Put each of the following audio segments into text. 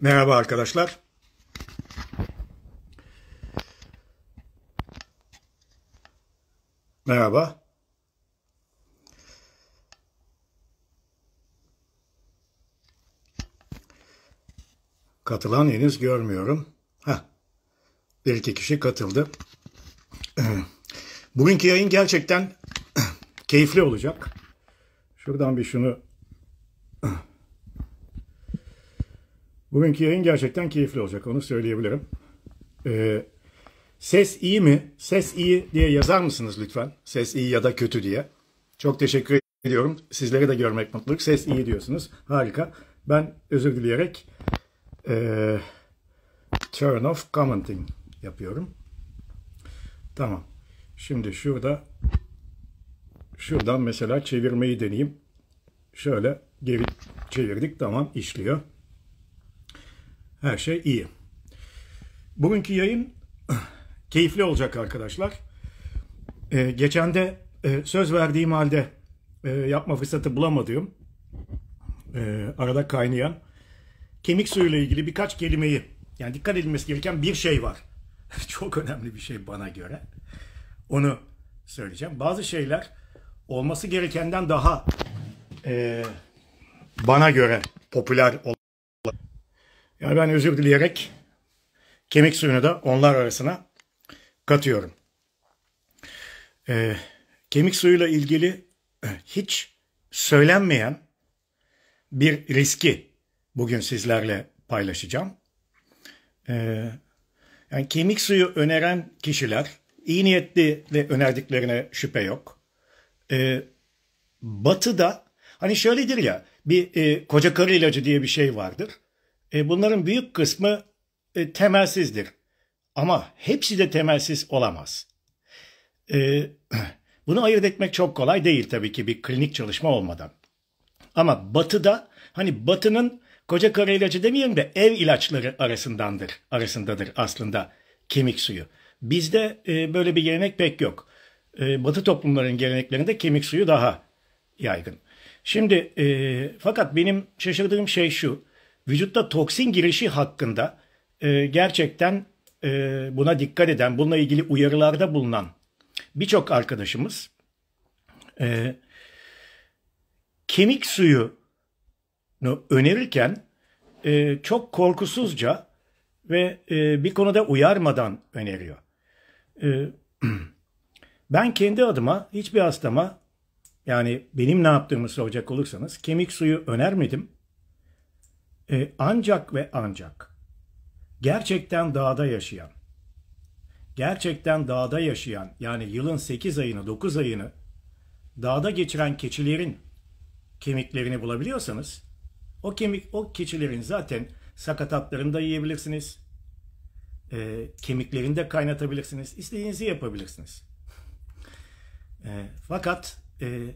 Merhaba arkadaşlar. Merhaba. Katılan henüz görmüyorum. Heh. Bir iki kişi katıldı. Bugünkü yayın gerçekten keyifli olacak. Şuradan bir şunu Bugünkü yayın gerçekten keyifli olacak. Onu söyleyebilirim. Ee, ses iyi mi? Ses iyi diye yazar mısınız lütfen? Ses iyi ya da kötü diye. Çok teşekkür ediyorum. Sizleri de görmek mutluluk. Ses iyi diyorsunuz. Harika. Ben özür dileyerek e, turn off commenting yapıyorum. Tamam. Şimdi şurada şuradan mesela çevirmeyi deneyeyim. Şöyle geri çevirdik. Tamam işliyor her şey iyi. Bugünkü yayın keyifli olacak arkadaşlar. Ee, geçen de e, söz verdiğim halde e, yapma fırsatı bulamadığım, e, arada kaynayan kemik suyuyla ilgili birkaç kelimeyi, yani dikkat edilmesi gereken bir şey var. Çok önemli bir şey bana göre. Onu söyleyeceğim. Bazı şeyler olması gerekenden daha e, bana göre popüler olan yani ben özür dileyerek kemik suyunu da onlar arasına katıyorum. Ee, kemik suyuyla ilgili eh, hiç söylenmeyen bir riski bugün sizlerle paylaşacağım. Ee, yani kemik suyu öneren kişiler iyi niyetli ve önerdiklerine şüphe yok. Ee, batı'da hani şöyledir ya bir e, koca karı ilacı diye bir şey vardır. E, bunların büyük kısmı e, temelsizdir. Ama hepsi de temelsiz olamaz. E, bunu ayırt etmek çok kolay değil tabii ki bir klinik çalışma olmadan. Ama batıda hani batının koca karı ilacı demeyelim de ev ilaçları arasındandır, arasındadır aslında kemik suyu. Bizde e, böyle bir gelenek pek yok. E, batı toplumların geleneklerinde kemik suyu daha yaygın. Şimdi e, fakat benim şaşırdığım şey şu vücutta toksin girişi hakkında e, gerçekten e, buna dikkat eden, bununla ilgili uyarılarda bulunan birçok arkadaşımız e, kemik suyu önerirken e, çok korkusuzca ve e, bir konuda uyarmadan öneriyor. E, ben kendi adıma hiçbir hastama yani benim ne yaptığımı soracak olursanız kemik suyu önermedim. E, ancak ve ancak gerçekten dağda yaşayan, gerçekten dağda yaşayan yani yılın 8 ayını 9 ayını dağda geçiren keçilerin kemiklerini bulabiliyorsanız o kemik o keçilerin zaten sakatatlarını da yiyebilirsiniz. E, kemiklerini de kaynatabilirsiniz. İstediğinizi yapabilirsiniz. E, fakat e,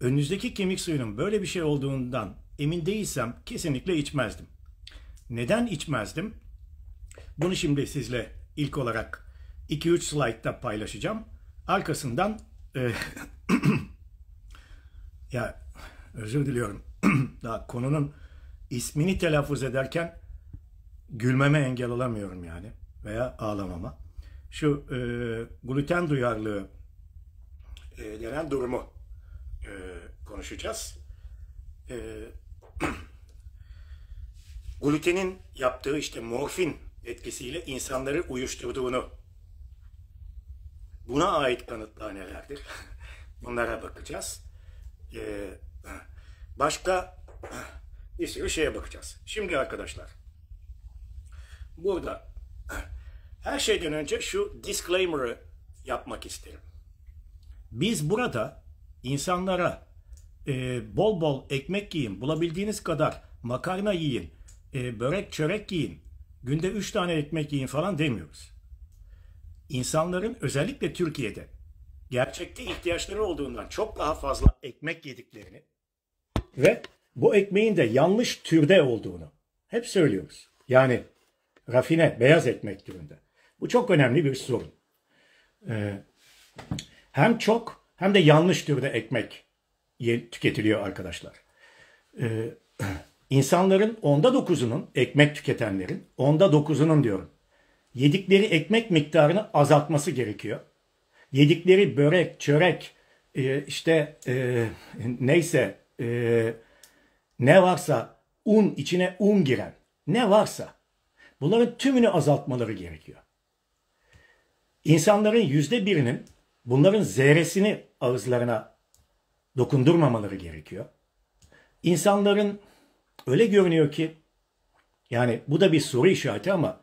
önünüzdeki kemik suyunun böyle bir şey olduğundan emin değilsem kesinlikle içmezdim. Neden içmezdim? Bunu şimdi sizle ilk olarak 2-3 slide'da paylaşacağım. Arkasından e, ya özür diliyorum. Daha konunun ismini telaffuz ederken gülmeme engel olamıyorum yani veya ağlamama. Şu e, gluten duyarlılığı e, denen durumu e, konuşacağız. E, glutenin yaptığı işte morfin etkisiyle insanları uyuşturduğunu buna ait kanıtlar nelerdir? Bunlara bakacağız. Ee, başka bir sürü şeye bakacağız. Şimdi arkadaşlar burada her şeyden önce şu disclaimer'ı yapmak isterim. Biz burada insanlara e, bol bol ekmek yiyin, bulabildiğiniz kadar makarna yiyin, e, börek çörek yiyin, günde 3 tane ekmek yiyin falan demiyoruz. İnsanların özellikle Türkiye'de gerçekte ihtiyaçları olduğundan çok daha fazla ekmek yediklerini ve bu ekmeğin de yanlış türde olduğunu hep söylüyoruz. Yani rafine, beyaz ekmek türünde. Bu çok önemli bir sorun. Ee, hem çok hem de yanlış türde ekmek tüketiliyor arkadaşlar. Ee, insanların onda dokuzunun ekmek tüketenlerin onda dokuzunun diyorum yedikleri ekmek miktarını azaltması gerekiyor. Yedikleri börek, çörek, e, işte e, neyse e, ne varsa un içine un giren ne varsa bunların tümünü azaltmaları gerekiyor. İnsanların yüzde birinin bunların zerresini ağızlarına dokundurmamaları gerekiyor. İnsanların öyle görünüyor ki yani bu da bir soru işareti ama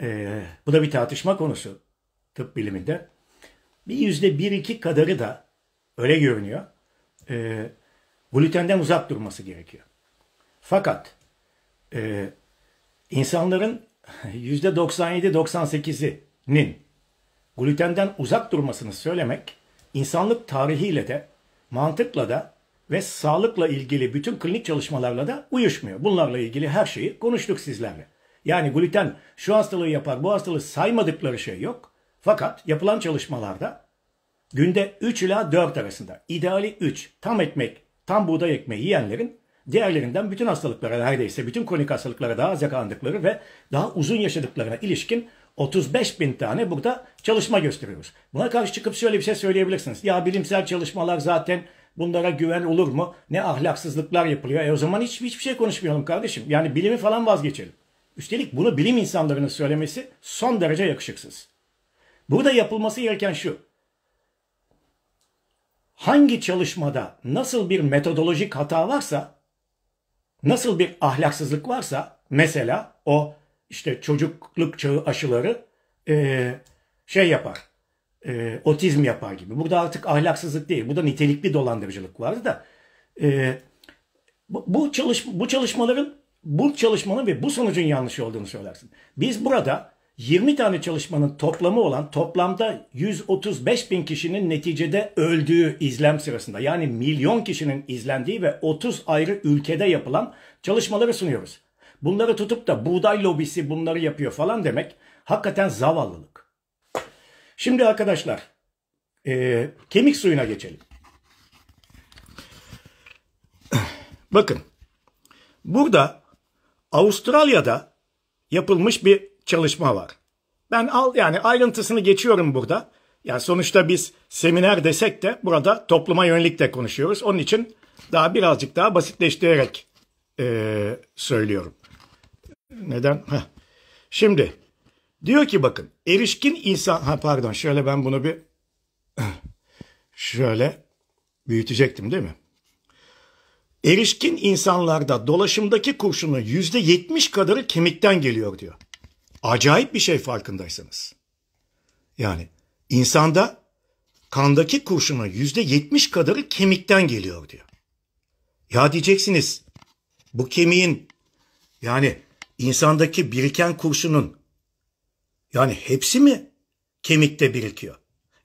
e, bu da bir tartışma konusu tıp biliminde. Bir yüzde bir iki kadarı da öyle görünüyor. E, glutenden uzak durması gerekiyor. Fakat e, insanların yüzde 97-98'inin glutenden uzak durmasını söylemek insanlık tarihiyle de mantıkla da ve sağlıkla ilgili bütün klinik çalışmalarla da uyuşmuyor. Bunlarla ilgili her şeyi konuştuk sizlerle. Yani gluten şu hastalığı yapar, bu hastalığı saymadıkları şey yok. Fakat yapılan çalışmalarda günde 3 ila 4 arasında ideali 3 tam ekmek, tam buğday ekmeği yiyenlerin diğerlerinden bütün hastalıklara neredeyse bütün kronik hastalıklara daha az yakalandıkları ve daha uzun yaşadıklarına ilişkin 35 bin tane burada çalışma gösteriyoruz. Buna karşı çıkıp şöyle bir şey söyleyebilirsiniz. Ya bilimsel çalışmalar zaten bunlara güven olur mu? Ne ahlaksızlıklar yapılıyor? E o zaman hiç, hiçbir şey konuşmayalım kardeşim. Yani bilimi falan vazgeçelim. Üstelik bunu bilim insanlarının söylemesi son derece yakışıksız. Burada yapılması gereken şu. Hangi çalışmada nasıl bir metodolojik hata varsa, nasıl bir ahlaksızlık varsa, mesela o işte çocukluk çağı aşıları e, şey yapar. E, otizm yapar gibi. Burada artık ahlaksızlık değil. Burada nitelikli dolandırıcılık vardı da e, bu, bu, çalış, bu çalışmaların bu çalışmanın ve bu sonucun yanlış olduğunu söylersin. Biz burada 20 tane çalışmanın toplamı olan toplamda 135 bin kişinin neticede öldüğü izlem sırasında yani milyon kişinin izlendiği ve 30 ayrı ülkede yapılan çalışmaları sunuyoruz. Bunları tutup da buğday lobisi bunları yapıyor falan demek hakikaten zavallılık. Şimdi arkadaşlar e, kemik suyuna geçelim. Bakın burada Avustralya'da yapılmış bir çalışma var. Ben al yani ayrıntısını geçiyorum burada. Yani sonuçta biz seminer desek de burada topluma yönelik de konuşuyoruz. Onun için daha birazcık daha basitleştirerek e, söylüyorum. Neden? Heh. Şimdi diyor ki bakın erişkin insan ha pardon şöyle ben bunu bir şöyle büyütecektim değil mi? Erişkin insanlarda dolaşımdaki kurşunun yüzde yetmiş kadarı kemikten geliyor diyor. Acayip bir şey farkındaysanız. Yani insanda kandaki kurşunun yüzde yetmiş kadarı kemikten geliyor diyor. Ya diyeceksiniz bu kemiğin yani insandaki biriken kurşunun yani hepsi mi kemikte birikiyor?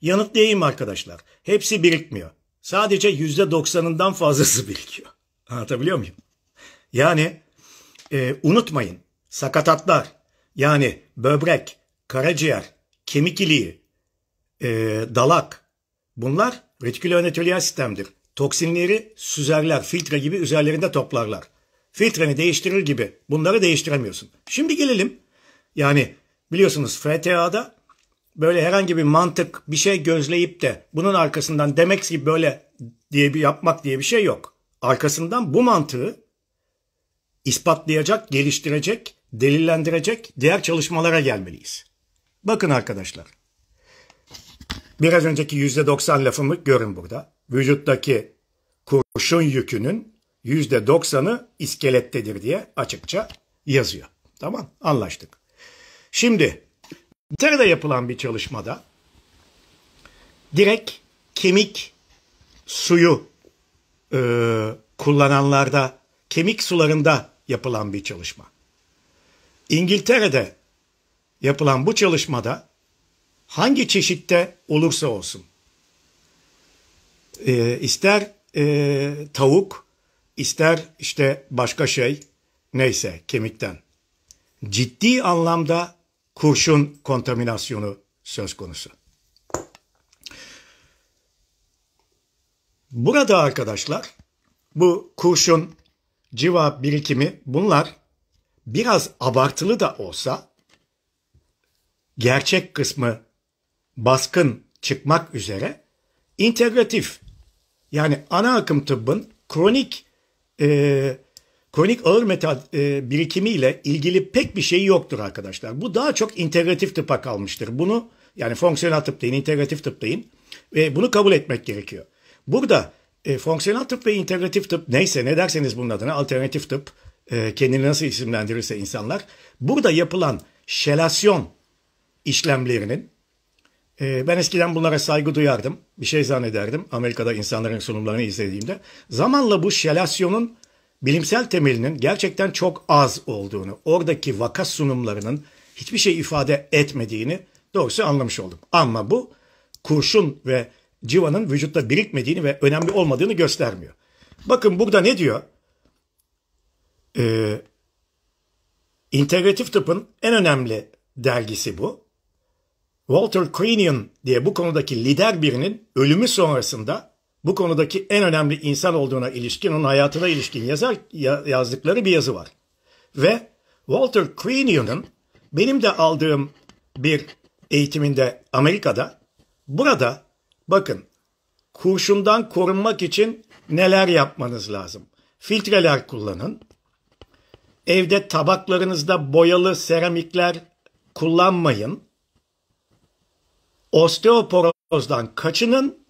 Yanıtlayayım arkadaşlar. Hepsi birikmiyor. Sadece yüzde doksanından fazlası birikiyor. Anlatabiliyor muyum? Yani e, unutmayın sakatatlar yani böbrek, karaciğer, kemik iliği, e, dalak bunlar retikulonötoliyal sistemdir. Toksinleri süzerler, filtre gibi üzerlerinde toplarlar filtreni değiştirir gibi bunları değiştiremiyorsun. Şimdi gelelim yani biliyorsunuz FTA'da böyle herhangi bir mantık bir şey gözleyip de bunun arkasından demek gibi böyle diye bir yapmak diye bir şey yok. Arkasından bu mantığı ispatlayacak, geliştirecek, delillendirecek diğer çalışmalara gelmeliyiz. Bakın arkadaşlar. Biraz önceki %90 lafımı görün burada. Vücuttaki kurşun yükünün %90'ı iskelettedir diye açıkça yazıyor. Tamam anlaştık. Şimdi İngiltere'de yapılan bir çalışmada direkt kemik suyu e, kullananlarda kemik sularında yapılan bir çalışma. İngiltere'de yapılan bu çalışmada hangi çeşitte olursa olsun e, ister e, tavuk ister işte başka şey neyse kemikten. Ciddi anlamda kurşun kontaminasyonu söz konusu. Burada arkadaşlar bu kurşun civa birikimi bunlar biraz abartılı da olsa gerçek kısmı baskın çıkmak üzere integratif yani ana akım tıbbın kronik e, kronik ağır metal e, birikimiyle ilgili pek bir şey yoktur arkadaşlar. Bu daha çok integratif tıpa kalmıştır. Bunu yani fonksiyonel tıp deyin, integratif tıp deyin. E, bunu kabul etmek gerekiyor. Burada e, fonksiyonel tıp ve integratif tıp neyse ne derseniz bunun adına alternatif tıp e, kendini nasıl isimlendirirse insanlar. Burada yapılan şelasyon işlemlerinin ee, ben eskiden bunlara saygı duyardım. Bir şey zannederdim Amerika'da insanların sunumlarını izlediğimde. Zamanla bu şelasyonun bilimsel temelinin gerçekten çok az olduğunu, oradaki vaka sunumlarının hiçbir şey ifade etmediğini doğrusu anlamış oldum. Ama bu kurşun ve civanın vücutta birikmediğini ve önemli olmadığını göstermiyor. Bakın burada ne diyor? Ee, integratif tıpın en önemli dergisi bu. Walter Cranion diye bu konudaki lider birinin ölümü sonrasında bu konudaki en önemli insan olduğuna ilişkin, onun hayatına ilişkin yazar, yazdıkları bir yazı var. Ve Walter Cranion'un benim de aldığım bir eğitiminde Amerika'da burada bakın kurşundan korunmak için neler yapmanız lazım. Filtreler kullanın. Evde tabaklarınızda boyalı seramikler kullanmayın. Osteoporozdan kaçının,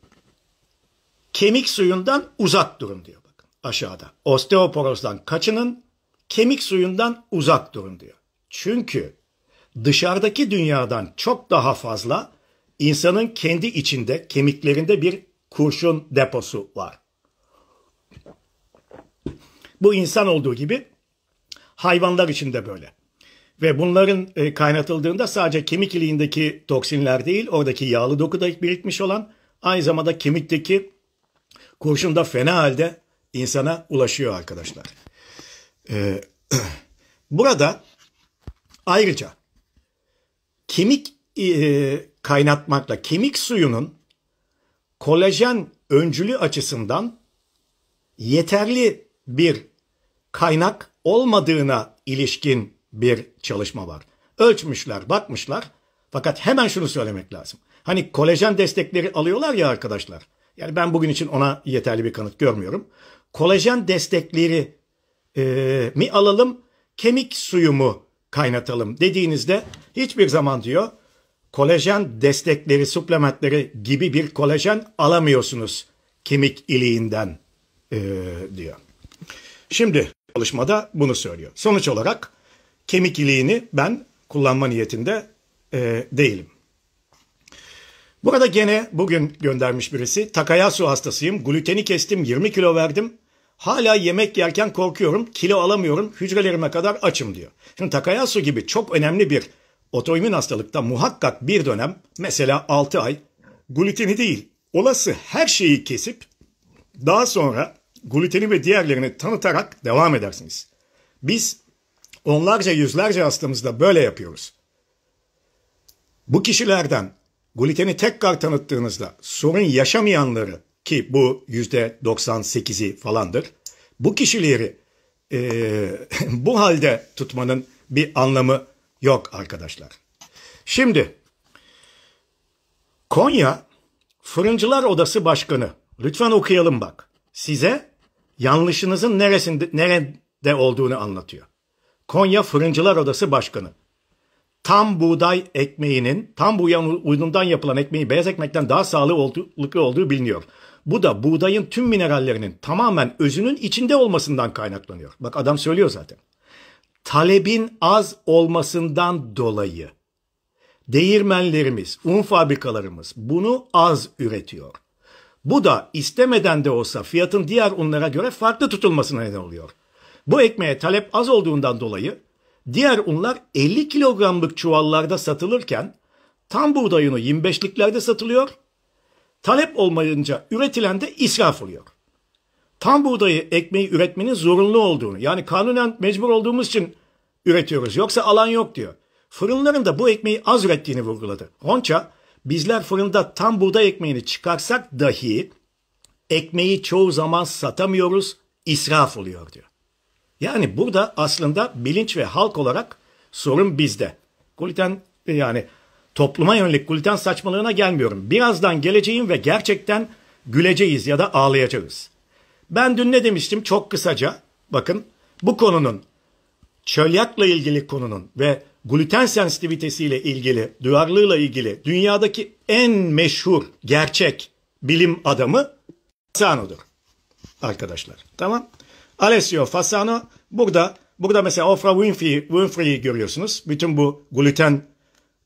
kemik suyundan uzak durun diyor bakın aşağıda. Osteoporozdan kaçının, kemik suyundan uzak durun diyor. Çünkü dışarıdaki dünyadan çok daha fazla insanın kendi içinde, kemiklerinde bir kurşun deposu var. Bu insan olduğu gibi hayvanlar için de böyle. Ve bunların e, kaynatıldığında sadece kemik iliğindeki toksinler değil, oradaki yağlı dokuda birikmiş olan aynı zamanda kemikteki kurşun da fena halde insana ulaşıyor arkadaşlar. E, burada ayrıca kemik e, kaynatmakla kemik suyunun kolajen öncülü açısından yeterli bir kaynak olmadığına ilişkin bir çalışma var. Ölçmüşler, bakmışlar. Fakat hemen şunu söylemek lazım. Hani kolajen destekleri alıyorlar ya arkadaşlar. Yani ben bugün için ona yeterli bir kanıt görmüyorum. Kolajen destekleri e, mi alalım, kemik suyu mu kaynatalım dediğinizde hiçbir zaman diyor kolajen destekleri, suplementleri gibi bir kolajen alamıyorsunuz kemik iliğinden e, diyor. Şimdi çalışmada bunu söylüyor. Sonuç olarak kemik iliğini ben kullanma niyetinde e, değilim. Burada gene bugün göndermiş birisi. Takayasu hastasıyım. Gluteni kestim. 20 kilo verdim. Hala yemek yerken korkuyorum. Kilo alamıyorum. Hücrelerime kadar açım diyor. Şimdi takayasu gibi çok önemli bir otoimmün hastalıkta muhakkak bir dönem mesela 6 ay gluteni değil olası her şeyi kesip daha sonra gluteni ve diğerlerini tanıtarak devam edersiniz. Biz Onlarca yüzlerce hastamızda böyle yapıyoruz. Bu kişilerden gluteni tekrar tanıttığınızda sorun yaşamayanları ki bu yüzde 98'i falandır. Bu kişileri e, bu halde tutmanın bir anlamı yok arkadaşlar. Şimdi Konya Fırıncılar Odası Başkanı lütfen okuyalım bak. Size yanlışınızın neresinde nerede olduğunu anlatıyor. Konya Fırıncılar Odası Başkanı. Tam buğday ekmeğinin, tam buğday uydundan yapılan ekmeği beyaz ekmekten daha sağlıklı olduğu biliniyor. Bu da buğdayın tüm minerallerinin tamamen özünün içinde olmasından kaynaklanıyor. Bak adam söylüyor zaten. Talebin az olmasından dolayı değirmenlerimiz, un fabrikalarımız bunu az üretiyor. Bu da istemeden de olsa fiyatın diğer unlara göre farklı tutulmasına neden oluyor. Bu ekmeğe talep az olduğundan dolayı diğer unlar 50 kilogramlık çuvallarda satılırken tam buğday unu 25'liklerde satılıyor. Talep olmayınca üretilen de israf oluyor. Tam buğdayı ekmeği üretmenin zorunlu olduğunu yani kanunen mecbur olduğumuz için üretiyoruz yoksa alan yok diyor. Fırınların da bu ekmeği az ürettiğini vurguladı. Honça bizler fırında tam buğday ekmeğini çıkarsak dahi ekmeği çoğu zaman satamıyoruz israf oluyor diyor. Yani burada aslında bilinç ve halk olarak sorun bizde. Gluten e, yani topluma yönelik gluten saçmalığına gelmiyorum. Birazdan geleceğim ve gerçekten güleceğiz ya da ağlayacağız. Ben dün ne demiştim çok kısaca? Bakın bu konunun çölyakla ilgili konunun ve gluten sensitivitesiyle ilgili, duyarlılığıyla ilgili dünyadaki en meşhur gerçek bilim adamı Sano'dur arkadaşlar. Tamam? Alessio Fasano burada burada mesela Oprah Winfrey, Winfrey'i görüyorsunuz. Bütün bu gluten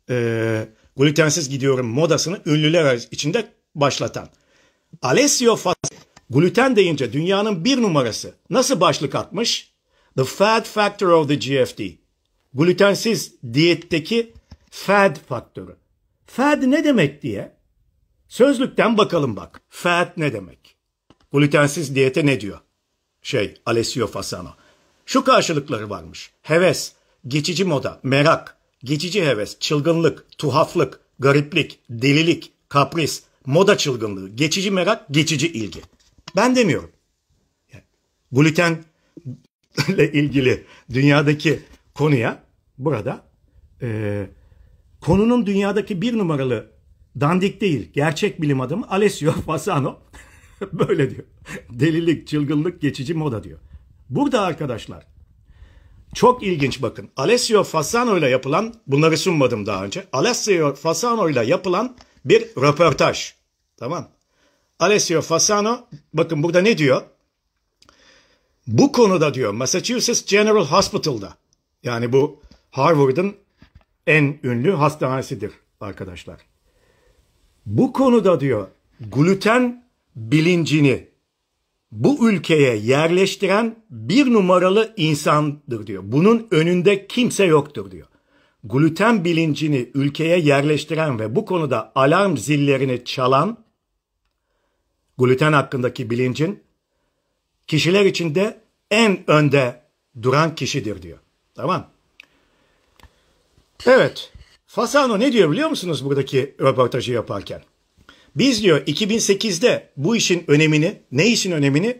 e, glutensiz gidiyorum modasını ünlüler içinde başlatan. Alessio Fasano gluten deyince dünyanın bir numarası nasıl başlık atmış? The Fat Factor of the GFD. Glutensiz diyetteki fat faktörü. fat ne demek diye sözlükten bakalım bak. fat ne demek? Glutensiz diyete ne diyor? şey Alessio Fasano. Şu karşılıkları varmış. Heves, geçici moda, merak, geçici heves, çılgınlık, tuhaflık, gariplik, delilik, kapris, moda çılgınlığı, geçici merak, geçici ilgi. Ben demiyorum. Yani, gluten ile ilgili dünyadaki konuya burada e, konunun dünyadaki bir numaralı dandik değil gerçek bilim adamı Alessio Fasano Böyle diyor. Delilik, çılgınlık geçici moda diyor. Burada arkadaşlar çok ilginç bakın. Alessio Fasano ile yapılan bunları sunmadım daha önce. Alessio Fasano ile yapılan bir röportaj. Tamam. Alessio Fasano bakın burada ne diyor? Bu konuda diyor Massachusetts General Hospital'da yani bu Harvard'ın en ünlü hastanesidir arkadaşlar. Bu konuda diyor gluten bilincini bu ülkeye yerleştiren bir numaralı insandır diyor. Bunun önünde kimse yoktur diyor. Gluten bilincini ülkeye yerleştiren ve bu konuda alarm zillerini çalan gluten hakkındaki bilincin kişiler içinde en önde duran kişidir diyor. Tamam. Evet. Fasano ne diyor biliyor musunuz buradaki röportajı yaparken? Biz diyor 2008'de bu işin önemini, ne işin önemini?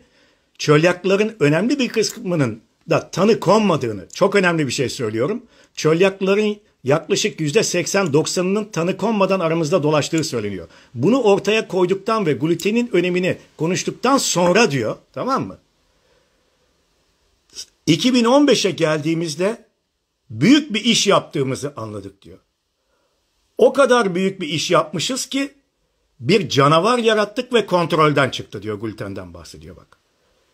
Çölyakların önemli bir kısmının da tanı konmadığını, çok önemli bir şey söylüyorum. Çölyakların yaklaşık %80-90'ının tanı konmadan aramızda dolaştığı söyleniyor. Bunu ortaya koyduktan ve glutenin önemini konuştuktan sonra diyor, tamam mı? 2015'e geldiğimizde büyük bir iş yaptığımızı anladık diyor. O kadar büyük bir iş yapmışız ki bir canavar yarattık ve kontrolden çıktı diyor glutenden bahsediyor bak.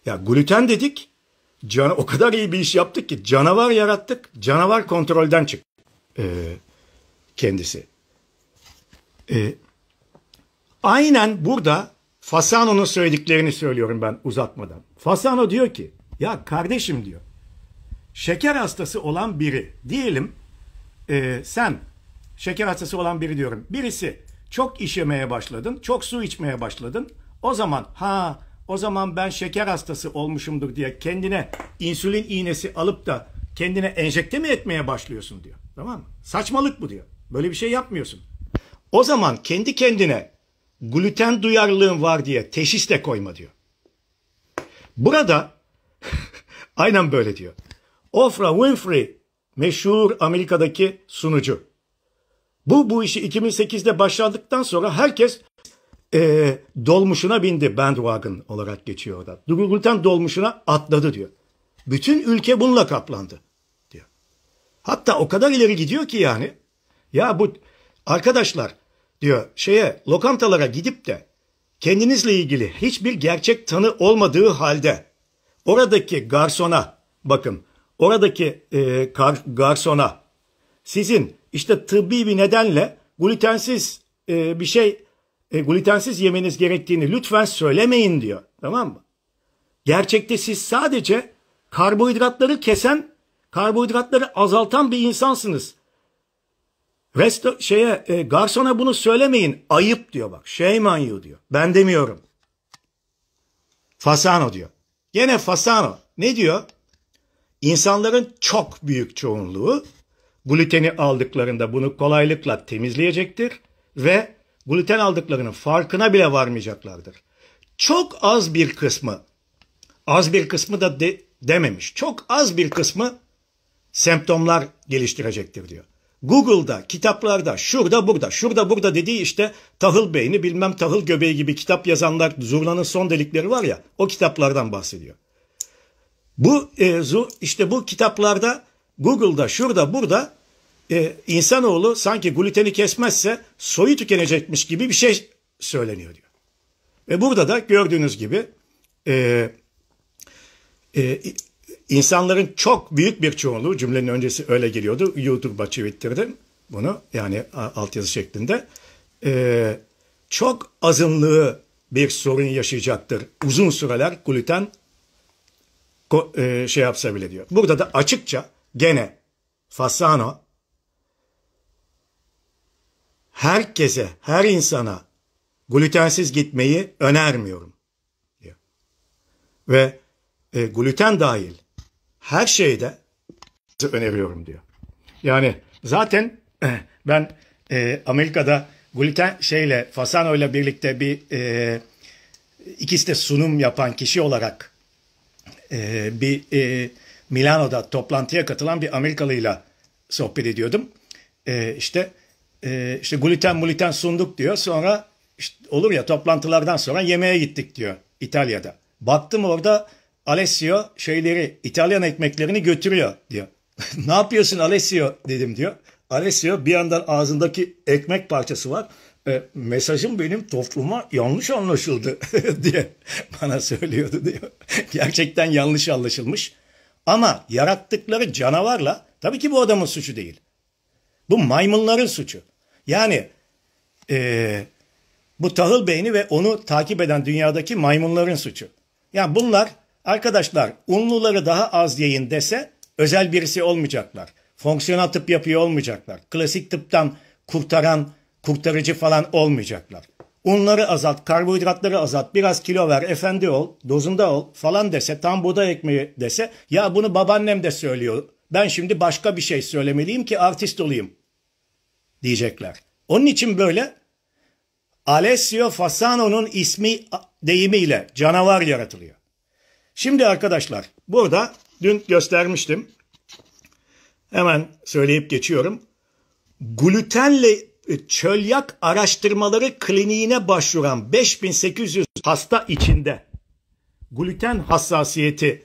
Ya gluten dedik can o kadar iyi bir iş yaptık ki canavar yarattık canavar kontrolden çıktı ee, kendisi. Ee, aynen burada Fasano'nun söylediklerini söylüyorum ben uzatmadan. Fasano diyor ki ya kardeşim diyor şeker hastası olan biri diyelim e, sen şeker hastası olan biri diyorum birisi çok işemeye başladın, çok su içmeye başladın. O zaman ha o zaman ben şeker hastası olmuşumdur diye kendine insülin iğnesi alıp da kendine enjekte mi etmeye başlıyorsun diyor. Tamam mı? Saçmalık bu diyor. Böyle bir şey yapmıyorsun. O zaman kendi kendine gluten duyarlılığın var diye teşhis de koyma diyor. Burada aynen böyle diyor. Ofra Winfrey meşhur Amerika'daki sunucu. Bu bu işi 2008'de başladıktan sonra herkes e, dolmuşuna bindi bandwagon olarak geçiyor orada. Gürülten dolmuşuna atladı diyor. Bütün ülke bununla kaplandı diyor. Hatta o kadar ileri gidiyor ki yani. Ya bu arkadaşlar diyor şeye lokantalara gidip de kendinizle ilgili hiçbir gerçek tanı olmadığı halde oradaki garsona bakın oradaki e, kar, garsona sizin işte tıbbi bir nedenle glutensiz e, bir şey e, glutensiz yemeniz gerektiğini lütfen söylemeyin diyor. Tamam mı? Gerçekte siz sadece karbohidratları kesen, karbohidratları azaltan bir insansınız. Resto şeye e, garsona bunu söylemeyin. Ayıp diyor bak. Shame on you diyor. Ben demiyorum. Fasano diyor. Gene Fasano ne diyor? İnsanların çok büyük çoğunluğu gluteni aldıklarında bunu kolaylıkla temizleyecektir ve gluten aldıklarının farkına bile varmayacaklardır. Çok az bir kısmı, az bir kısmı da de, dememiş, çok az bir kısmı semptomlar geliştirecektir diyor. Google'da, kitaplarda, şurada burada, şurada burada dediği işte tahıl beyni bilmem tahıl göbeği gibi kitap yazanlar zurnanın son delikleri var ya o kitaplardan bahsediyor. Bu e, zu, işte bu kitaplarda Google'da şurada burada e, insanoğlu sanki gluteni kesmezse soyu tükenecekmiş gibi bir şey söyleniyor diyor. Ve burada da gördüğünüz gibi e, e, insanların çok büyük bir çoğunluğu cümlenin öncesi öyle geliyordu. YouTube'a twitter'de bunu yani altyazı şeklinde. E, çok azınlığı bir sorun yaşayacaktır. Uzun süreler gluten e, şey yapsa bile diyor. Burada da açıkça gene Fasano herkese, her insana glutensiz gitmeyi önermiyorum diyor. Ve e, gluten dahil her şeyde öneriyorum diyor. Yani zaten ben e, Amerika'da gluten şeyle Fasano ile birlikte bir e, ikisi de sunum yapan kişi olarak e, bir e, Milano'da toplantıya katılan bir Amerikalıyla sohbet ediyordum. E, işte e, işte gluten muliten sunduk diyor. Sonra işte olur ya toplantılardan sonra yemeğe gittik diyor İtalya'da. Baktım orada Alessio şeyleri İtalyan ekmeklerini götürüyor diyor. ne yapıyorsun Alessio dedim diyor. Alessio bir yandan ağzındaki ekmek parçası var. E, mesajım benim topluma yanlış anlaşıldı diye bana söylüyordu diyor. Gerçekten yanlış anlaşılmış. Ama yarattıkları canavarla tabii ki bu adamın suçu değil. Bu maymunların suçu. Yani e, bu tahıl beyni ve onu takip eden dünyadaki maymunların suçu. Yani bunlar arkadaşlar unluları daha az yayın dese özel birisi olmayacaklar. Fonksiyonel tıp yapıyor olmayacaklar. Klasik tıptan kurtaran, kurtarıcı falan olmayacaklar. Unları azalt, karbonhidratları azalt, biraz kilo ver, efendi ol, dozunda ol falan dese, tam buğday ekmeği dese, ya bunu babaannem de söylüyor. Ben şimdi başka bir şey söylemeliyim ki artist olayım diyecekler. Onun için böyle Alessio Fasano'nun ismi deyimiyle canavar yaratılıyor. Şimdi arkadaşlar burada dün göstermiştim. Hemen söyleyip geçiyorum. glutenle e, çölyak araştırmaları kliniğine başvuran 5800 hasta içinde gluten hassasiyeti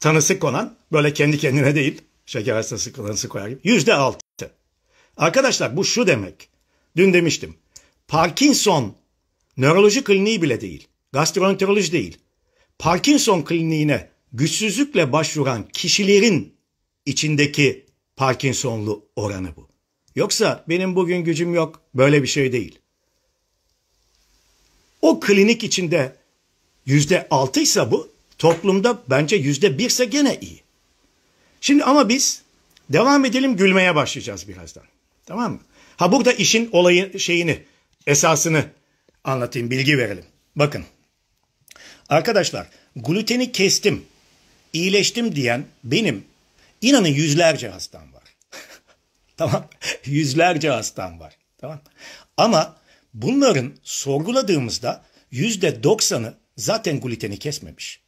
tanısı konan böyle kendi kendine değil şeker hastası tanısı koyar yüzde altı. Arkadaşlar bu şu demek. Dün demiştim. Parkinson nöroloji kliniği bile değil. Gastroenteroloji değil. Parkinson kliniğine güçsüzlükle başvuran kişilerin içindeki Parkinsonlu oranı bu. Yoksa benim bugün gücüm yok böyle bir şey değil. O klinik içinde yüzde altıysa bu toplumda bence yüzde birse gene iyi. Şimdi ama biz devam edelim gülmeye başlayacağız birazdan. Tamam mı? Ha burada işin olayı şeyini esasını anlatayım bilgi verelim. Bakın arkadaşlar gluteni kestim iyileştim diyen benim inanın yüzlerce hastam Tamam. Yüzlerce hastam var. Tamam. Ama bunların sorguladığımızda yüzde doksanı zaten gluteni kesmemiş.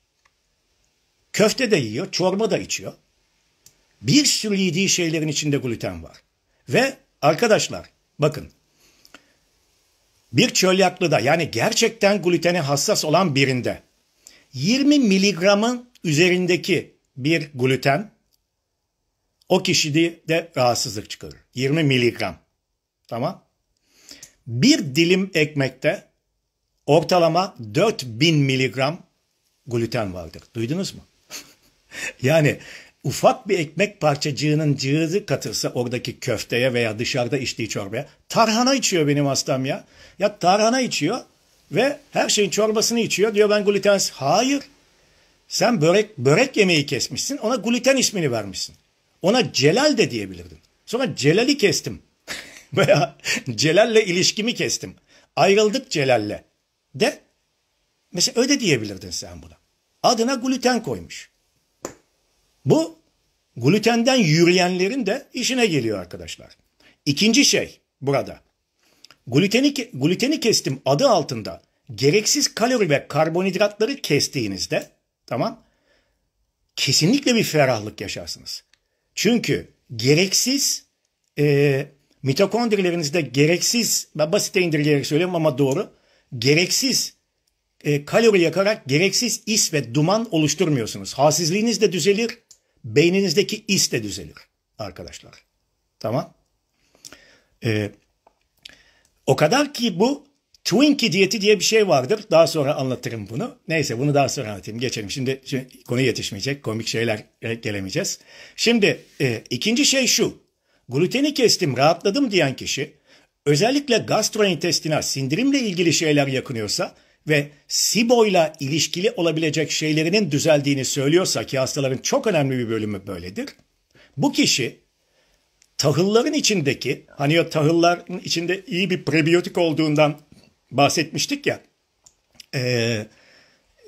Köfte de yiyor, çorba da içiyor. Bir sürü yediği şeylerin içinde gluten var. Ve arkadaşlar bakın bir çölyaklıda yani gerçekten glutene hassas olan birinde 20 miligramın üzerindeki bir gluten o kişide de rahatsızlık çıkarır. 20 miligram. Tamam. Bir dilim ekmekte ortalama 4000 miligram gluten vardır. Duydunuz mu? yani ufak bir ekmek parçacığının cığızı katırsa oradaki köfteye veya dışarıda içtiği çorbaya. Tarhana içiyor benim hastam ya. Ya tarhana içiyor ve her şeyin çorbasını içiyor. Diyor ben glutensiz. Hayır. Sen börek börek yemeği kesmişsin. Ona gluten ismini vermişsin. Ona Celal de diyebilirdim. Sonra Celal'i kestim. Veya Celal'le ilişkimi kestim. Ayrıldık Celal'le. De mesela Öde diyebilirdin sen buna. Adına gluten koymuş. Bu glutenden yürüyenlerin de işine geliyor arkadaşlar. İkinci şey burada. Gluteni, gluteni kestim adı altında gereksiz kalori ve karbonhidratları kestiğinizde tamam kesinlikle bir ferahlık yaşarsınız. Çünkü gereksiz e, mitokondrilerinizde gereksiz, ben basite indirgeyerek söylüyorum ama doğru. Gereksiz e, kalori yakarak gereksiz is ve duman oluşturmuyorsunuz. Halsizliğiniz de düzelir, beyninizdeki is de düzelir arkadaşlar. Tamam. E, o kadar ki bu Twinkie diyeti diye bir şey vardır. Daha sonra anlatırım bunu. Neyse bunu daha sonra anlatayım. Geçelim. Şimdi, şimdi konu yetişmeyecek. Komik şeyler e, gelemeyeceğiz. Şimdi e, ikinci şey şu. Gluteni kestim, rahatladım diyen kişi özellikle gastrointestinal sindirimle ilgili şeyler yakınıyorsa ve SIBO'yla ilişkili olabilecek şeylerinin düzeldiğini söylüyorsa ki hastaların çok önemli bir bölümü böyledir. Bu kişi tahılların içindeki hani o tahılların içinde iyi bir prebiyotik olduğundan bahsetmiştik ya e,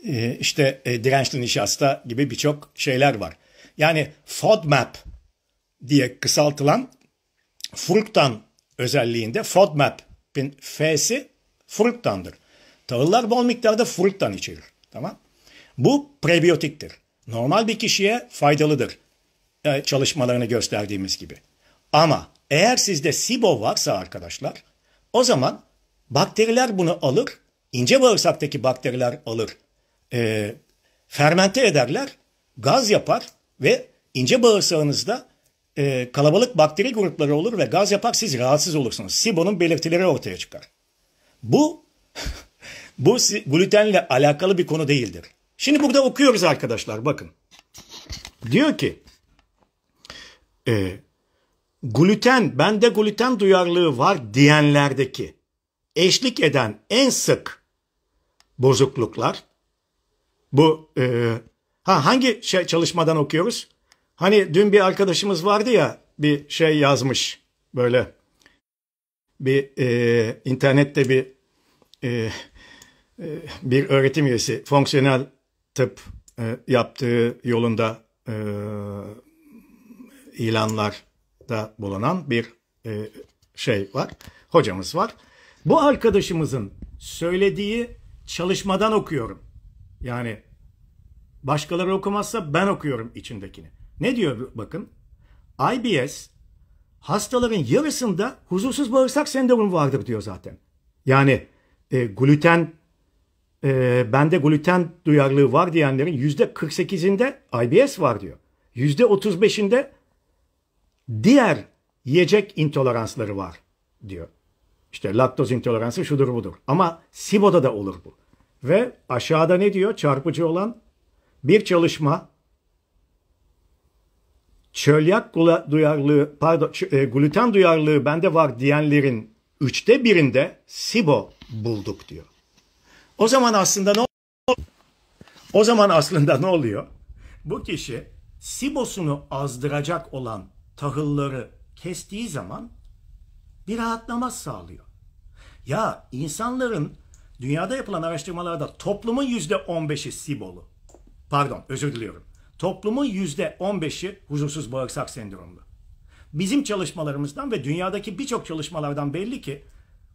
e, işte e, dirençli nişasta gibi birçok şeyler var. Yani FODMAP diye kısaltılan fruktan özelliğinde FODMAP'in F'si fruktandır. Tahıllar bol miktarda fruktan içerir. Tamam. Bu prebiyotiktir. Normal bir kişiye faydalıdır. E, çalışmalarını gösterdiğimiz gibi. Ama eğer sizde SIBO varsa arkadaşlar o zaman Bakteriler bunu alır, ince bağırsaktaki bakteriler alır, e, fermente ederler, gaz yapar ve ince bağırsağınızda e, kalabalık bakteri grupları olur ve gaz yapar siz rahatsız olursunuz. SIBO'nun belirtileri ortaya çıkar. Bu bu glutenle alakalı bir konu değildir. Şimdi burada okuyoruz arkadaşlar bakın. Diyor ki e, gluten bende gluten duyarlılığı var diyenlerdeki eşlik eden en sık bozukluklar bu e, ha hangi şey çalışmadan okuyoruz? Hani dün bir arkadaşımız vardı ya bir şey yazmış böyle bir e, internette bir e, e, bir öğretim üyesi fonksiyonel tıp e, yaptığı yolunda e, ilanlarda bulunan bir e, şey var. Hocamız var. Bu arkadaşımızın söylediği çalışmadan okuyorum. Yani başkaları okumazsa ben okuyorum içindekini. Ne diyor bakın? IBS hastaların yarısında huzursuz bağırsak sendromu vardır diyor zaten. Yani e, gluten e, bende gluten duyarlılığı var diyenlerin yüzde 48'inde IBS var diyor. Yüzde 35'inde diğer yiyecek intoleransları var diyor. İşte laktoz intoleransı şudur budur. Ama SIBO'da da olur bu. Ve aşağıda ne diyor çarpıcı olan? Bir çalışma çölyak duyarlılığı, pardon, e, gluten duyarlılığı bende var diyenlerin üçte birinde SIBO bulduk diyor. O zaman aslında ne o zaman aslında ne oluyor? Bu kişi SIBO'sunu azdıracak olan tahılları kestiği zaman bir rahatlama sağlıyor. Ya insanların dünyada yapılan araştırmalarda toplumun yüzde on SIBO'lu. Pardon özür diliyorum. Toplumun yüzde on huzursuz bağırsak sendromlu. Bizim çalışmalarımızdan ve dünyadaki birçok çalışmalardan belli ki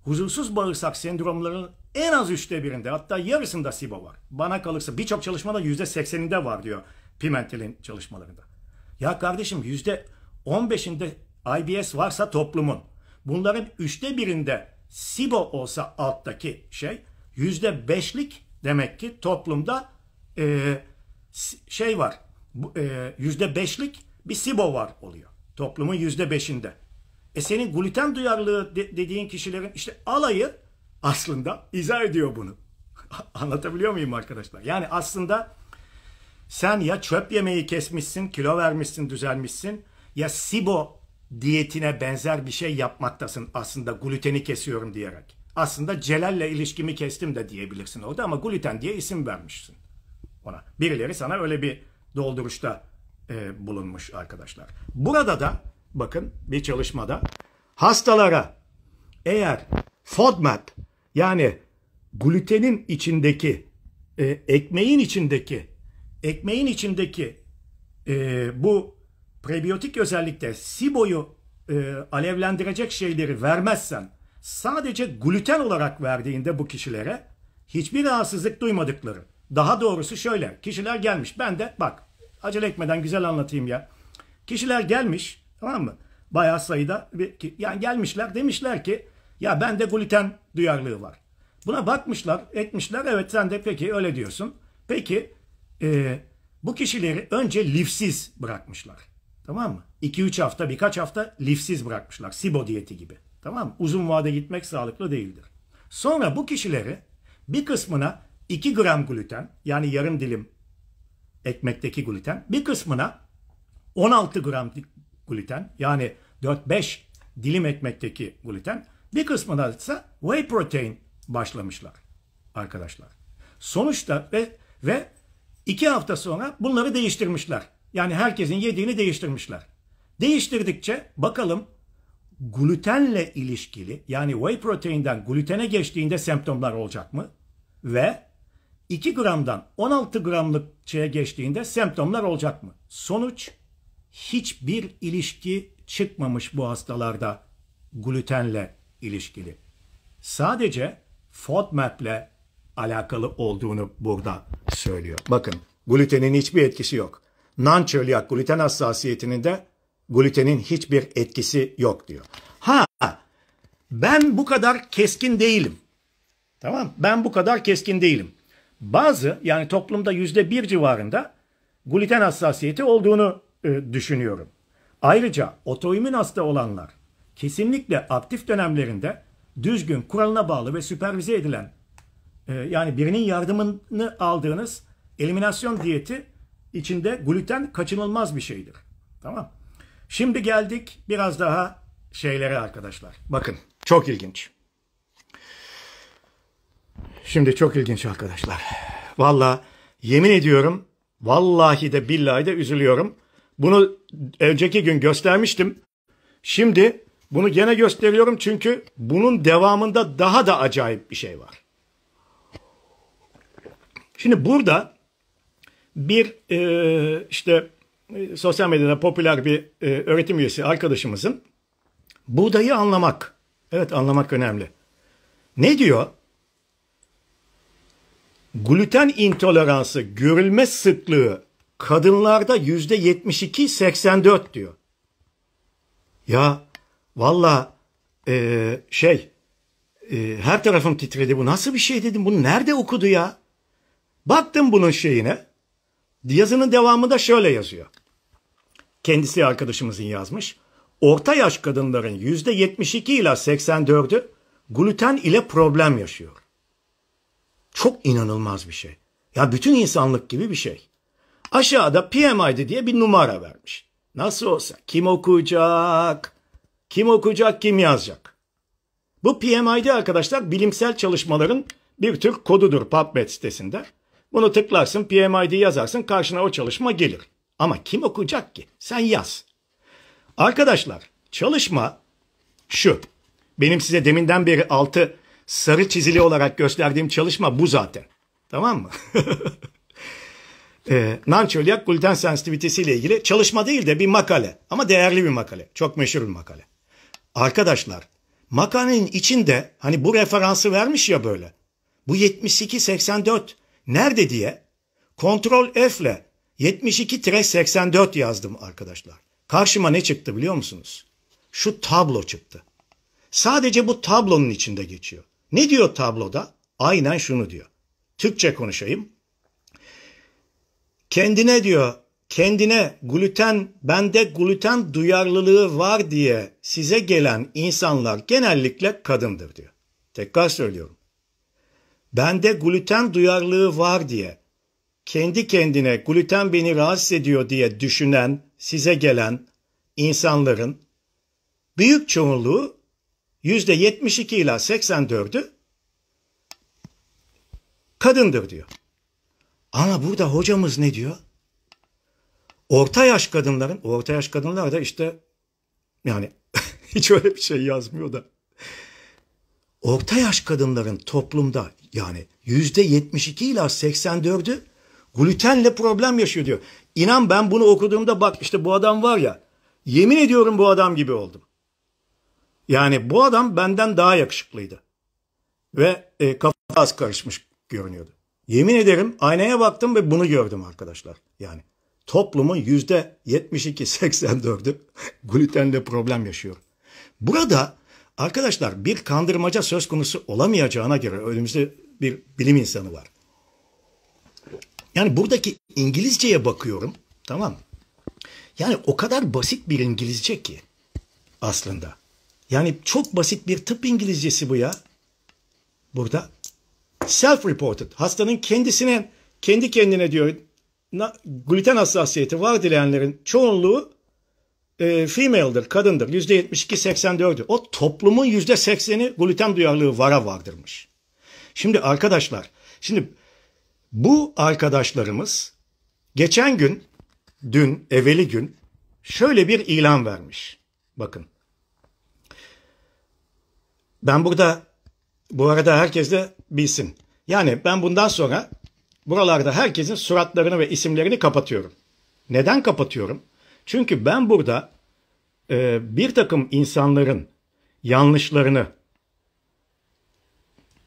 huzursuz bağırsak sendromlarının en az üçte birinde hatta yarısında SIBO var. Bana kalırsa birçok çalışmada yüzde sekseninde var diyor Pimentel'in çalışmalarında. Ya kardeşim yüzde on IBS varsa toplumun bunların üçte birinde SIBO olsa alttaki şey yüzde beşlik demek ki toplumda e, şey var e, yüzde beşlik bir SIBO var oluyor. Toplumun yüzde beşinde. E senin gluten duyarlılığı de, dediğin kişilerin işte alayı aslında izah ediyor bunu. Anlatabiliyor muyum arkadaşlar? Yani aslında sen ya çöp yemeği kesmişsin, kilo vermişsin, düzelmişsin ya SIBO diyetine benzer bir şey yapmaktasın aslında gluteni kesiyorum diyerek. Aslında Celal'le ilişkimi kestim de diyebilirsin orada ama gluten diye isim vermişsin ona. Birileri sana öyle bir dolduruşta e, bulunmuş arkadaşlar. Burada da bakın bir çalışmada hastalara eğer FODMAP yani glutenin içindeki e, ekmeğin içindeki ekmeğin içindeki e, bu prebiyotik özellikte SIBO'yu e, alevlendirecek şeyleri vermezsen sadece gluten olarak verdiğinde bu kişilere hiçbir rahatsızlık duymadıkları. Daha doğrusu şöyle kişiler gelmiş ben de bak acele etmeden güzel anlatayım ya. Kişiler gelmiş tamam mı? Bayağı sayıda bir, yani gelmişler demişler ki ya bende gluten duyarlılığı var. Buna bakmışlar etmişler evet sen de peki öyle diyorsun. Peki e, bu kişileri önce lifsiz bırakmışlar. Tamam mı? 2-3 hafta birkaç hafta lifsiz bırakmışlar. Sibo diyeti gibi. Tamam mı? Uzun vade gitmek sağlıklı değildir. Sonra bu kişileri bir kısmına 2 gram gluten yani yarım dilim ekmekteki gluten bir kısmına 16 gram gluten yani 4-5 dilim ekmekteki gluten bir kısmına ise whey protein başlamışlar arkadaşlar. Sonuçta ve ve iki hafta sonra bunları değiştirmişler. Yani herkesin yediğini değiştirmişler. Değiştirdikçe bakalım glutenle ilişkili yani whey proteinden glutene geçtiğinde semptomlar olacak mı? Ve 2 gramdan 16 gramlık şeye geçtiğinde semptomlar olacak mı? Sonuç hiçbir ilişki çıkmamış bu hastalarda glutenle ilişkili. Sadece FODMAP'le alakalı olduğunu burada söylüyor. Bakın glutenin hiçbir etkisi yok non-çölyak gluten hassasiyetinin de glutenin hiçbir etkisi yok diyor. Ha ben bu kadar keskin değilim. Tamam ben bu kadar keskin değilim. Bazı yani toplumda yüzde bir civarında gluten hassasiyeti olduğunu e, düşünüyorum. Ayrıca otoimmün hasta olanlar kesinlikle aktif dönemlerinde düzgün kuralına bağlı ve süpervize edilen e, yani birinin yardımını aldığınız eliminasyon diyeti içinde gluten kaçınılmaz bir şeydir. Tamam. Şimdi geldik biraz daha şeylere arkadaşlar. Bakın çok ilginç. Şimdi çok ilginç arkadaşlar. Valla yemin ediyorum vallahi de billahi de üzülüyorum. Bunu önceki gün göstermiştim. Şimdi bunu gene gösteriyorum çünkü bunun devamında daha da acayip bir şey var. Şimdi burada bir e, işte e, sosyal medyada popüler bir e, öğretim üyesi arkadaşımızın buğdayı anlamak. Evet anlamak önemli. Ne diyor? Gluten intoleransı görülme sıklığı kadınlarda yüzde 72 dört diyor. Ya valla e, şey e, her tarafım titredi bu nasıl bir şey dedim bunu nerede okudu ya? Baktım bunun şeyine Yazının devamında şöyle yazıyor. Kendisi arkadaşımızın yazmış. Orta yaş kadınların %72 ile 84'ü gluten ile problem yaşıyor. Çok inanılmaz bir şey. Ya bütün insanlık gibi bir şey. Aşağıda PMI'di diye bir numara vermiş. Nasıl olsa kim okuyacak? Kim okuyacak, kim yazacak? Bu PMI'di arkadaşlar bilimsel çalışmaların bir tür kodudur PubMed sitesinde. Bunu tıklarsın PMID yazarsın karşına o çalışma gelir. Ama kim okuyacak ki? Sen yaz. Arkadaşlar çalışma şu. Benim size deminden beri altı sarı çizili olarak gösterdiğim çalışma bu zaten. Tamam mı? e, Nançölyak gluten sensitivitesi ile ilgili çalışma değil de bir makale. Ama değerli bir makale. Çok meşhur bir makale. Arkadaşlar makalenin içinde hani bu referansı vermiş ya böyle. Bu 72-84 nerede diye kontrol F ile 72-84 yazdım arkadaşlar. Karşıma ne çıktı biliyor musunuz? Şu tablo çıktı. Sadece bu tablonun içinde geçiyor. Ne diyor tabloda? Aynen şunu diyor. Türkçe konuşayım. Kendine diyor, kendine gluten, bende gluten duyarlılığı var diye size gelen insanlar genellikle kadındır diyor. Tekrar söylüyorum bende gluten duyarlılığı var diye, kendi kendine gluten beni rahatsız ediyor diye düşünen, size gelen insanların büyük çoğunluğu %72 ila 84'ü kadındır diyor. Ama burada hocamız ne diyor? Orta yaş kadınların, orta yaş kadınlar da işte yani hiç öyle bir şey yazmıyor da orta yaş kadınların toplumda yani yüzde 72 ila 84'ü glutenle problem yaşıyor diyor. İnan ben bunu okuduğumda bak işte bu adam var ya yemin ediyorum bu adam gibi oldum. Yani bu adam benden daha yakışıklıydı. Ve e, kafası az karışmış görünüyordu. Yemin ederim aynaya baktım ve bunu gördüm arkadaşlar. Yani toplumun yüzde 72-84'ü glutenle problem yaşıyor. Burada Arkadaşlar bir kandırmaca söz konusu olamayacağına göre önümüzde bir bilim insanı var. Yani buradaki İngilizceye bakıyorum tamam Yani o kadar basit bir İngilizce ki aslında. Yani çok basit bir tıp İngilizcesi bu ya. Burada self-reported. Hastanın kendisine, kendi kendine diyor gluten hassasiyeti var dilenlerin çoğunluğu e, female'dır, kadındır. %72-84'ü. O toplumun yüzde %80'i gluten duyarlılığı vara vardırmış. Şimdi arkadaşlar, şimdi bu arkadaşlarımız geçen gün, dün, evveli gün şöyle bir ilan vermiş. Bakın. Ben burada, bu arada herkes de bilsin. Yani ben bundan sonra buralarda herkesin suratlarını ve isimlerini kapatıyorum. Neden kapatıyorum? Çünkü ben burada e, bir takım insanların yanlışlarını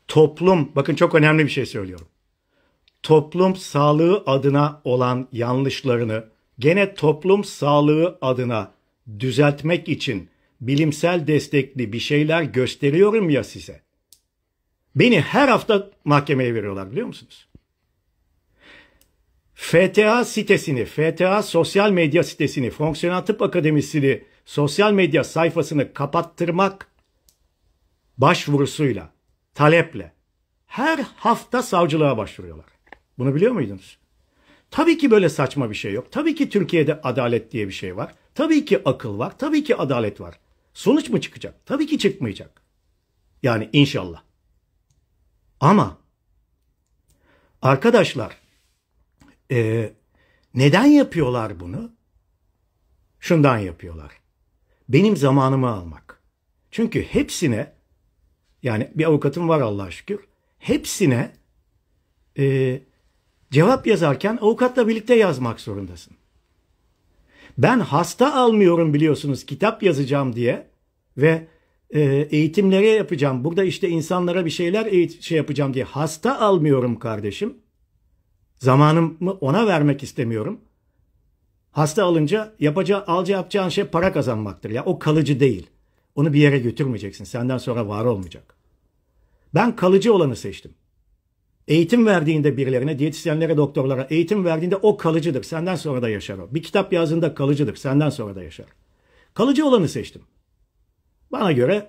toplum, bakın çok önemli bir şey söylüyorum. Toplum sağlığı adına olan yanlışlarını gene toplum sağlığı adına düzeltmek için bilimsel destekli bir şeyler gösteriyorum ya size. Beni her hafta mahkemeye veriyorlar biliyor musunuz? FTA sitesini, FTA sosyal medya sitesini, Fonksiyonel Tıp Akademisi'ni sosyal medya sayfasını kapattırmak başvurusuyla, taleple her hafta savcılığa başvuruyorlar. Bunu biliyor muydunuz? Tabii ki böyle saçma bir şey yok. Tabii ki Türkiye'de adalet diye bir şey var. Tabii ki akıl var. Tabii ki adalet var. Sonuç mu çıkacak? Tabii ki çıkmayacak. Yani inşallah. Ama arkadaşlar ee, neden yapıyorlar bunu? Şundan yapıyorlar. Benim zamanımı almak. Çünkü hepsine yani bir avukatım var Allah'a şükür. Hepsine e, cevap yazarken avukatla birlikte yazmak zorundasın. Ben hasta almıyorum biliyorsunuz kitap yazacağım diye ve e, eğitimlere yapacağım. Burada işte insanlara bir şeyler şey yapacağım diye hasta almıyorum kardeşim. Zamanımı ona vermek istemiyorum. Hasta alınca yapacağı, alacağı yapacağın şey para kazanmaktır. Ya o kalıcı değil. Onu bir yere götürmeyeceksin. Senden sonra var olmayacak. Ben kalıcı olanı seçtim. Eğitim verdiğinde birilerine, diyetisyenlere, doktorlara eğitim verdiğinde o kalıcıdır. Senden sonra da yaşar o. Bir kitap yazdığında kalıcıdır. Senden sonra da yaşar. Kalıcı olanı seçtim. Bana göre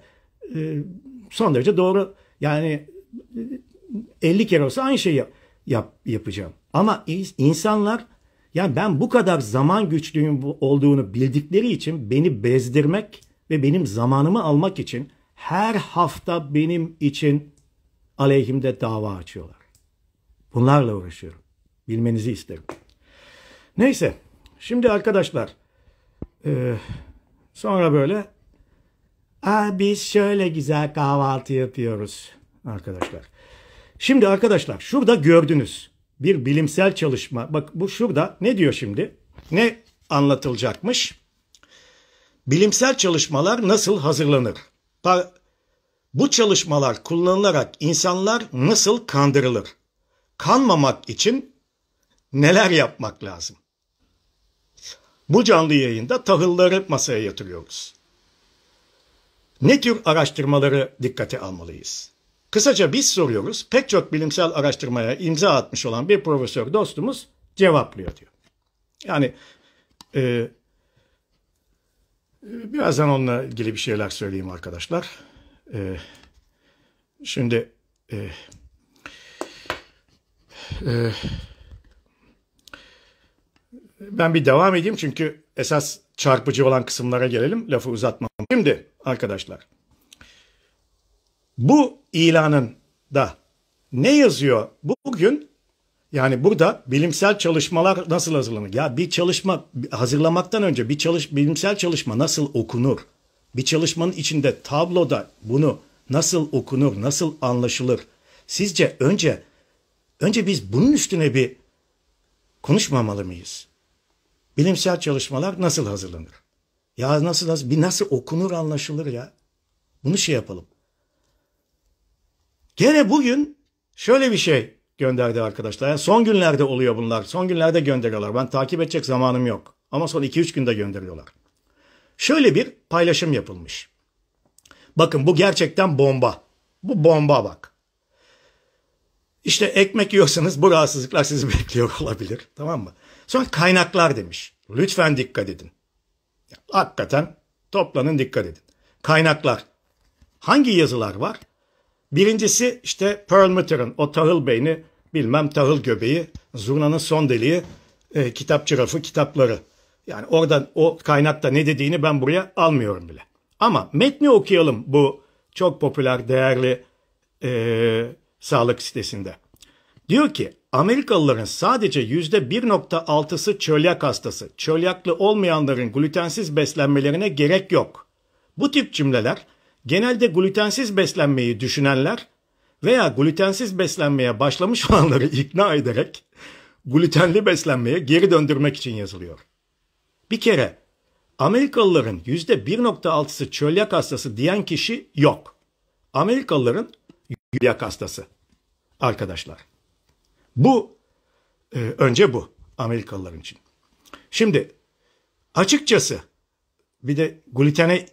e, son derece doğru. Yani 50 e, kere olsa aynı şeyi yap yap, yapacağım. Ama insanlar yani ben bu kadar zaman güçlüğüm olduğunu bildikleri için beni bezdirmek ve benim zamanımı almak için her hafta benim için aleyhimde dava açıyorlar. Bunlarla uğraşıyorum. Bilmenizi isterim. Neyse. Şimdi arkadaşlar e, sonra böyle Aa, biz şöyle güzel kahvaltı yapıyoruz arkadaşlar. Şimdi arkadaşlar şurada gördünüz bir bilimsel çalışma. Bak bu şurada ne diyor şimdi? Ne anlatılacakmış? Bilimsel çalışmalar nasıl hazırlanır? Bu çalışmalar kullanılarak insanlar nasıl kandırılır? Kanmamak için neler yapmak lazım? Bu canlı yayında tahılları masaya yatırıyoruz. Ne tür araştırmaları dikkate almalıyız? Kısaca biz soruyoruz, pek çok bilimsel araştırmaya imza atmış olan bir profesör dostumuz cevaplıyor diyor. Yani e, e, birazdan onunla ilgili bir şeyler söyleyeyim arkadaşlar. E, şimdi e, e, ben bir devam edeyim çünkü esas çarpıcı olan kısımlara gelelim. Lafı uzatmam. Şimdi arkadaşlar bu ilanın da ne yazıyor? Bugün yani burada bilimsel çalışmalar nasıl hazırlanır? Ya bir çalışma hazırlamaktan önce bir çalış bilimsel çalışma nasıl okunur? Bir çalışmanın içinde tabloda bunu nasıl okunur, nasıl anlaşılır? Sizce önce önce biz bunun üstüne bir konuşmamalı mıyız? Bilimsel çalışmalar nasıl hazırlanır? Ya nasıl bir nasıl okunur anlaşılır ya? Bunu şey yapalım. Gene bugün şöyle bir şey gönderdi arkadaşlar. Yani son günlerde oluyor bunlar. Son günlerde gönderiyorlar. Ben takip edecek zamanım yok. Ama son 2-3 günde gönderiyorlar. Şöyle bir paylaşım yapılmış. Bakın bu gerçekten bomba. Bu bomba bak. İşte ekmek yiyorsanız bu rahatsızlıklar sizi bekliyor olabilir. Tamam mı? Sonra kaynaklar demiş. Lütfen dikkat edin. Ya, hakikaten toplanın dikkat edin. Kaynaklar. Hangi yazılar var? Birincisi işte Perlmutter'ın o tahıl beyni bilmem tahıl göbeği, zurnanın son deliği, e, kitapçı rafı, kitapları. Yani oradan o kaynakta ne dediğini ben buraya almıyorum bile. Ama metni okuyalım bu çok popüler, değerli e, sağlık sitesinde. Diyor ki Amerikalıların sadece %1.6'sı çölyak hastası. Çölyaklı olmayanların glutensiz beslenmelerine gerek yok. Bu tip cümleler Genelde glutensiz beslenmeyi düşünenler veya glutensiz beslenmeye başlamış olanları ikna ederek glutenli beslenmeye geri döndürmek için yazılıyor. Bir kere Amerikalıların %1.6'sı çölyak hastası diyen kişi yok. Amerikalıların çölyak hastası arkadaşlar. Bu e, önce bu Amerikalıların için. Şimdi açıkçası bir de glutene,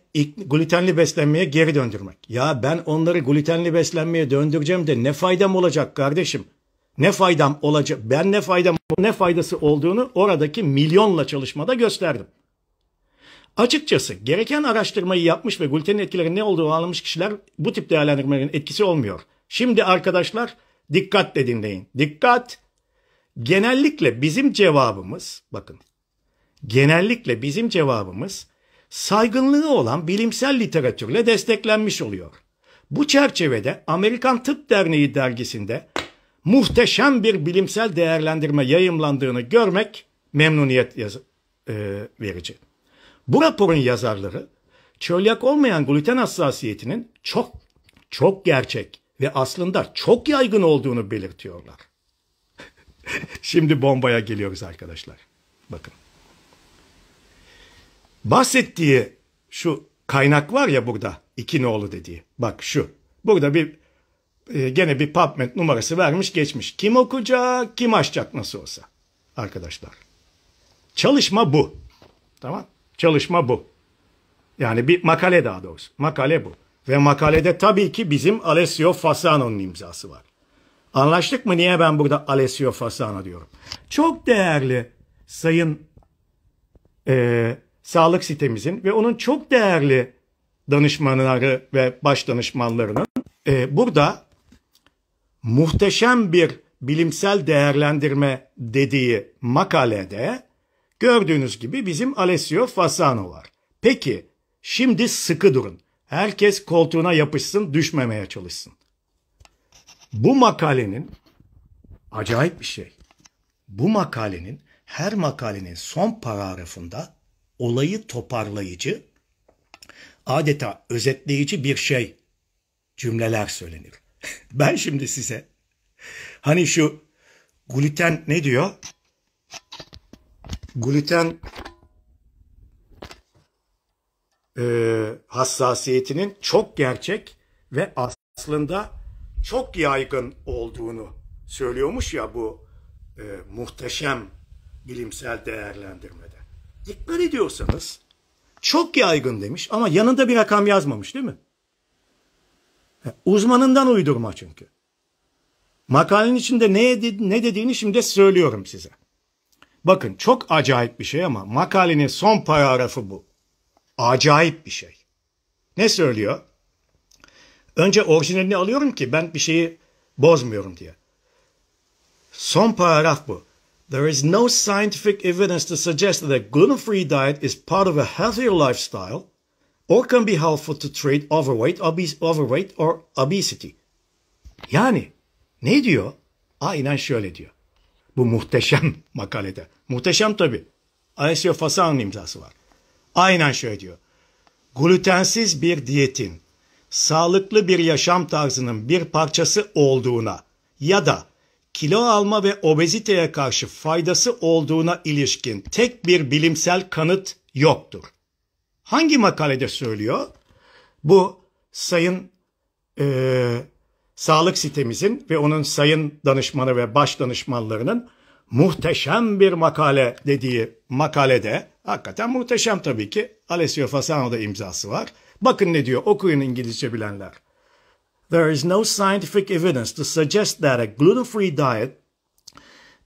glutenli beslenmeye geri döndürmek. Ya ben onları glutenli beslenmeye döndüreceğim de ne faydam olacak kardeşim? Ne faydam olacak? Ben ne faydam ne faydası olduğunu oradaki milyonla çalışmada gösterdim. Açıkçası gereken araştırmayı yapmış ve glutenin etkileri ne olduğu anlamış kişiler bu tip değerlendirmelerin etkisi olmuyor. Şimdi arkadaşlar dikkat dinleyin. Dikkat! Genellikle bizim cevabımız bakın. Genellikle bizim cevabımız saygınlığı olan bilimsel literatürle desteklenmiş oluyor. Bu çerçevede Amerikan Tıp Derneği dergisinde muhteşem bir bilimsel değerlendirme yayımlandığını görmek memnuniyet yaz- e, verici. Bu raporun yazarları çölyak olmayan gluten hassasiyetinin çok çok gerçek ve aslında çok yaygın olduğunu belirtiyorlar. Şimdi bombaya geliyoruz arkadaşlar. Bakın bahsettiği şu kaynak var ya burada iki nolu dediği. Bak şu. Burada bir e, gene bir PubMed numarası vermiş geçmiş. Kim okuyacak, kim açacak nasıl olsa arkadaşlar. Çalışma bu. Tamam? Çalışma bu. Yani bir makale daha doğrusu. Makale bu. Ve makalede tabii ki bizim Alessio Fasano'nun imzası var. Anlaştık mı niye ben burada Alessio Fasano diyorum? Çok değerli sayın e, sağlık sitemizin ve onun çok değerli danışmanları ve baş danışmanlarının e, burada muhteşem bir bilimsel değerlendirme dediği makalede gördüğünüz gibi bizim Alessio Fasano var. Peki şimdi sıkı durun. Herkes koltuğuna yapışsın, düşmemeye çalışsın. Bu makalenin acayip bir şey. Bu makalenin her makalenin son paragrafında olayı toparlayıcı, adeta özetleyici bir şey cümleler söylenir. ben şimdi size hani şu gluten ne diyor? Gluten e, hassasiyetinin çok gerçek ve aslında çok yaygın olduğunu söylüyormuş ya bu e, muhteşem bilimsel değerlendirme dikkat ediyorsanız çok yaygın demiş ama yanında bir rakam yazmamış değil mi? Uzmanından uydurma çünkü. Makalenin içinde ne, ne dediğini şimdi söylüyorum size. Bakın çok acayip bir şey ama makalenin son paragrafı bu. Acayip bir şey. Ne söylüyor? Önce orijinalini alıyorum ki ben bir şeyi bozmuyorum diye. Son paragraf bu. There is no scientific evidence to suggest that a gluten free diet is part of a healthier lifestyle or can be helpful to treat overweight, obese, overweight or obesity. Yani ne diyor? Aynen şöyle diyor. Bu muhteşem makalede. Muhteşem tabii. Alessio Fasano'nun imzası var. Aynen şöyle diyor. Glutensiz bir diyetin sağlıklı bir yaşam tarzının bir parçası olduğuna ya da kilo alma ve obeziteye karşı faydası olduğuna ilişkin tek bir bilimsel kanıt yoktur. Hangi makalede söylüyor? Bu sayın e, sağlık sitemizin ve onun sayın danışmanı ve baş danışmanlarının muhteşem bir makale dediği makalede hakikaten muhteşem tabii ki Alessio Fasano'da imzası var. Bakın ne diyor okuyun İngilizce bilenler. There is no scientific evidence to suggest that a gluten free diet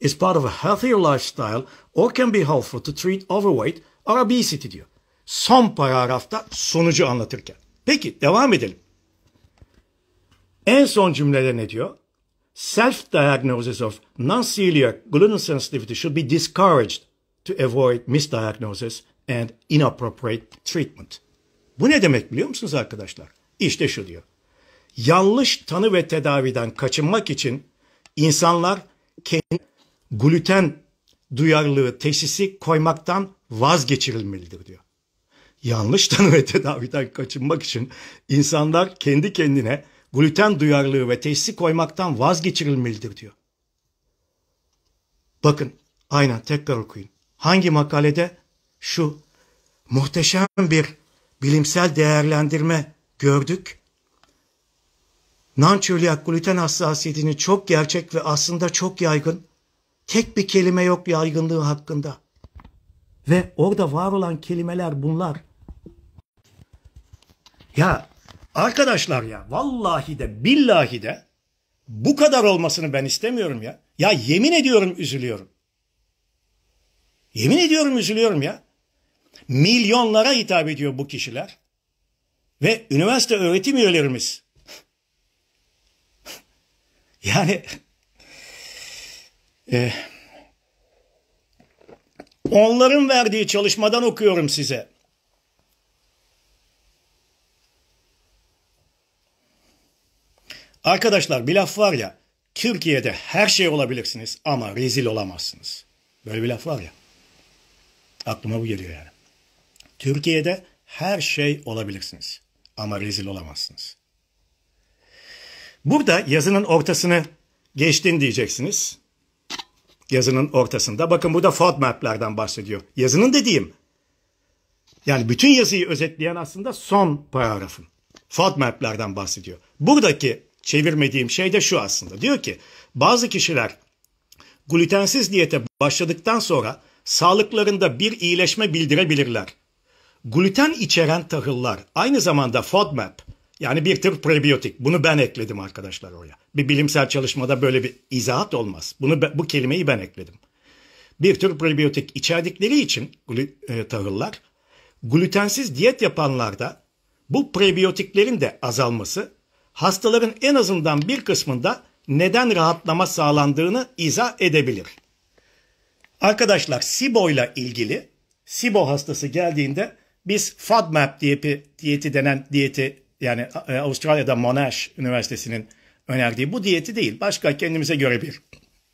is part of a healthier lifestyle or can be helpful to treat overweight or obesity diyor. Son paragrafta sonucu anlatırken. Peki devam edelim. En son cümlede ne diyor? Self-diagnosis of non-celiac gluten sensitivity should be discouraged to avoid misdiagnosis and inappropriate treatment. Bu ne demek biliyor musunuz arkadaşlar? İşte şu diyor yanlış tanı ve tedaviden kaçınmak için insanlar kendi gluten duyarlılığı teşhisi koymaktan vazgeçirilmelidir diyor. Yanlış tanı ve tedaviden kaçınmak için insanlar kendi kendine gluten duyarlılığı ve teşhisi koymaktan vazgeçirilmelidir diyor. Bakın aynen tekrar okuyun. Hangi makalede? Şu muhteşem bir bilimsel değerlendirme gördük Nonçürliyak gluten hassasiyetini çok gerçek ve aslında çok yaygın. Tek bir kelime yok yaygınlığı hakkında. Ve orada var olan kelimeler bunlar. Ya arkadaşlar ya vallahi de billahi de bu kadar olmasını ben istemiyorum ya. Ya yemin ediyorum üzülüyorum. Yemin ediyorum üzülüyorum ya. Milyonlara hitap ediyor bu kişiler. Ve üniversite öğretim üyelerimiz yani e, onların verdiği çalışmadan okuyorum size. Arkadaşlar bir laf var ya, Türkiye'de her şey olabilirsiniz ama rezil olamazsınız. Böyle bir laf var ya. Aklıma bu geliyor yani. Türkiye'de her şey olabilirsiniz ama rezil olamazsınız. Burada yazının ortasını geçtin diyeceksiniz. Yazının ortasında. Bakın burada FODMAP'lerden bahsediyor. Yazının dediğim. Yani bütün yazıyı özetleyen aslında son paragrafın. FODMAP'lerden bahsediyor. Buradaki çevirmediğim şey de şu aslında. Diyor ki bazı kişiler glutensiz diyete başladıktan sonra sağlıklarında bir iyileşme bildirebilirler. Gluten içeren tahıllar aynı zamanda FODMAP yani bir tür prebiyotik. Bunu ben ekledim arkadaşlar oraya. Bir bilimsel çalışmada böyle bir izahat olmaz. Bunu bu kelimeyi ben ekledim. Bir tür prebiyotik içerdikleri için e, tahıllar glutensiz diyet yapanlarda bu prebiyotiklerin de azalması hastaların en azından bir kısmında neden rahatlama sağlandığını izah edebilir. Arkadaşlar SIBO ile ilgili SIBO hastası geldiğinde biz FODMAP diyeti, diyeti denen diyeti yani e, e, Avustralya'da Monash Üniversitesi'nin önerdiği bu diyeti değil. Başka kendimize göre bir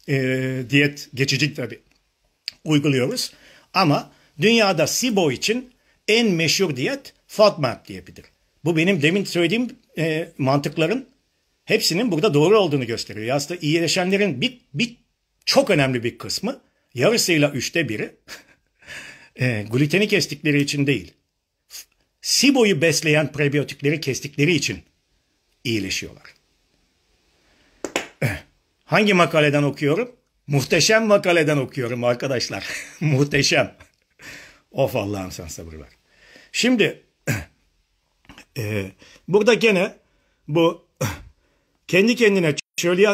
e, diyet geçici tabii uyguluyoruz. Ama dünyada SIBO için en meşhur diyet FODMAP diyetidir. Bu benim demin söylediğim e, mantıkların hepsinin burada doğru olduğunu gösteriyor. Aslında iyileşenlerin bir, bir çok önemli bir kısmı yarısıyla üçte biri e, glutenik estikleri için değil. SIBO'yu besleyen prebiyotikleri kestikleri için iyileşiyorlar. Hangi makaleden okuyorum? Muhteşem makaleden okuyorum arkadaşlar. Muhteşem. Of Allah'ım sen sabır ver. Şimdi e, burada gene bu kendi kendine çölye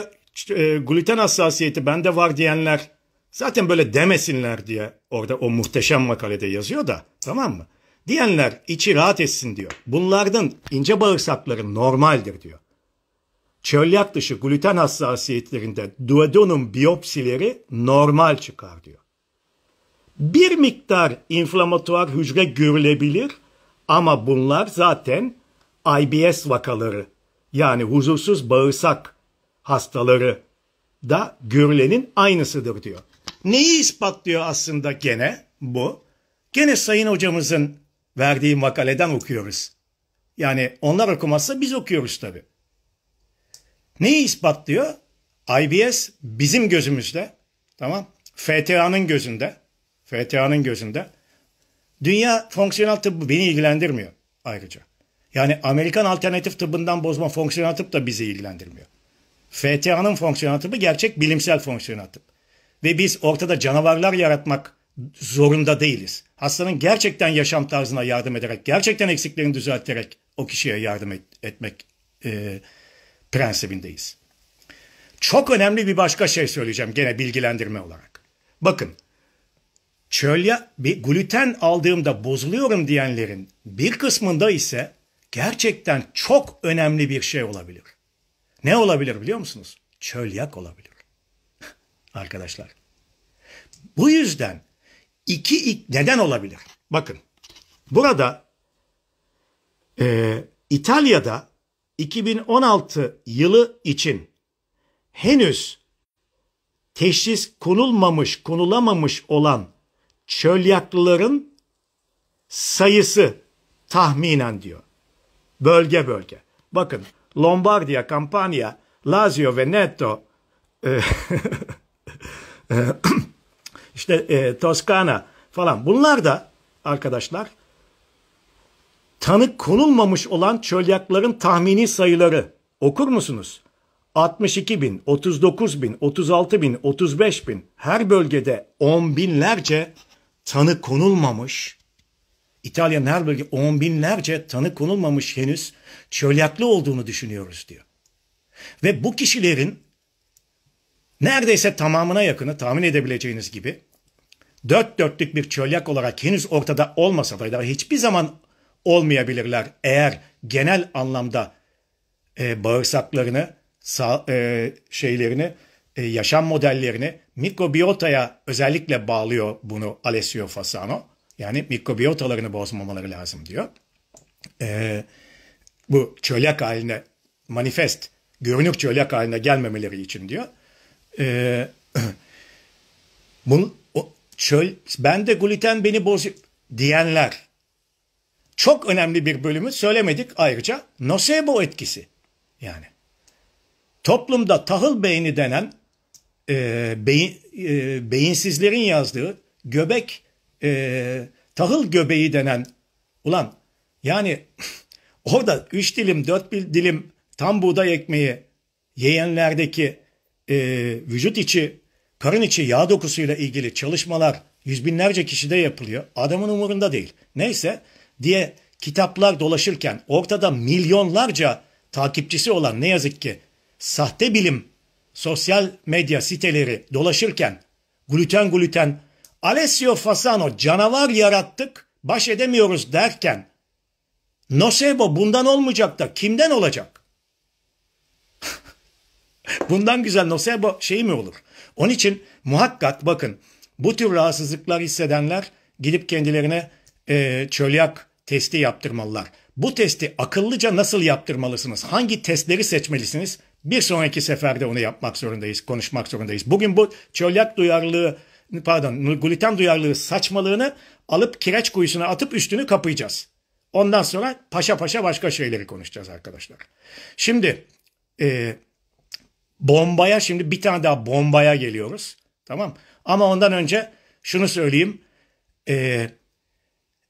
e, gluten hassasiyeti bende var diyenler zaten böyle demesinler diye orada o muhteşem makalede yazıyor da tamam mı? diyenler içi rahat etsin diyor. Bunlardan ince bağırsakların normaldir diyor. Çölyak dışı gluten hassasiyetlerinde duodenum biyopsileri normal çıkar diyor. Bir miktar inflamatuar hücre görülebilir ama bunlar zaten IBS vakaları yani huzursuz bağırsak hastaları da görülenin aynısıdır diyor. Neyi ispatlıyor aslında gene bu? Gene sayın hocamızın verdiği makaleden okuyoruz. Yani onlar okumazsa biz okuyoruz tabi. Neyi ispatlıyor? IBS bizim gözümüzde, tamam? FTA'nın gözünde, FTA'nın gözünde. Dünya fonksiyonel tıbbı beni ilgilendirmiyor ayrıca. Yani Amerikan alternatif tıbbından bozma fonksiyonel tıp da bizi ilgilendirmiyor. FTA'nın fonksiyonel tıbbı gerçek bilimsel fonksiyonel tıp. Ve biz ortada canavarlar yaratmak zorunda değiliz. Hastanın gerçekten yaşam tarzına yardım ederek, gerçekten eksiklerini düzelterek o kişiye yardım et, etmek e, prensibindeyiz. Çok önemli bir başka şey söyleyeceğim gene bilgilendirme olarak. Bakın çölye bir gluten aldığımda bozuluyorum diyenlerin bir kısmında ise gerçekten çok önemli bir şey olabilir. Ne olabilir biliyor musunuz? Çölyak olabilir. Arkadaşlar. Bu yüzden iki neden olabilir. Bakın burada e, İtalya'da 2016 yılı için henüz teşhis konulmamış, konulamamış olan çölyaklıların sayısı tahminen diyor. Bölge bölge. Bakın Lombardiya, Campania, Lazio, Veneto, e, e işte e, Toskana falan bunlar da arkadaşlar tanık konulmamış olan çölyakların tahmini sayıları okur musunuz? 62 bin, 39 bin, 36 bin, 35 bin her bölgede on binlerce tanık konulmamış İtalya'nın her bölge on binlerce tanık konulmamış henüz çölyaklı olduğunu düşünüyoruz diyor. Ve bu kişilerin neredeyse tamamına yakını tahmin edebileceğiniz gibi dört dörtlük bir çölyak olarak henüz ortada olmasa da hiçbir zaman olmayabilirler eğer genel anlamda e, bağırsaklarını, sağ, e, şeylerini, e, yaşam modellerini mikrobiyotaya özellikle bağlıyor bunu Alessio Fasano. Yani mikrobiyotalarını bozmamaları lazım diyor. E, bu çölyak haline manifest, görünür çölyak haline gelmemeleri için diyor. Ee, bunu, o, çöl, ben de gluten beni bozuyor diyenler. Çok önemli bir bölümü söylemedik ayrıca. Nocebo etkisi yani. Toplumda tahıl beyni denen e, beyin, e, beyinsizlerin yazdığı göbek e, tahıl göbeği denen ulan yani orada üç dilim dört dilim tam buğday ekmeği yiyenlerdeki e, vücut içi, karın içi yağ dokusuyla ilgili çalışmalar yüz binlerce kişide yapılıyor. Adamın umurunda değil. Neyse diye kitaplar dolaşırken ortada milyonlarca takipçisi olan ne yazık ki sahte bilim sosyal medya siteleri dolaşırken gluten gluten Alessio Fasano canavar yarattık baş edemiyoruz derken nocebo bundan olmayacak da kimden olacak? Bundan güzel nocebo şey mi olur? Onun için muhakkak bakın bu tür rahatsızlıklar hissedenler gidip kendilerine e, çölyak testi yaptırmalılar. Bu testi akıllıca nasıl yaptırmalısınız? Hangi testleri seçmelisiniz? Bir sonraki seferde onu yapmak zorundayız, konuşmak zorundayız. Bugün bu çölyak duyarlılığı, pardon gluten duyarlılığı saçmalığını alıp kireç kuyusuna atıp üstünü kapayacağız. Ondan sonra paşa paşa başka şeyleri konuşacağız arkadaşlar. Şimdi e, bombaya şimdi bir tane daha bombaya geliyoruz. Tamam. Ama ondan önce şunu söyleyeyim. E,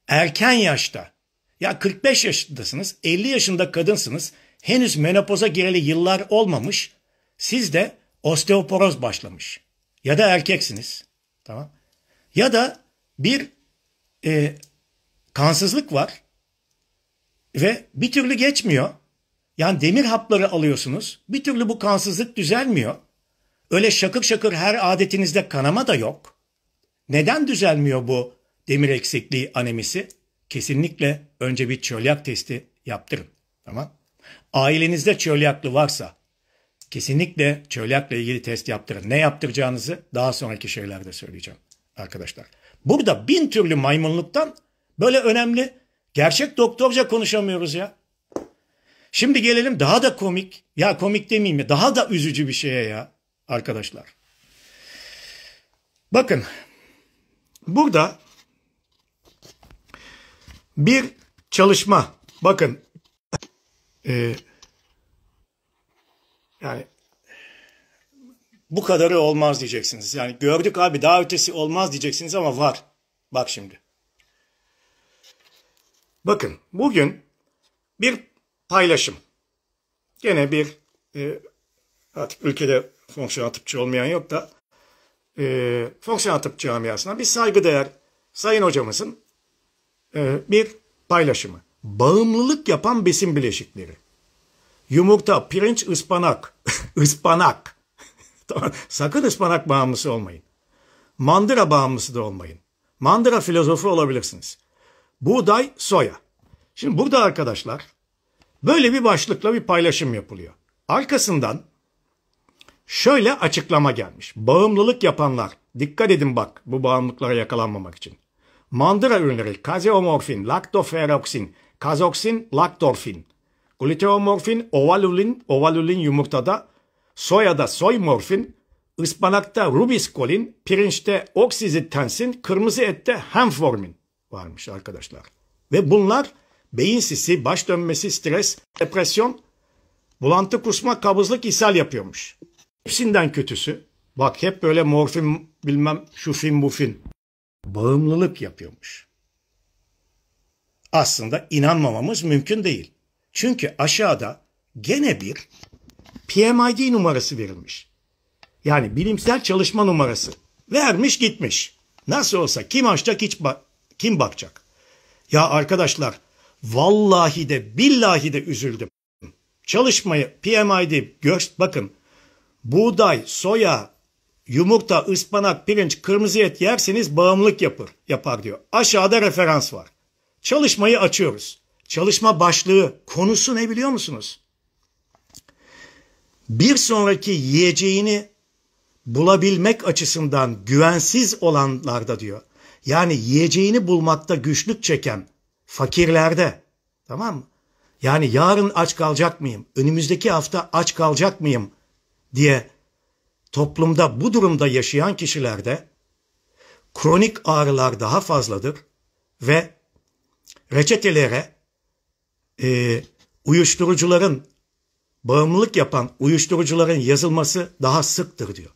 erken yaşta ya 45 yaşındasınız, 50 yaşında kadınsınız. Henüz menopoza gireli yıllar olmamış. Sizde osteoporoz başlamış. Ya da erkeksiniz. Tamam. Ya da bir e, kansızlık var ve bir türlü geçmiyor. Yani demir hapları alıyorsunuz. Bir türlü bu kansızlık düzelmiyor. Öyle şakır şakır her adetinizde kanama da yok. Neden düzelmiyor bu demir eksikliği anemisi? Kesinlikle önce bir çölyak testi yaptırın. Tamam. Ailenizde çölyaklı varsa kesinlikle çölyakla ilgili test yaptırın. Ne yaptıracağınızı daha sonraki şeylerde söyleyeceğim arkadaşlar. Burada bin türlü maymunluktan böyle önemli gerçek doktorca konuşamıyoruz ya. Şimdi gelelim daha da komik, ya komik demeyeyim ya, daha da üzücü bir şeye ya arkadaşlar. Bakın, burada bir çalışma, bakın, e, yani bu kadarı olmaz diyeceksiniz. Yani gördük abi daha ötesi olmaz diyeceksiniz ama var. Bak şimdi. Bakın bugün bir Paylaşım. Gene bir e, artık ülkede fonksiyon atıpçı olmayan yok da e, fonksiyon atıp camiasına bir saygıdeğer sayın hocamızın e, bir paylaşımı. Bağımlılık yapan besin bileşikleri. Yumurta, pirinç, ıspanak. ıspanak. Sakın ıspanak bağımlısı olmayın. Mandıra bağımlısı da olmayın. Mandıra filozofu olabilirsiniz. Buğday, soya. Şimdi burada arkadaşlar Böyle bir başlıkla bir paylaşım yapılıyor. Arkasından şöyle açıklama gelmiş. Bağımlılık yapanlar, dikkat edin bak bu bağımlılıklara yakalanmamak için. Mandıra ürünleri, kazeomorfin, laktoferoksin, kazoksin, laktorfin, gluteomorfin, ovalulin, ovalulin yumurtada, soyada soymorfin, ıspanakta rubiskolin, pirinçte oksizitensin, kırmızı ette hemformin varmış arkadaşlar. Ve bunlar beyin sisi, baş dönmesi, stres, depresyon, bulantı, kusma, kabızlık, ishal yapıyormuş. Hepsinden kötüsü. Bak hep böyle morfin bilmem şu fin bu fin. Bağımlılık yapıyormuş. Aslında inanmamamız mümkün değil. Çünkü aşağıda gene bir PMID numarası verilmiş. Yani bilimsel çalışma numarası. Vermiş gitmiş. Nasıl olsa kim açacak hiç ba kim bakacak. Ya arkadaşlar Vallahi de billahi de üzüldüm. Çalışmayı PMI'de gör bakın. Buğday, soya, yumurta, ıspanak, pirinç, kırmızı et yerseniz bağımlılık yapır, yapar diyor. Aşağıda referans var. Çalışmayı açıyoruz. Çalışma başlığı konusu ne biliyor musunuz? Bir sonraki yiyeceğini bulabilmek açısından güvensiz olanlarda diyor. Yani yiyeceğini bulmakta güçlük çeken, fakirlerde. Tamam mı? Yani yarın aç kalacak mıyım? Önümüzdeki hafta aç kalacak mıyım? diye toplumda bu durumda yaşayan kişilerde kronik ağrılar daha fazladır ve reçetelere e, uyuşturucuların bağımlılık yapan uyuşturucuların yazılması daha sıktır diyor.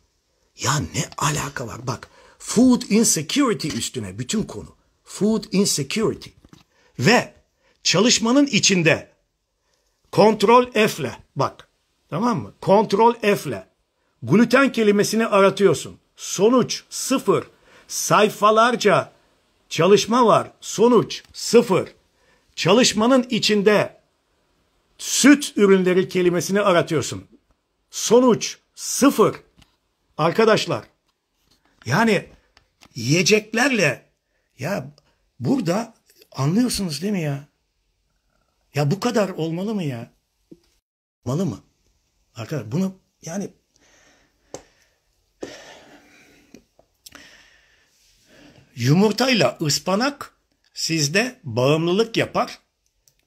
Ya ne alaka var bak food insecurity üstüne bütün konu. Food insecurity ve çalışmanın içinde kontrol F'le bak tamam mı? Kontrol F'le gluten kelimesini aratıyorsun. Sonuç sıfır. Sayfalarca çalışma var. Sonuç sıfır. Çalışmanın içinde süt ürünleri kelimesini aratıyorsun. Sonuç sıfır. Arkadaşlar yani yiyeceklerle ya burada Anlıyorsunuz değil mi ya? Ya bu kadar olmalı mı ya? Malı mı? Arkadaşlar bunu yani yumurtayla ıspanak sizde bağımlılık yapar.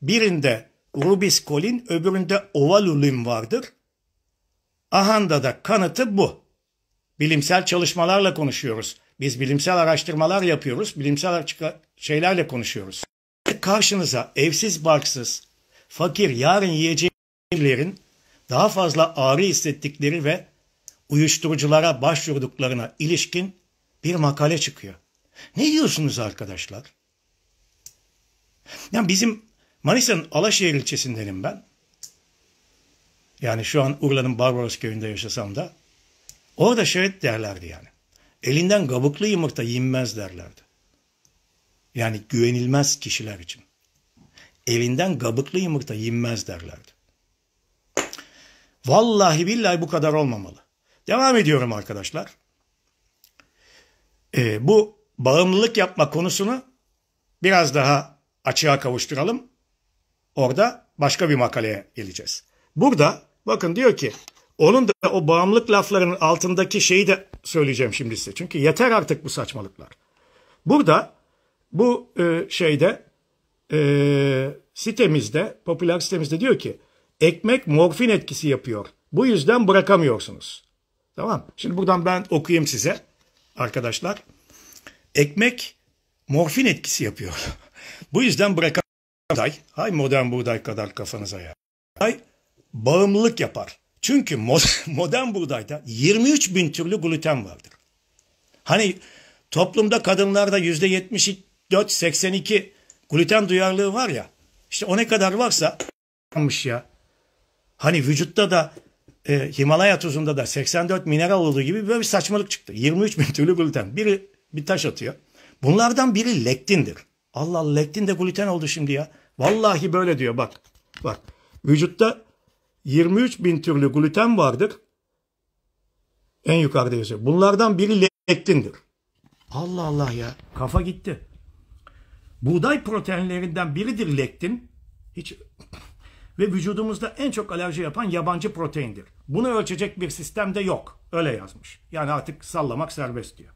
Birinde rubis kolin, öbüründe ovalulin vardır. Ahanda da kanıtı bu. Bilimsel çalışmalarla konuşuyoruz. Biz bilimsel araştırmalar yapıyoruz, bilimsel şeylerle konuşuyoruz. Karşınıza evsiz barksız, fakir yarın yiyeceklerin daha fazla ağrı hissettikleri ve uyuşturuculara başvurduklarına ilişkin bir makale çıkıyor. Ne diyorsunuz arkadaşlar? Yani bizim Manisa'nın Alaşehir ilçesindenim ben. Yani şu an Urla'nın Barbaros köyünde yaşasam da orada şöyle derlerdi yani. Elinden kabuklu yumurta da yenmez derlerdi. Yani güvenilmez kişiler için. Elinden kabuklu yumurta da yenmez derlerdi. Vallahi billahi bu kadar olmamalı. Devam ediyorum arkadaşlar. Ee, bu bağımlılık yapma konusunu biraz daha açığa kavuşturalım. Orada başka bir makaleye geleceğiz. Burada bakın diyor ki onun da o bağımlılık laflarının altındaki şeyi de söyleyeceğim şimdi size. Çünkü yeter artık bu saçmalıklar. Burada bu e, şeyde e, sitemizde, popüler sitemizde diyor ki ekmek morfin etkisi yapıyor. Bu yüzden bırakamıyorsunuz. Tamam. Şimdi buradan ben okuyayım size arkadaşlar. Ekmek morfin etkisi yapıyor. bu yüzden bırakamıyorsunuz. Hay modern buğday kadar kafanıza ya. Hay bağımlılık yapar. Çünkü modern buğdayda 23 bin türlü gluten vardır. Hani toplumda kadınlarda %74-82 gluten duyarlılığı var ya. İşte o ne kadar varsa ya. Hani vücutta da e, Himalaya tuzunda da 84 mineral olduğu gibi böyle bir saçmalık çıktı. 23 bin türlü gluten. Biri bir taş atıyor. Bunlardan biri lektindir. Allah Allah lektin de gluten oldu şimdi ya. Vallahi böyle diyor bak. Bak vücutta 23 bin türlü gluten vardır. En yukarıda yazıyor. Bunlardan biri lektindir. Allah Allah ya. Kafa gitti. Buğday proteinlerinden biridir lektin. Hiç ve vücudumuzda en çok alerji yapan yabancı proteindir. Bunu ölçecek bir sistem de yok. Öyle yazmış. Yani artık sallamak serbest diyor.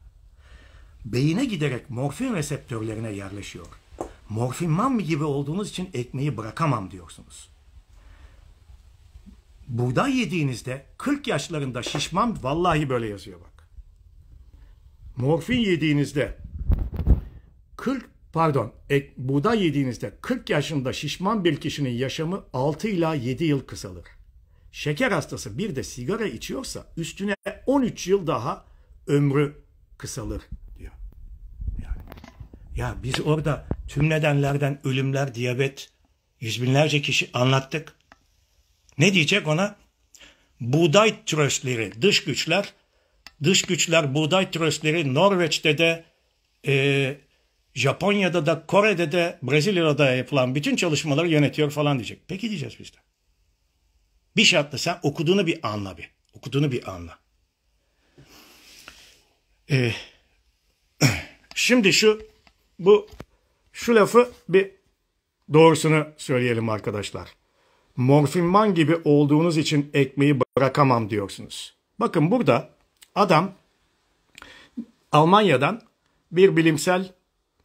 Beyine giderek morfin reseptörlerine yerleşiyor. Morfinman mı gibi olduğunuz için ekmeği bırakamam diyorsunuz buğday yediğinizde 40 yaşlarında şişman vallahi böyle yazıyor bak. Morfin yediğinizde 40 pardon ek, buğday yediğinizde 40 yaşında şişman bir kişinin yaşamı 6 ila 7 yıl kısalır. Şeker hastası bir de sigara içiyorsa üstüne 13 yıl daha ömrü kısalır diyor. Yani, ya biz orada tüm nedenlerden ölümler, diyabet, yüz binlerce kişi anlattık. Ne diyecek ona? Buğday tröstleri, dış güçler, dış güçler buğday tröstleri Norveç'te de e, Japonya'da da Kore'de de Brezilya'da da yapılan bütün çalışmaları yönetiyor falan diyecek. Peki diyeceğiz biz de. Bir şartla sen okuduğunu bir anla bir. Okuduğunu bir anla. Ee, şimdi şu bu şu lafı bir doğrusunu söyleyelim arkadaşlar morfinman gibi olduğunuz için ekmeği bırakamam diyorsunuz. Bakın burada adam Almanya'dan bir bilimsel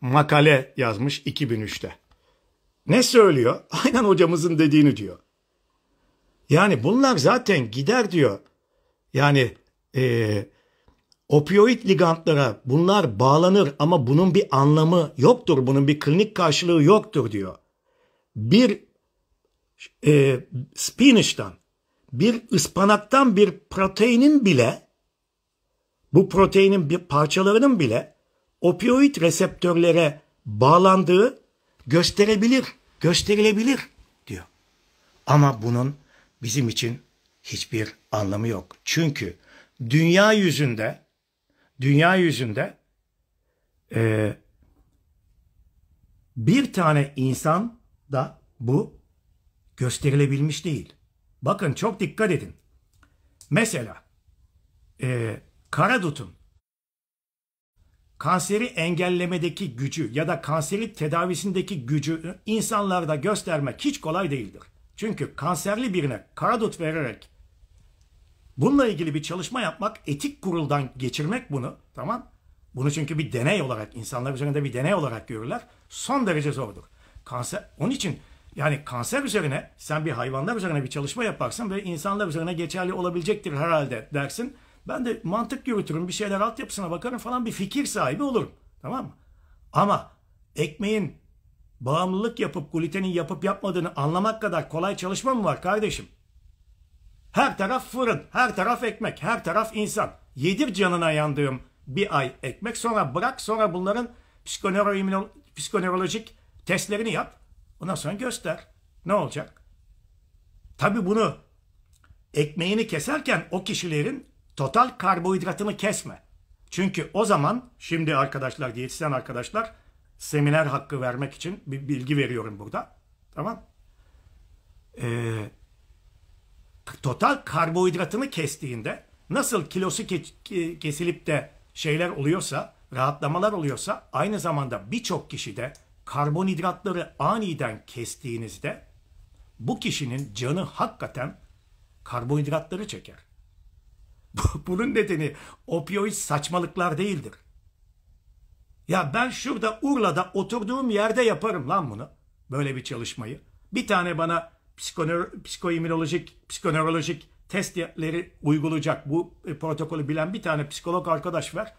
makale yazmış 2003'te. Ne söylüyor? Aynen hocamızın dediğini diyor. Yani bunlar zaten gider diyor. Yani e, opioid ligantlara bunlar bağlanır ama bunun bir anlamı yoktur. Bunun bir klinik karşılığı yoktur diyor. Bir e, spinach'tan bir ıspanaktan bir proteinin bile bu proteinin bir parçalarının bile opioid reseptörlere bağlandığı gösterebilir, gösterilebilir diyor. Ama bunun bizim için hiçbir anlamı yok. Çünkü dünya yüzünde dünya yüzünde e, bir tane insan da bu gösterilebilmiş değil. Bakın çok dikkat edin. Mesela e, karadutun kanseri engellemedeki gücü ya da kanseri tedavisindeki gücü insanlarda göstermek hiç kolay değildir. Çünkü kanserli birine karadut vererek bununla ilgili bir çalışma yapmak, etik kuruldan geçirmek bunu, tamam? Bunu çünkü bir deney olarak, insanlar üzerinde bir deney olarak görürler. Son derece zordur. Kanser, onun için yani kanser üzerine sen bir hayvanlar üzerine bir çalışma yaparsın ve insanlar üzerine geçerli olabilecektir herhalde dersin. Ben de mantık yürütürüm, bir şeyler altyapısına bakarım falan bir fikir sahibi olurum. Tamam mı? Ama ekmeğin bağımlılık yapıp glutenin yapıp yapmadığını anlamak kadar kolay çalışma mı var kardeşim? Her taraf fırın, her taraf ekmek, her taraf insan. Yedir canına yandığım bir ay ekmek sonra bırak sonra bunların psikoneuroimmunolojik testlerini yap. Ondan sonra göster. Ne olacak? Tabi bunu ekmeğini keserken o kişilerin total karbohidratını kesme. Çünkü o zaman şimdi arkadaşlar diyetisyen arkadaşlar seminer hakkı vermek için bir bilgi veriyorum burada. Tamam. Ee, total karbohidratını kestiğinde nasıl kilosu ke- kesilip de şeyler oluyorsa rahatlamalar oluyorsa aynı zamanda birçok kişide karbonhidratları aniden kestiğinizde bu kişinin canı hakikaten karbonhidratları çeker. Bunun nedeni opioid saçmalıklar değildir. Ya ben şurada Urla'da oturduğum yerde yaparım lan bunu. Böyle bir çalışmayı. Bir tane bana psikonör, psikoimmünolojik, psikonörolojik testleri uygulayacak bu e, protokolü bilen bir tane psikolog arkadaş ver.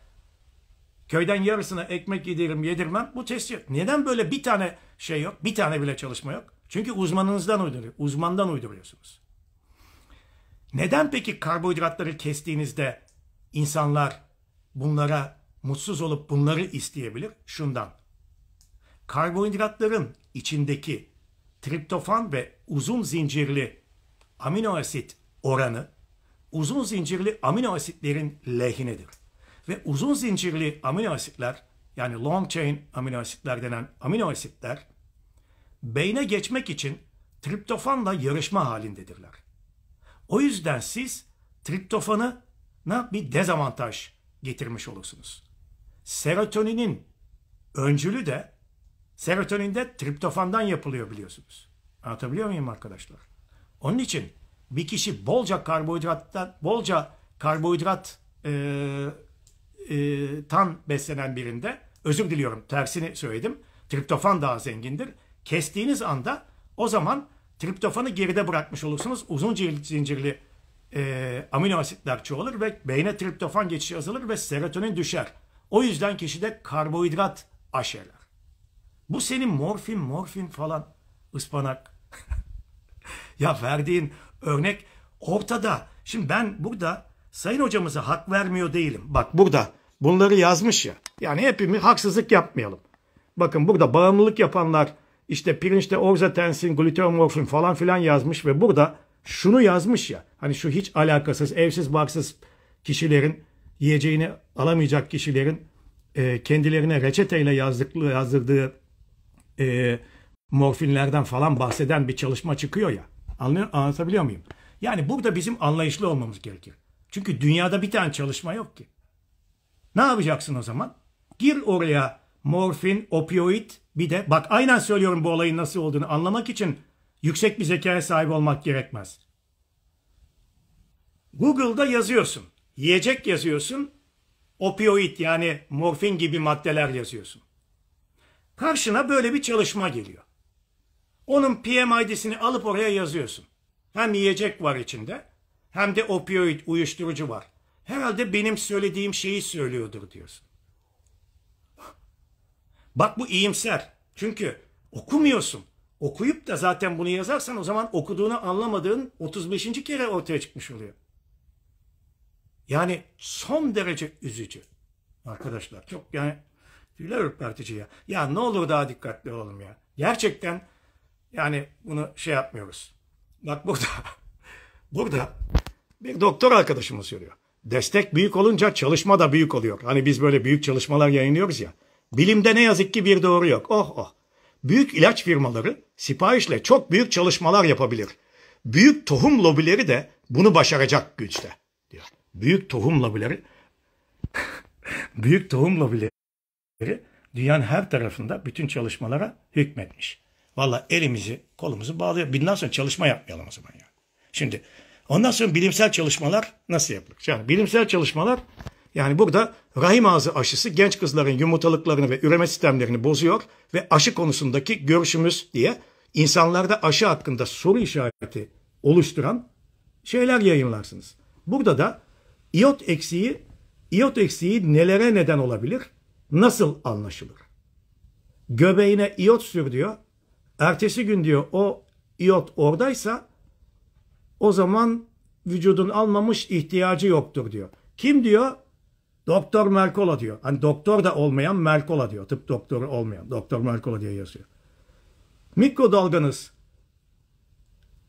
Köyden yarısına ekmek yedirim yedirmem bu test yok. Neden böyle bir tane şey yok? Bir tane bile çalışma yok. Çünkü uzmanınızdan uyduruyor, uzmandan uyduruyorsunuz. Neden peki karbonhidratları kestiğinizde insanlar bunlara mutsuz olup bunları isteyebilir? Şundan. Karbonhidratların içindeki triptofan ve uzun zincirli amino asit oranı uzun zincirli amino asitlerin lehinedir. Ve uzun zincirli amino asitler yani long chain amino asitler denen amino asitler beyne geçmek için triptofanla yarışma halindedirler. O yüzden siz triptofanı bir dezavantaj getirmiş olursunuz. Serotoninin öncülü de serotonin de triptofandan yapılıyor biliyorsunuz. Anlatabiliyor muyum arkadaşlar? Onun için bir kişi bolca karbonhidrattan, bolca karbohidrat e, e, tan beslenen birinde, özür diliyorum tersini söyledim, triptofan daha zengindir. Kestiğiniz anda o zaman triptofanı geride bırakmış olursunuz. Uzun zincirli e, amino asitler çoğalır ve beyne triptofan geçişi azalır ve serotonin düşer. O yüzden kişide karbohidrat aşeler. Bu senin morfin morfin falan ıspanak. ya verdiğin örnek ortada. Şimdi ben burada Sayın hocamıza hak vermiyor değilim. Bak burada bunları yazmış ya. Yani hepimiz haksızlık yapmayalım. Bakın burada bağımlılık yapanlar işte pirinçte orzatensin, gluteomorfin falan filan yazmış ve burada şunu yazmış ya. Hani şu hiç alakasız, evsiz baksız kişilerin yiyeceğini alamayacak kişilerin e, kendilerine reçeteyle yazdık, yazdırdığı e, morfinlerden falan bahseden bir çalışma çıkıyor ya. Anlıyor, anlatabiliyor muyum? Yani burada bizim anlayışlı olmamız gerekir. Çünkü dünyada bir tane çalışma yok ki. Ne yapacaksın o zaman? Gir oraya morfin, opioid bir de bak aynen söylüyorum bu olayın nasıl olduğunu anlamak için yüksek bir zekaya sahip olmak gerekmez. Google'da yazıyorsun. Yiyecek yazıyorsun. Opioid yani morfin gibi maddeler yazıyorsun. Karşına böyle bir çalışma geliyor. Onun PMID'sini alıp oraya yazıyorsun. Hem yiyecek var içinde hem de opioid uyuşturucu var. Herhalde benim söylediğim şeyi söylüyordur diyorsun. Bak bu iyimser. Çünkü okumuyorsun. Okuyup da zaten bunu yazarsan o zaman okuduğunu anlamadığın 35. kere ortaya çıkmış oluyor. Yani son derece üzücü arkadaşlar. Çok yani tüyler ürpertici ya. Ya ne olur daha dikkatli olalım ya. Gerçekten yani bunu şey yapmıyoruz. Bak burada Burada bir doktor arkadaşımız söylüyor. Destek büyük olunca çalışma da büyük oluyor. Hani biz böyle büyük çalışmalar yayınlıyoruz ya. Bilimde ne yazık ki bir doğru yok. Oh oh. Büyük ilaç firmaları siparişle çok büyük çalışmalar yapabilir. Büyük tohum lobileri de bunu başaracak güçte diyor. Büyük tohum lobileri büyük tohum lobileri dünyanın her tarafında bütün çalışmalara hükmetmiş. Valla elimizi kolumuzu bağlıyor. Bundan sonra çalışma yapmayalım o zaman ya. Şimdi Ondan sonra bilimsel çalışmalar nasıl yapılır? Yani bilimsel çalışmalar yani burada rahim ağzı aşısı genç kızların yumurtalıklarını ve üreme sistemlerini bozuyor ve aşı konusundaki görüşümüz diye insanlarda aşı hakkında soru işareti oluşturan şeyler yayınlarsınız. Burada da iot eksiği iot eksiği nelere neden olabilir? Nasıl anlaşılır? Göbeğine iot sür diyor. Ertesi gün diyor o iot oradaysa o zaman vücudun almamış ihtiyacı yoktur diyor. Kim diyor? Doktor Merkola diyor. Hani doktor da olmayan Merkola diyor. Tıp doktoru olmayan. Doktor Merkola diye yazıyor. Mikrodalganız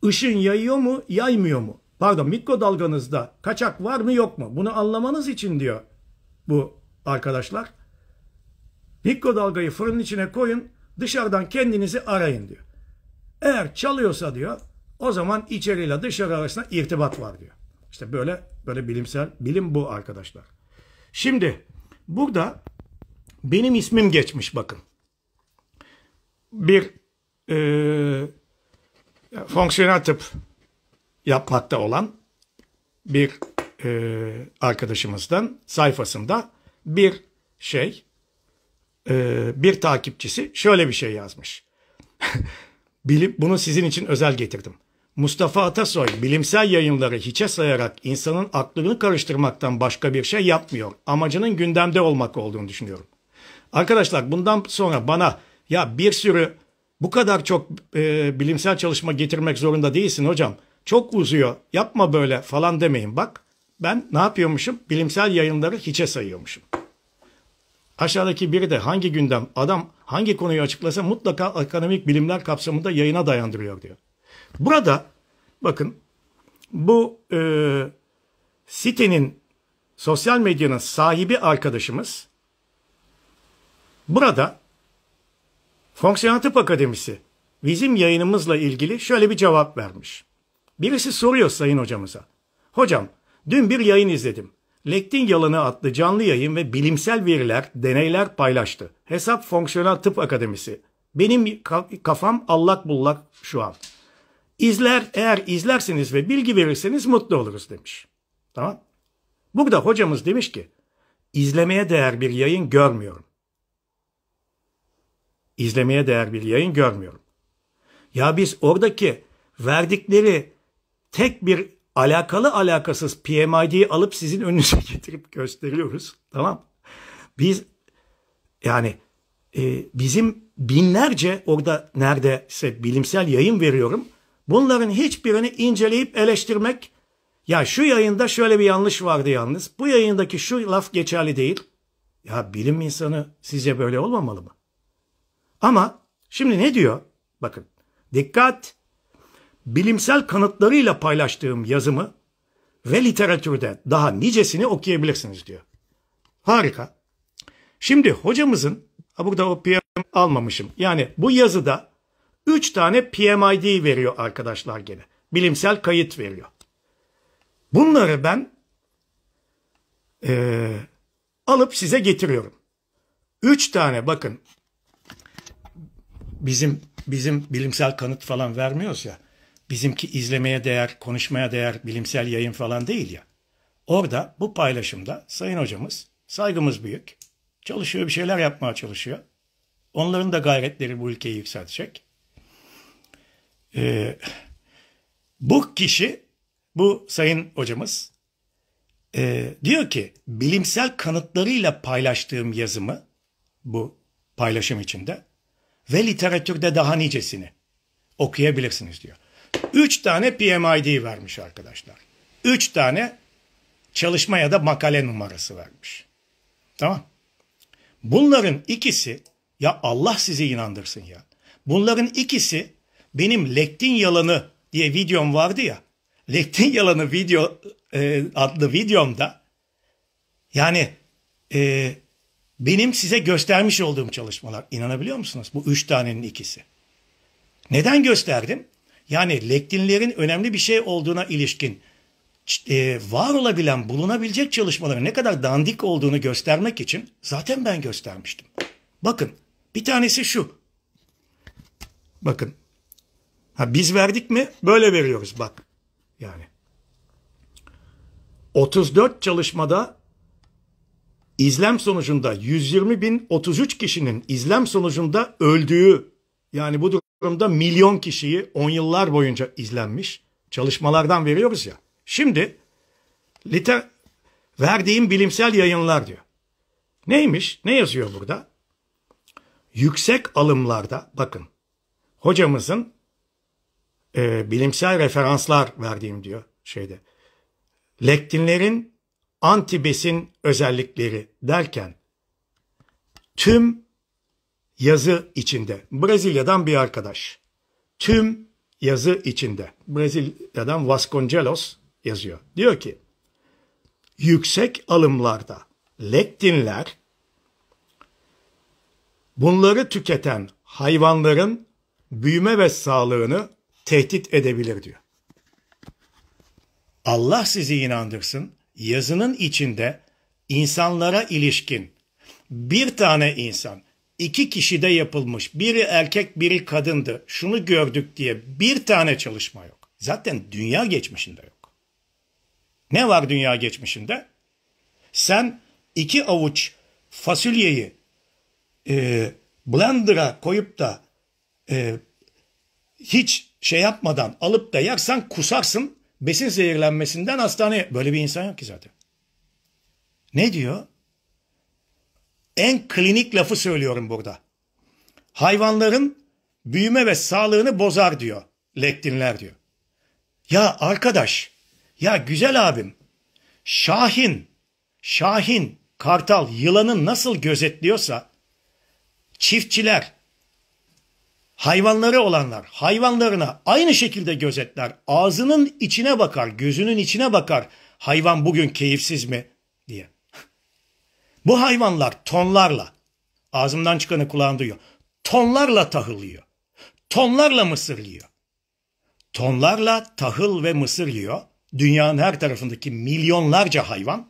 ışın yayıyor mu, yaymıyor mu? Pardon mikrodalganızda kaçak var mı yok mu? Bunu anlamanız için diyor bu arkadaşlar. Mikrodalgayı fırının içine koyun, dışarıdan kendinizi arayın diyor. Eğer çalıyorsa diyor o zaman içeriyle dışarı arasında irtibat var diyor. İşte böyle böyle bilimsel bilim bu arkadaşlar. Şimdi burada benim ismim geçmiş bakın. Bir e, fonksiyonel tıp yapmakta olan bir e, arkadaşımızdan sayfasında bir şey e, bir takipçisi şöyle bir şey yazmış. Bilip bunu sizin için özel getirdim. Mustafa Atasoy bilimsel yayınları hiçe sayarak insanın aklını karıştırmaktan başka bir şey yapmıyor. Amacının gündemde olmak olduğunu düşünüyorum. Arkadaşlar bundan sonra bana ya bir sürü bu kadar çok e, bilimsel çalışma getirmek zorunda değilsin hocam. Çok uzuyor yapma böyle falan demeyin. Bak ben ne yapıyormuşum bilimsel yayınları hiçe sayıyormuşum. Aşağıdaki biri de hangi gündem, adam hangi konuyu açıklasa mutlaka akademik bilimler kapsamında yayına dayandırıyor diyor. Burada bakın bu e, sitenin sosyal medyanın sahibi arkadaşımız burada Fonksiyon Tıp Akademisi bizim yayınımızla ilgili şöyle bir cevap vermiş. Birisi soruyor sayın hocamıza. Hocam dün bir yayın izledim. Lektin Yalanı adlı canlı yayın ve bilimsel veriler, deneyler paylaştı. Hesap Fonksiyonel Tıp Akademisi. Benim kafam allak bullak şu an. İzler, eğer izlerseniz ve bilgi verirseniz mutlu oluruz demiş. Tamam. Burada hocamız demiş ki, izlemeye değer bir yayın görmüyorum. İzlemeye değer bir yayın görmüyorum. Ya biz oradaki verdikleri tek bir alakalı alakasız PMID'yi alıp sizin önünüze getirip gösteriyoruz. Tamam. Biz yani e, bizim binlerce orada neredeyse bilimsel yayın veriyorum. Bunların hiçbirini inceleyip eleştirmek ya şu yayında şöyle bir yanlış vardı yalnız. Bu yayındaki şu laf geçerli değil. Ya bilim insanı sizce böyle olmamalı mı? Ama şimdi ne diyor? Bakın dikkat bilimsel kanıtlarıyla paylaştığım yazımı ve literatürde daha nicesini okuyabilirsiniz diyor. Harika. Şimdi hocamızın, burada o PM almamışım. Yani bu yazıda 3 tane PMID veriyor arkadaşlar gene. Bilimsel kayıt veriyor. Bunları ben e, alıp size getiriyorum. 3 tane bakın bizim bizim bilimsel kanıt falan vermiyoruz ya bizimki izlemeye değer, konuşmaya değer bilimsel yayın falan değil ya. Orada bu paylaşımda sayın hocamız saygımız büyük. Çalışıyor bir şeyler yapmaya çalışıyor. Onların da gayretleri bu ülkeyi yükseltecek. Ee, bu kişi, bu sayın hocamız e, diyor ki bilimsel kanıtlarıyla paylaştığım yazımı bu paylaşım içinde ve literatürde daha nicesini okuyabilirsiniz diyor. 3 tane PMID vermiş arkadaşlar. 3 tane çalışma ya da makale numarası vermiş. Tamam. Bunların ikisi ya Allah sizi inandırsın ya. Bunların ikisi benim Lektin Yalanı diye videom vardı ya. Lektin Yalanı video e, adlı videomda yani e, benim size göstermiş olduğum çalışmalar inanabiliyor musunuz? Bu üç tanenin ikisi. Neden gösterdim? Yani lektinlerin önemli bir şey olduğuna ilişkin e, var olabilen, bulunabilecek çalışmaların ne kadar dandik olduğunu göstermek için zaten ben göstermiştim. Bakın bir tanesi şu. Bakın. Ha, biz verdik mi böyle veriyoruz bak. Yani. 34 çalışmada izlem sonucunda 120.033 kişinin izlem sonucunda öldüğü yani bu durumda milyon kişiyi on yıllar boyunca izlenmiş çalışmalardan veriyoruz ya. Şimdi liter verdiğim bilimsel yayınlar diyor. Neymiş? Ne yazıyor burada? Yüksek alımlarda bakın hocamızın e, bilimsel referanslar verdiğim diyor şeyde. Lektinlerin antibesin özellikleri derken tüm yazı içinde. Brezilya'dan bir arkadaş. Tüm yazı içinde. Brezilya'dan Vasconcelos yazıyor. Diyor ki yüksek alımlarda lektinler bunları tüketen hayvanların büyüme ve sağlığını tehdit edebilir diyor. Allah sizi inandırsın. Yazının içinde insanlara ilişkin bir tane insan iki kişide yapılmış. Biri erkek biri kadındı. Şunu gördük diye bir tane çalışma yok. Zaten dünya geçmişinde yok. Ne var dünya geçmişinde? Sen iki avuç fasulyeyi e, blender'a koyup da e, hiç şey yapmadan alıp da yersen kusarsın. Besin zehirlenmesinden hastaneye. Böyle bir insan yok ki zaten. Ne diyor? En klinik lafı söylüyorum burada. Hayvanların büyüme ve sağlığını bozar diyor. Lektinler diyor. Ya arkadaş, ya güzel abim. Şahin, Şahin, Kartal yılanı nasıl gözetliyorsa çiftçiler, hayvanları olanlar hayvanlarına aynı şekilde gözetler. Ağzının içine bakar, gözünün içine bakar. Hayvan bugün keyifsiz mi diye. Bu hayvanlar tonlarla, ağzımdan çıkanı kulağın duyuyor, tonlarla tahıl Tonlarla mısır yiyor. Tonlarla tahıl ve mısır yiyor. Dünyanın her tarafındaki milyonlarca hayvan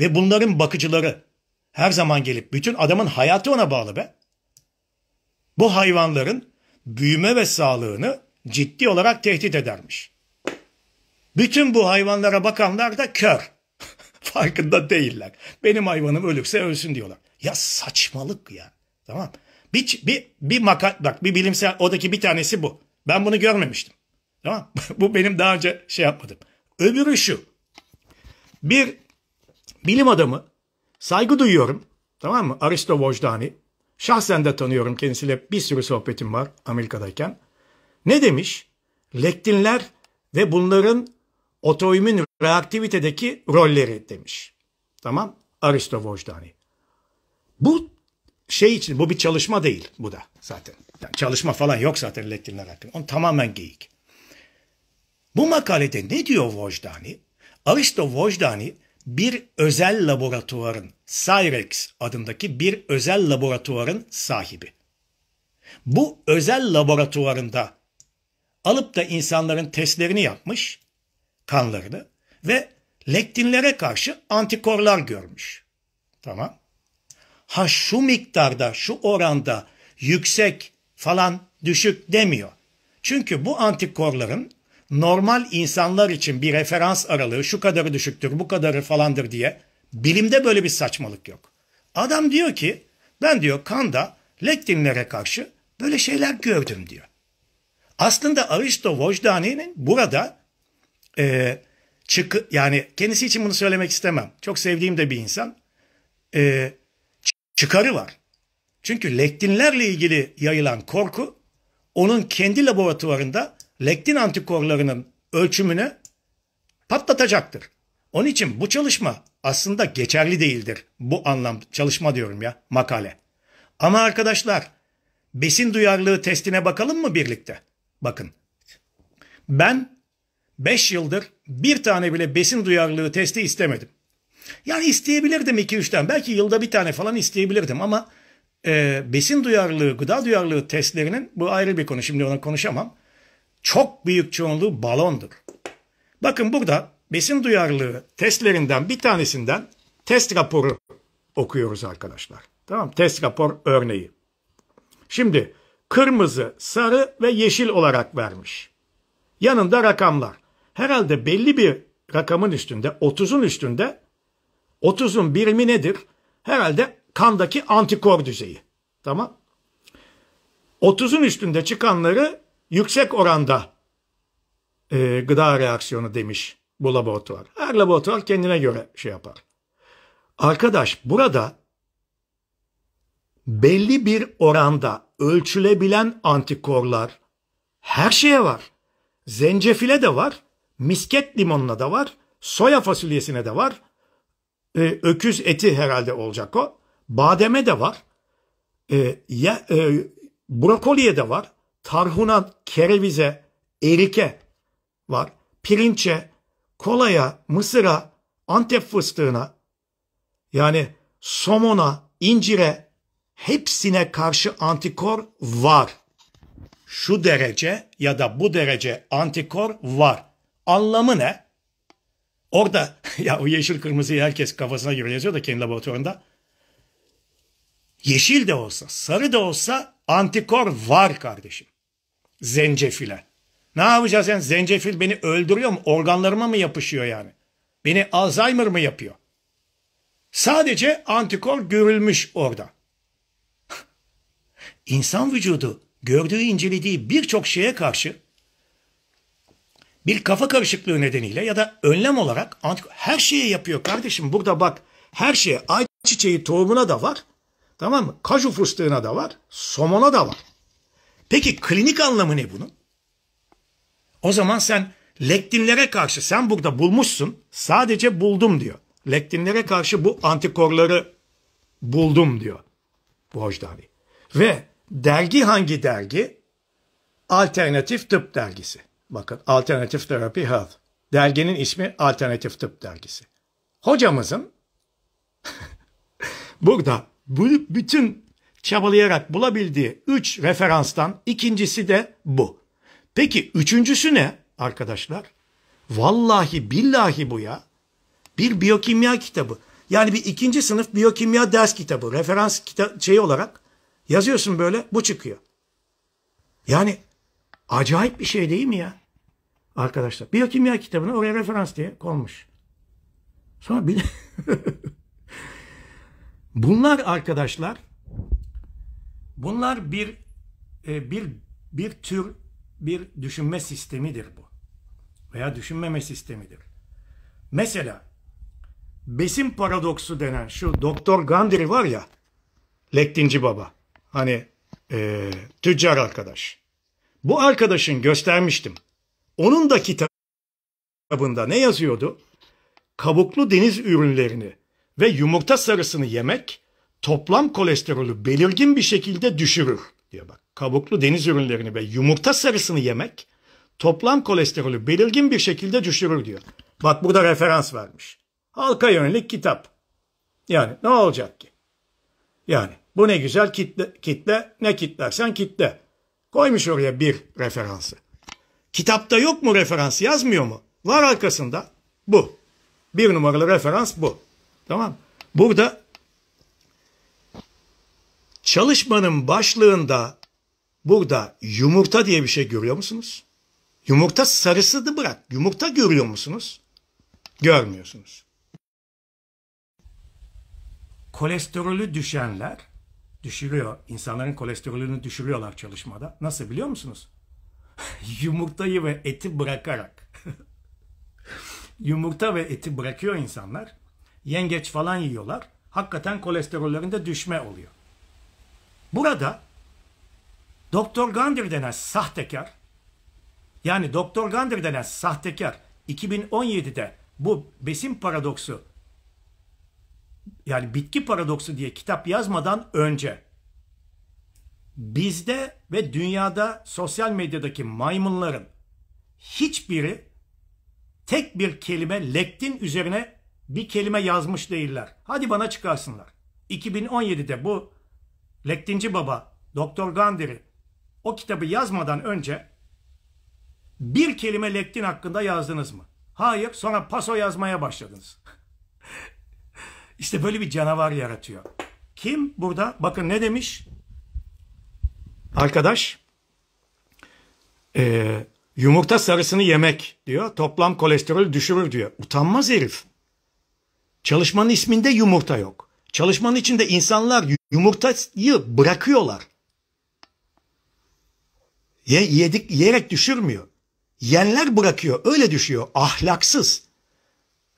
ve bunların bakıcıları her zaman gelip bütün adamın hayatı ona bağlı be. Bu hayvanların büyüme ve sağlığını ciddi olarak tehdit edermiş. Bütün bu hayvanlara bakanlar da kör. Farkında değiller. Benim hayvanım ölürse ölsün diyorlar. Ya saçmalık ya. Tamam. Bir, bir, bir maka, bak bir bilimsel odaki bir tanesi bu. Ben bunu görmemiştim. Tamam. bu benim daha önce şey yapmadım. Öbürü şu. Bir bilim adamı saygı duyuyorum. Tamam mı? Aristo Vojdani. Şahsen de tanıyorum kendisiyle bir sürü sohbetim var Amerika'dayken. Ne demiş? Lektinler ve bunların otoimmün reaktivitedeki rolleri demiş. Tamam? Aristo Vojdani. Bu şey için bu bir çalışma değil bu da zaten. Yani çalışma falan yok zaten Lektinler hakkında. On tamamen geyik. Bu makalede ne diyor Vojdani? Aristo Vojdani bir özel laboratuvarın, Cyrex adındaki bir özel laboratuvarın sahibi. Bu özel laboratuvarında alıp da insanların testlerini yapmış, kanlarını ve lektinlere karşı antikorlar görmüş. Tamam. Ha şu miktarda, şu oranda yüksek falan düşük demiyor. Çünkü bu antikorların normal insanlar için bir referans aralığı şu kadarı düşüktür, bu kadarı falandır diye bilimde böyle bir saçmalık yok. Adam diyor ki ben diyor kanda lektinlere karşı böyle şeyler gördüm diyor. Aslında Aristo Vojdani'nin burada e, çıkı yani kendisi için bunu söylemek istemem. Çok sevdiğim de bir insan. E, çıkarı var. Çünkü lektinlerle ilgili yayılan korku onun kendi laboratuvarında lektin antikorlarının ölçümünü patlatacaktır. Onun için bu çalışma aslında geçerli değildir. Bu anlam çalışma diyorum ya makale. Ama arkadaşlar besin duyarlılığı testine bakalım mı birlikte? Bakın ben 5 yıldır bir tane bile besin duyarlılığı testi istemedim. Yani isteyebilirdim 2-3'ten. Belki yılda bir tane falan isteyebilirdim ama e, besin duyarlılığı, gıda duyarlılığı testlerinin bu ayrı bir konu. Şimdi ona konuşamam. Çok büyük çoğunluğu balondur. Bakın burada besin duyarlılığı testlerinden bir tanesinden test raporu okuyoruz arkadaşlar. Tamam Test rapor örneği. Şimdi kırmızı, sarı ve yeşil olarak vermiş. Yanında rakamlar herhalde belli bir rakamın üstünde, 30'un üstünde 30'un birimi nedir? Herhalde kandaki antikor düzeyi. Tamam. 30'un üstünde çıkanları yüksek oranda e, gıda reaksiyonu demiş bu laboratuvar. Her laboratuvar kendine göre şey yapar. Arkadaş burada belli bir oranda ölçülebilen antikorlar her şeye var. Zencefile de var, Misket limonuna da var. Soya fasulyesine de var. E, öküz eti herhalde olacak o. Bademe de var. E, ya, e, brokoliye de var. Tarhuna, kerevize, erike var. Pirinçe, kolaya, mısıra, antep fıstığına yani somona, incire hepsine karşı antikor var. Şu derece ya da bu derece antikor var. Anlamı ne? Orada ya o yeşil kırmızıyı herkes kafasına göre yazıyor da kendi laboratuvarında. Yeşil de olsa, sarı da olsa antikor var kardeşim. Zencefile. Ne yapacağız yani? Zencefil beni öldürüyor mu? Organlarıma mı yapışıyor yani? Beni Alzheimer mı yapıyor? Sadece antikor görülmüş orada. İnsan vücudu gördüğü incelediği birçok şeye karşı bir kafa karışıklığı nedeniyle ya da önlem olarak antik her şeye yapıyor kardeşim burada bak her şeye ayçiçeği çiçeği tohumuna da var tamam mı? Kaju fıstığına da var, somona da var. Peki klinik anlamı ne bunun? O zaman sen lektinlere karşı sen burada bulmuşsun sadece buldum diyor. Lektinlere karşı bu antikorları buldum diyor Bojdari. Ve dergi hangi dergi? Alternatif Tıp Dergisi. Bakın alternatif Therapy Health. Derginin ismi Alternatif Tıp Dergisi. Hocamızın burada bu, bütün çabalayarak bulabildiği 3 referanstan ikincisi de bu. Peki üçüncüsü ne arkadaşlar? Vallahi billahi bu ya. Bir biyokimya kitabı. Yani bir ikinci sınıf biyokimya ders kitabı. Referans kita şey olarak yazıyorsun böyle bu çıkıyor. Yani Acayip bir şey değil mi ya? Arkadaşlar. Biyokimya kitabına oraya referans diye konmuş. Sonra bir... bunlar arkadaşlar bunlar bir e, bir bir tür bir düşünme sistemidir bu. Veya düşünmeme sistemidir. Mesela besin paradoksu denen şu Doktor Gandhi var ya Lektinci Baba. Hani e, tüccar arkadaş. Bu arkadaşın göstermiştim. Onun da kitabında ne yazıyordu? Kabuklu deniz ürünlerini ve yumurta sarısını yemek toplam kolesterolü belirgin bir şekilde düşürür diyor bak. Kabuklu deniz ürünlerini ve yumurta sarısını yemek toplam kolesterolü belirgin bir şekilde düşürür diyor. Bak burada referans vermiş. Halka yönelik kitap. Yani ne olacak ki? Yani bu ne güzel kitle, kitle ne kitlersen kitle. Koymuş oraya bir referansı. Kitapta yok mu referans yazmıyor mu? Var arkasında bu. Bir numaralı referans bu. Tamam Burada çalışmanın başlığında burada yumurta diye bir şey görüyor musunuz? Yumurta sarısını bırak. Yumurta görüyor musunuz? Görmüyorsunuz. Kolesterolü düşenler düşürüyor. İnsanların kolesterolünü düşürüyorlar çalışmada. Nasıl biliyor musunuz? Yumurtayı ve eti bırakarak. Yumurta ve eti bırakıyor insanlar. Yengeç falan yiyorlar. Hakikaten kolesterollerinde düşme oluyor. Burada Doktor Gander denen sahtekar yani Doktor Gander denen sahtekar 2017'de bu besin paradoksu yani bitki paradoksu diye kitap yazmadan önce bizde ve dünyada sosyal medyadaki maymunların hiçbiri tek bir kelime lektin üzerine bir kelime yazmış değiller. Hadi bana çıkarsınlar. 2017'de bu Lektinci Baba, Doktor Gandiri o kitabı yazmadan önce bir kelime lektin hakkında yazdınız mı? Hayır, sonra paso yazmaya başladınız. İşte böyle bir canavar yaratıyor. Kim burada? Bakın ne demiş? Arkadaş e, yumurta sarısını yemek diyor. Toplam kolesterol düşürür diyor. Utanmaz herif. Çalışmanın isminde yumurta yok. Çalışmanın içinde insanlar yumurtayı bırakıyorlar. Ye, yedik, yiyerek düşürmüyor. Yenler bırakıyor, öyle düşüyor. Ahlaksız.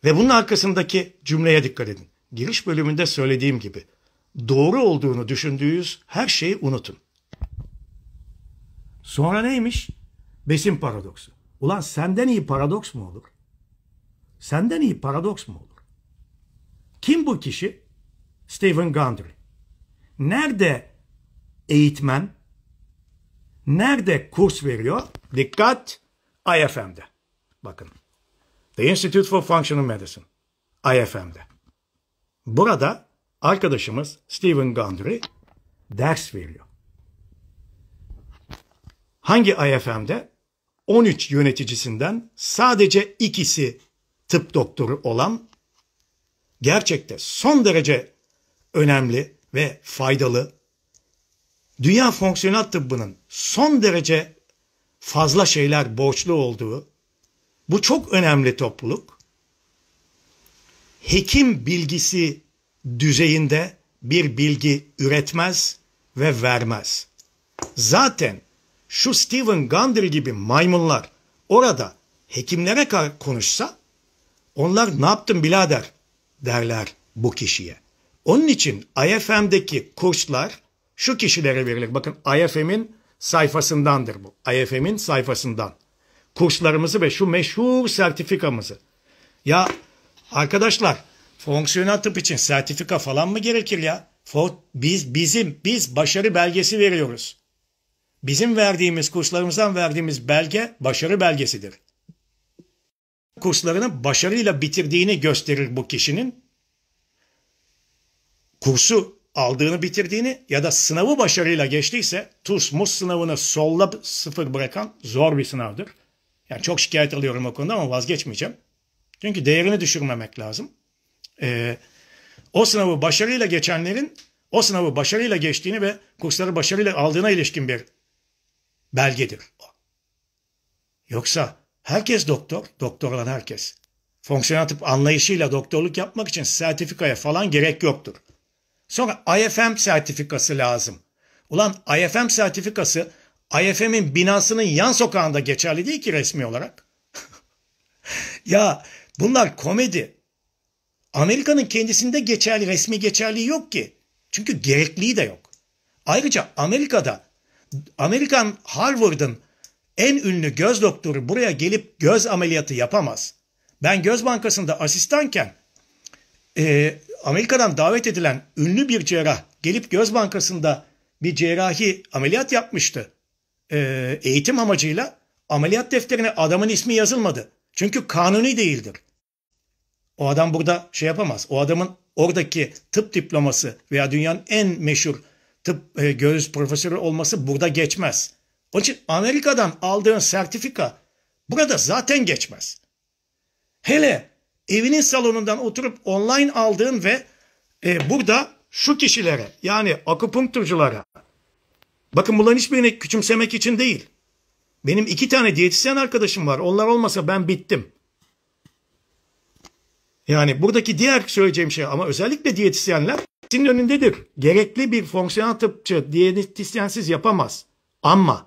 Ve bunun arkasındaki cümleye dikkat edin giriş bölümünde söylediğim gibi doğru olduğunu düşündüğünüz her şeyi unutun. Sonra neymiş? Besin paradoksu. Ulan senden iyi paradoks mu olur? Senden iyi paradoks mu olur? Kim bu kişi? Stephen Gundry. Nerede eğitmen? Nerede kurs veriyor? Dikkat! IFM'de. Bakın. The Institute for Functional Medicine. IFM'de. Burada arkadaşımız Stephen Gundry ders veriyor. Hangi IFM'de? 13 yöneticisinden sadece ikisi tıp doktoru olan gerçekte son derece önemli ve faydalı dünya fonksiyonel tıbbının son derece fazla şeyler borçlu olduğu bu çok önemli topluluk hekim bilgisi düzeyinde bir bilgi üretmez ve vermez. Zaten şu Steven Gander gibi maymunlar orada hekimlere konuşsa onlar ne yaptın birader derler bu kişiye. Onun için IFM'deki kurslar şu kişilere verilir. Bakın IFM'in sayfasındandır bu. IFM'in sayfasından. Kurslarımızı ve şu meşhur sertifikamızı. Ya Arkadaşlar fonksiyonel tıp için sertifika falan mı gerekir ya? Biz bizim biz başarı belgesi veriyoruz. Bizim verdiğimiz kurslarımızdan verdiğimiz belge başarı belgesidir. Kurslarını başarıyla bitirdiğini gösterir bu kişinin. Kursu aldığını bitirdiğini ya da sınavı başarıyla geçtiyse TUS MUS sınavını solla sıfır bırakan zor bir sınavdır. Yani çok şikayet alıyorum o konuda ama vazgeçmeyeceğim. Çünkü değerini düşürmemek lazım. Ee, o sınavı başarıyla geçenlerin o sınavı başarıyla geçtiğini ve kursları başarıyla aldığına ilişkin bir belgedir. Yoksa herkes doktor, doktor olan herkes. Fonksiyonel tıp anlayışıyla doktorluk yapmak için sertifikaya falan gerek yoktur. Sonra IFM sertifikası lazım. Ulan IFM sertifikası IFM'in binasının yan sokağında geçerli değil ki resmi olarak. ya Bunlar komedi. Amerika'nın kendisinde geçerli, resmi geçerliği yok ki. Çünkü gerekliği de yok. Ayrıca Amerika'da Amerikan Harvard'ın en ünlü göz doktoru buraya gelip göz ameliyatı yapamaz. Ben göz bankasında asistanken e, Amerika'dan davet edilen ünlü bir cerrah gelip göz bankasında bir cerrahi ameliyat yapmıştı. E, eğitim amacıyla ameliyat defterine adamın ismi yazılmadı. Çünkü kanuni değildir. O adam burada şey yapamaz. O adamın oradaki tıp diploması veya dünyanın en meşhur tıp e, göğüs profesörü olması burada geçmez. Onun için Amerika'dan aldığın sertifika burada zaten geçmez. Hele evinin salonundan oturup online aldığın ve e, burada şu kişilere yani akupunkturculara bakın bunların hiçbirini küçümsemek için değil. Benim iki tane diyetisyen arkadaşım var. Onlar olmasa ben bittim. Yani buradaki diğer söyleyeceğim şey ama özellikle diyetisyenler sizin önündedir. Gerekli bir fonksiyonel tıpçı diyetisyensiz yapamaz. Ama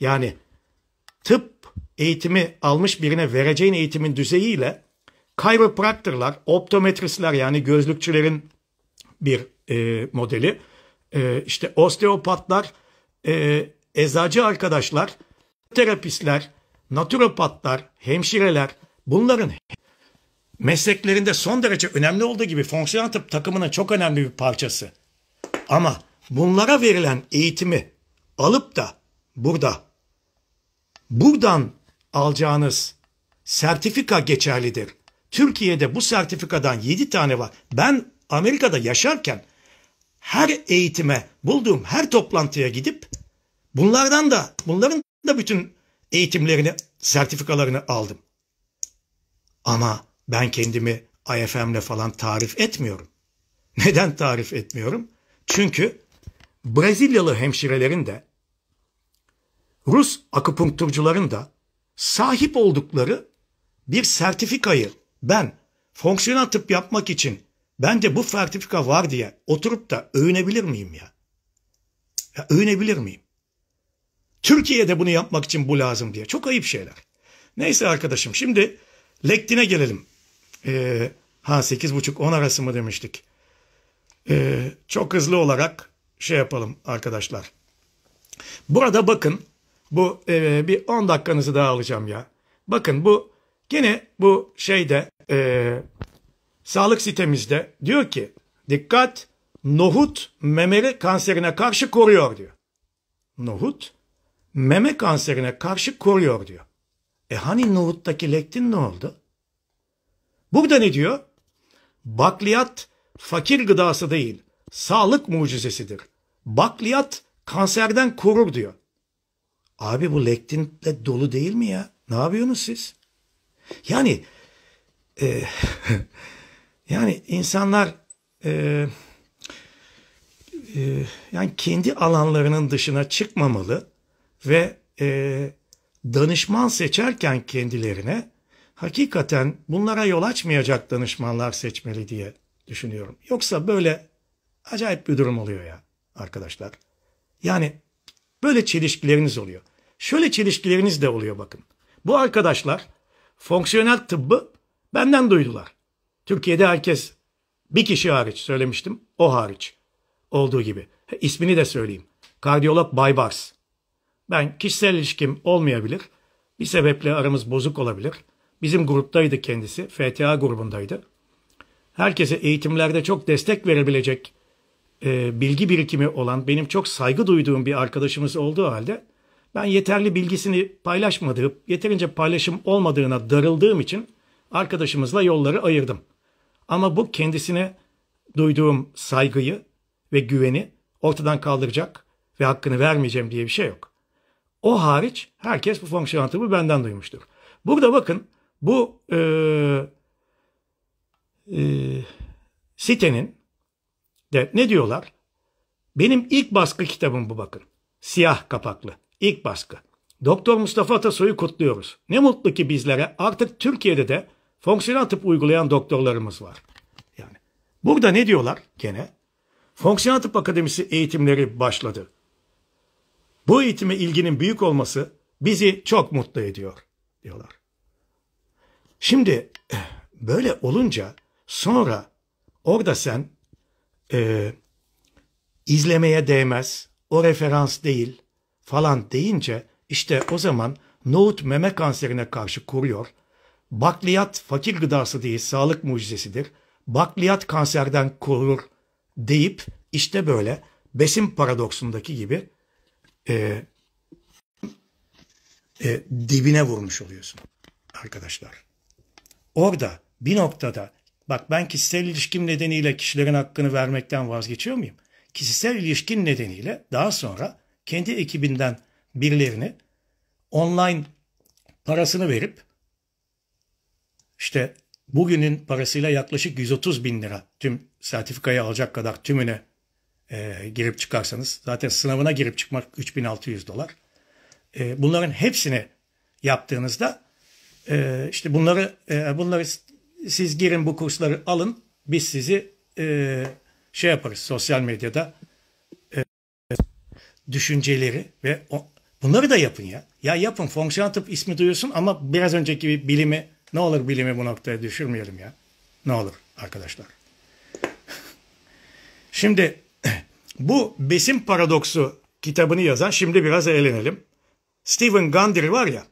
yani tıp eğitimi almış birine vereceğin eğitimin düzeyiyle chiropractorlar, optometristler yani gözlükçülerin bir e, modeli, e, işte osteopatlar, e, eczacı arkadaşlar, terapistler, naturopatlar, hemşireler bunların mesleklerinde son derece önemli olduğu gibi fonksiyon tıp takımının çok önemli bir parçası. Ama bunlara verilen eğitimi alıp da burada buradan alacağınız sertifika geçerlidir. Türkiye'de bu sertifikadan 7 tane var. Ben Amerika'da yaşarken her eğitime, bulduğum her toplantıya gidip bunlardan da bunların da bütün eğitimlerini, sertifikalarını aldım. Ama ben kendimi IFM'le falan tarif etmiyorum. Neden tarif etmiyorum? Çünkü Brezilyalı hemşirelerin de Rus akupunkturcuların da sahip oldukları bir sertifikayı ben fonksiyonel tıp yapmak için ben de bu sertifika var diye oturup da övünebilir miyim ya? ya övünebilir miyim? Türkiye'de bunu yapmak için bu lazım diye. Çok ayıp şeyler. Neyse arkadaşım şimdi lektine gelelim. E, ha 8.30-10 arası mı demiştik? E, çok hızlı olarak şey yapalım arkadaşlar. Burada bakın bu e, bir 10 dakikanızı daha alacağım ya. Bakın bu yine bu şeyde e, sağlık sitemizde diyor ki dikkat nohut memeli kanserine karşı koruyor diyor. Nohut meme kanserine karşı koruyor diyor. E hani nohuttaki lektin ne oldu? Burada ne diyor? Bakliyat fakir gıdası değil, sağlık mucizesidir. Bakliyat kanserden korur diyor. Abi bu lektinle dolu değil mi ya? Ne yapıyorsunuz siz? Yani e, yani insanlar e, e, yani kendi alanlarının dışına çıkmamalı ve e, danışman seçerken kendilerine hakikaten bunlara yol açmayacak danışmanlar seçmeli diye düşünüyorum. Yoksa böyle acayip bir durum oluyor ya arkadaşlar. Yani böyle çelişkileriniz oluyor. Şöyle çelişkileriniz de oluyor bakın. Bu arkadaşlar fonksiyonel tıbbı benden duydular. Türkiye'de herkes bir kişi hariç söylemiştim. O hariç olduğu gibi. He, ismini de söyleyeyim. Kardiyolog Baybars. Ben kişisel ilişkim olmayabilir. Bir sebeple aramız bozuk olabilir. Bizim gruptaydı kendisi. FTA grubundaydı. Herkese eğitimlerde çok destek verebilecek e, bilgi birikimi olan benim çok saygı duyduğum bir arkadaşımız olduğu halde ben yeterli bilgisini paylaşmadığı, yeterince paylaşım olmadığına darıldığım için arkadaşımızla yolları ayırdım. Ama bu kendisine duyduğum saygıyı ve güveni ortadan kaldıracak ve hakkını vermeyeceğim diye bir şey yok. O hariç herkes bu fonksiyonatibi benden duymuştur. Burada bakın bu e, e, sitenin de ne diyorlar? Benim ilk baskı kitabım bu bakın. Siyah kapaklı. İlk baskı. Doktor Mustafa Atasoy'u kutluyoruz. Ne mutlu ki bizlere artık Türkiye'de de fonksiyonel tıp uygulayan doktorlarımız var. Yani burada ne diyorlar gene? Fonksiyonel Tıp Akademisi eğitimleri başladı. Bu eğitime ilginin büyük olması bizi çok mutlu ediyor diyorlar. Şimdi eh, böyle olunca sonra orada sen e, izlemeye değmez, o referans değil falan deyince işte o zaman nohut meme kanserine karşı koruyor. Bakliyat fakir gıdası değil sağlık mucizesidir. Bakliyat kanserden korur deyip işte böyle besin paradoksundaki gibi e, e, dibine vurmuş oluyorsun arkadaşlar. Orada bir noktada bak ben kişisel ilişkim nedeniyle kişilerin hakkını vermekten vazgeçiyor muyum? Kişisel ilişkin nedeniyle daha sonra kendi ekibinden birilerini online parasını verip işte bugünün parasıyla yaklaşık 130 bin lira tüm sertifikayı alacak kadar tümüne e, girip çıkarsanız zaten sınavına girip çıkmak 3600 dolar. E, bunların hepsini yaptığınızda e, işte bunları e, bunları siz girin bu kursları alın. Biz sizi e, şey yaparız sosyal medyada e, düşünceleri ve o, bunları da yapın ya. Ya yapın fonksiyon tıp ismi duyuyorsun ama biraz önceki bilimi ne olur bilimi bu noktaya düşürmeyelim ya. Ne olur arkadaşlar. Şimdi bu besin paradoksu kitabını yazan şimdi biraz eğlenelim. Stephen Gundry var ya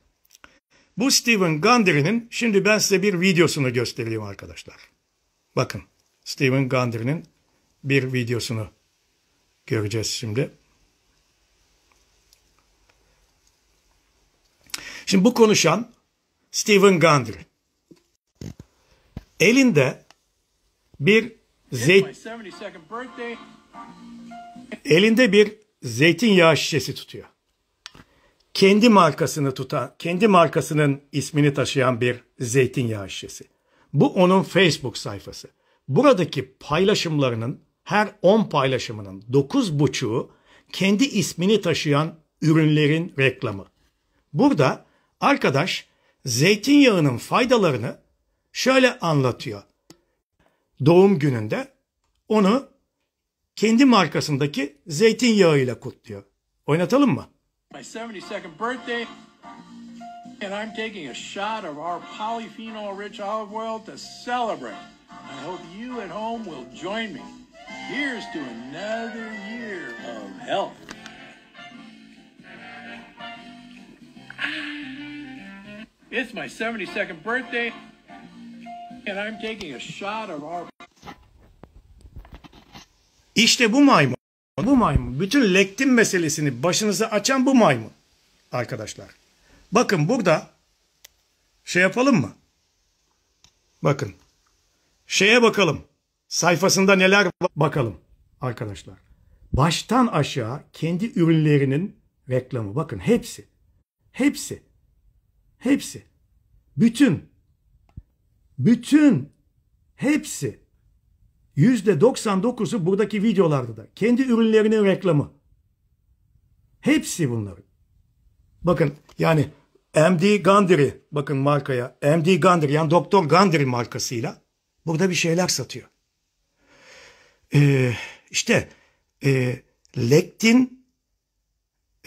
bu Stephen Gundry'nin şimdi ben size bir videosunu göstereyim arkadaşlar. Bakın Stephen Gundry'nin bir videosunu göreceğiz şimdi. Şimdi bu konuşan Stephen Gundry. Elinde bir zeyt elinde bir zeytinyağı şişesi tutuyor kendi markasını tutan, kendi markasının ismini taşıyan bir zeytinyağı şişesi. Bu onun Facebook sayfası. Buradaki paylaşımlarının her 10 paylaşımının 9.5'u kendi ismini taşıyan ürünlerin reklamı. Burada arkadaş zeytinyağının faydalarını şöyle anlatıyor. Doğum gününde onu kendi markasındaki zeytinyağıyla kutluyor. Oynatalım mı? my 72nd birthday, and I'm taking a shot of our polyphenol rich olive oil to celebrate. I hope you at home will join me. Here's to another year of health. It's my 72nd birthday, and I'm taking a shot of our... İşte bu maymun. Bu maymun. Bütün lektin meselesini başınıza açan bu maymun. Arkadaşlar. Bakın burada şey yapalım mı? Bakın. Şeye bakalım. Sayfasında neler bakalım arkadaşlar. Baştan aşağı kendi ürünlerinin reklamı. Bakın hepsi. Hepsi. Hepsi. Bütün. Bütün. Hepsi. %99'u buradaki videolarda da. Kendi ürünlerinin reklamı. Hepsi bunları. Bakın yani MD Gandiri bakın markaya. MD Gandiri yani Doktor Gandhi markasıyla burada bir şeyler satıyor. Ee, işte e, lektin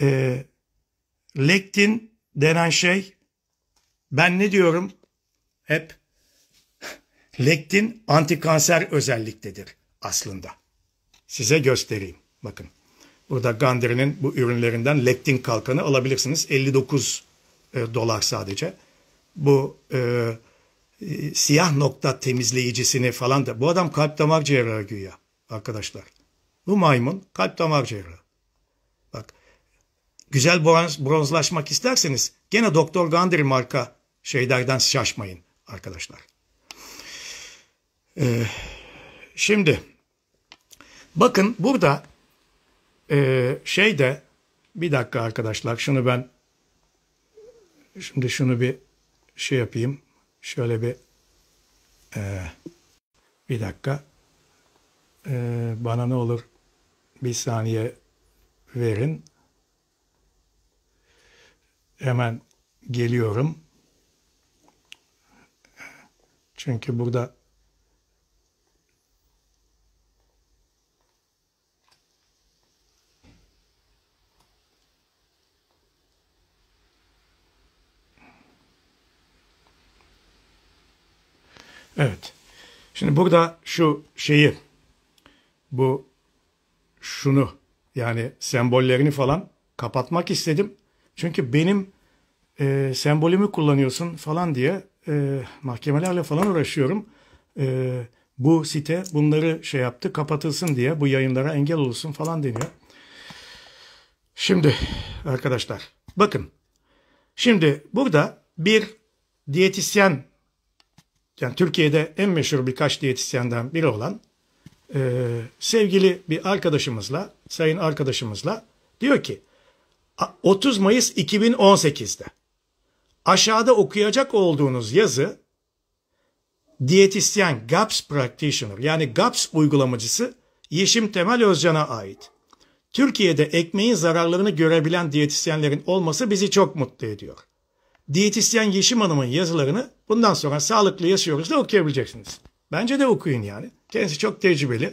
e, lektin denen şey ben ne diyorum hep Lektin antikanser özelliktedir aslında. Size göstereyim. Bakın. Burada Gander'in bu ürünlerinden lektin kalkanı alabilirsiniz. 59 e, dolar sadece. Bu e, e, siyah nokta temizleyicisini falan da. Bu adam kalp damar cerrahı güya arkadaşlar. Bu maymun kalp damar cerrahı. Bak güzel bronz, bronzlaşmak isterseniz gene Doktor Gander marka şeylerden şaşmayın arkadaşlar. Ee, şimdi bakın burada e, şey de bir dakika arkadaşlar şunu ben şimdi şunu bir şey yapayım. Şöyle bir e, bir dakika e, bana ne olur bir saniye verin. Hemen geliyorum. Çünkü burada Evet. Şimdi burada şu şeyi, bu şunu yani sembollerini falan kapatmak istedim. Çünkü benim e, sembolümü kullanıyorsun falan diye e, mahkemelerle falan uğraşıyorum. E, bu site bunları şey yaptı kapatılsın diye bu yayınlara engel olsun falan deniyor. Şimdi arkadaşlar bakın. Şimdi burada bir diyetisyen yani Türkiye'de en meşhur birkaç diyetisyenden biri olan e, sevgili bir arkadaşımızla, sayın arkadaşımızla diyor ki 30 Mayıs 2018'de aşağıda okuyacak olduğunuz yazı diyetisyen GAPS practitioner yani GAPS uygulamacısı Yeşim Temel Özcan'a ait. Türkiye'de ekmeğin zararlarını görebilen diyetisyenlerin olması bizi çok mutlu ediyor diyetisyen Yeşim Hanım'ın yazılarını bundan sonra sağlıklı yaşıyoruz da okuyabileceksiniz. Bence de okuyun yani. Kendisi çok tecrübeli.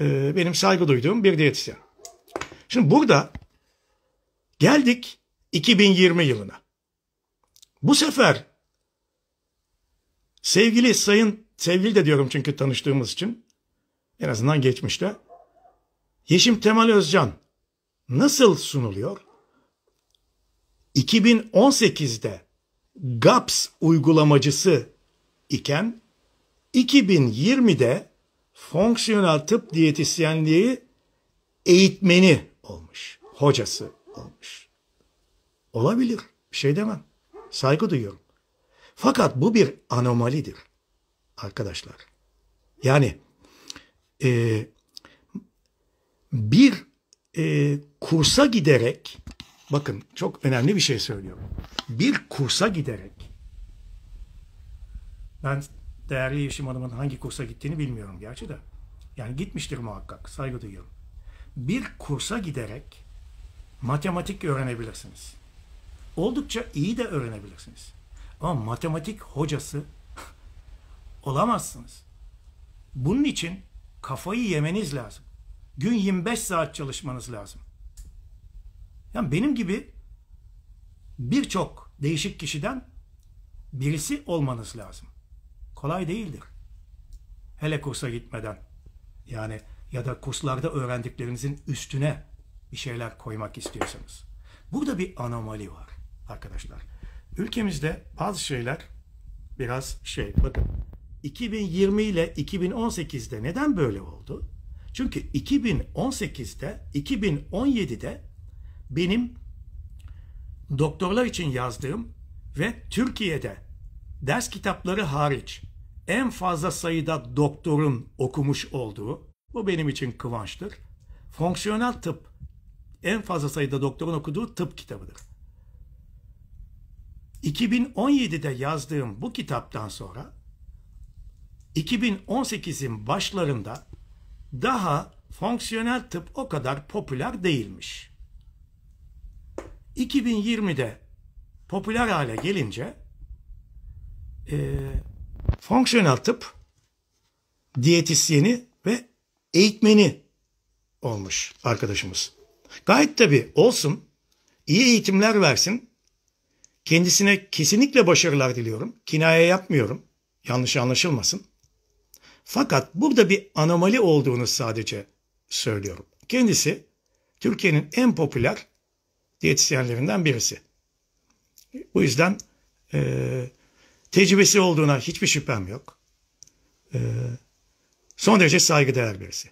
Ee, benim saygı duyduğum bir diyetisyen. Şimdi burada geldik 2020 yılına. Bu sefer sevgili sayın, sevgili de diyorum çünkü tanıştığımız için en azından geçmişte. Yeşim Temal Özcan nasıl sunuluyor? 2018'de GAPS uygulamacısı iken 2020'de fonksiyonel tıp diyetisyenliği eğitmeni olmuş, hocası olmuş. Olabilir, bir şey demem. Saygı duyuyorum. Fakat bu bir anomalidir arkadaşlar. Yani e, bir e, kursa giderek Bakın çok önemli bir şey söylüyorum. Bir kursa giderek ben değerli eşim hanımın hangi kursa gittiğini bilmiyorum gerçi de. Yani gitmiştir muhakkak. Saygı duyuyorum. Bir kursa giderek matematik öğrenebilirsiniz. Oldukça iyi de öğrenebilirsiniz. Ama matematik hocası olamazsınız. Bunun için kafayı yemeniz lazım. Gün 25 saat çalışmanız lazım. Yani benim gibi birçok değişik kişiden birisi olmanız lazım. Kolay değildir. Hele kursa gitmeden. Yani ya da kurslarda öğrendiklerinizin üstüne bir şeyler koymak istiyorsanız. Burada bir anomali var arkadaşlar. Ülkemizde bazı şeyler biraz şey bakın 2020 ile 2018'de neden böyle oldu? Çünkü 2018'de 2017'de benim doktorlar için yazdığım ve Türkiye'de ders kitapları hariç en fazla sayıda doktorun okumuş olduğu, bu benim için kıvançtır. Fonksiyonel tıp en fazla sayıda doktorun okuduğu tıp kitabıdır. 2017'de yazdığım bu kitaptan sonra 2018'in başlarında daha fonksiyonel tıp o kadar popüler değilmiş. 2020'de popüler hale gelince e, fonksiyonel tıp diyetisyeni ve eğitmeni olmuş arkadaşımız. Gayet tabii olsun. İyi eğitimler versin. Kendisine kesinlikle başarılar diliyorum. Kinaya yapmıyorum. Yanlış anlaşılmasın. Fakat burada bir anomali olduğunu sadece söylüyorum. Kendisi Türkiye'nin en popüler diyetisyenlerinden birisi. Bu yüzden e, tecrübesi olduğuna hiçbir şüphem yok. E, son derece saygıdeğer birisi.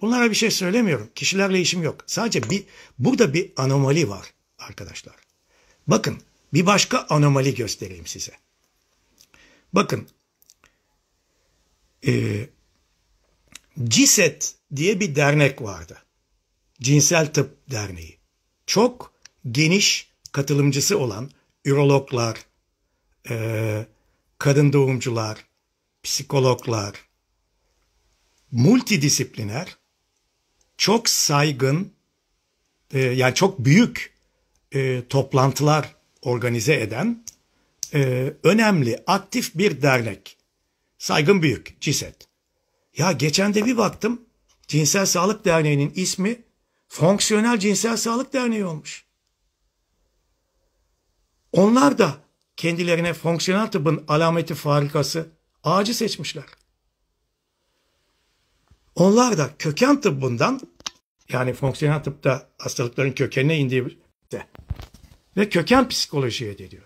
Bunlara bir şey söylemiyorum. Kişilerle işim yok. Sadece bir, burada bir anomali var arkadaşlar. Bakın bir başka anomali göstereyim size. Bakın e, CISET diye bir dernek vardı. Cinsel Tıp Derneği. Çok geniş katılımcısı olan ürologlar, e, kadın doğumcular, psikologlar, multidisipliner, çok saygın, e, yani çok büyük e, toplantılar organize eden e, önemli, aktif bir dernek. Saygın büyük, CISET. Ya geçen de bir baktım, Cinsel Sağlık Derneği'nin ismi Fonksiyonel Cinsel Sağlık Derneği olmuş. Onlar da kendilerine fonksiyonel tıbbın alameti farikası ağacı seçmişler. Onlar da köken tıbbından yani fonksiyonel tıpta hastalıkların kökenine indiği ve köken psikolojiye deniyor.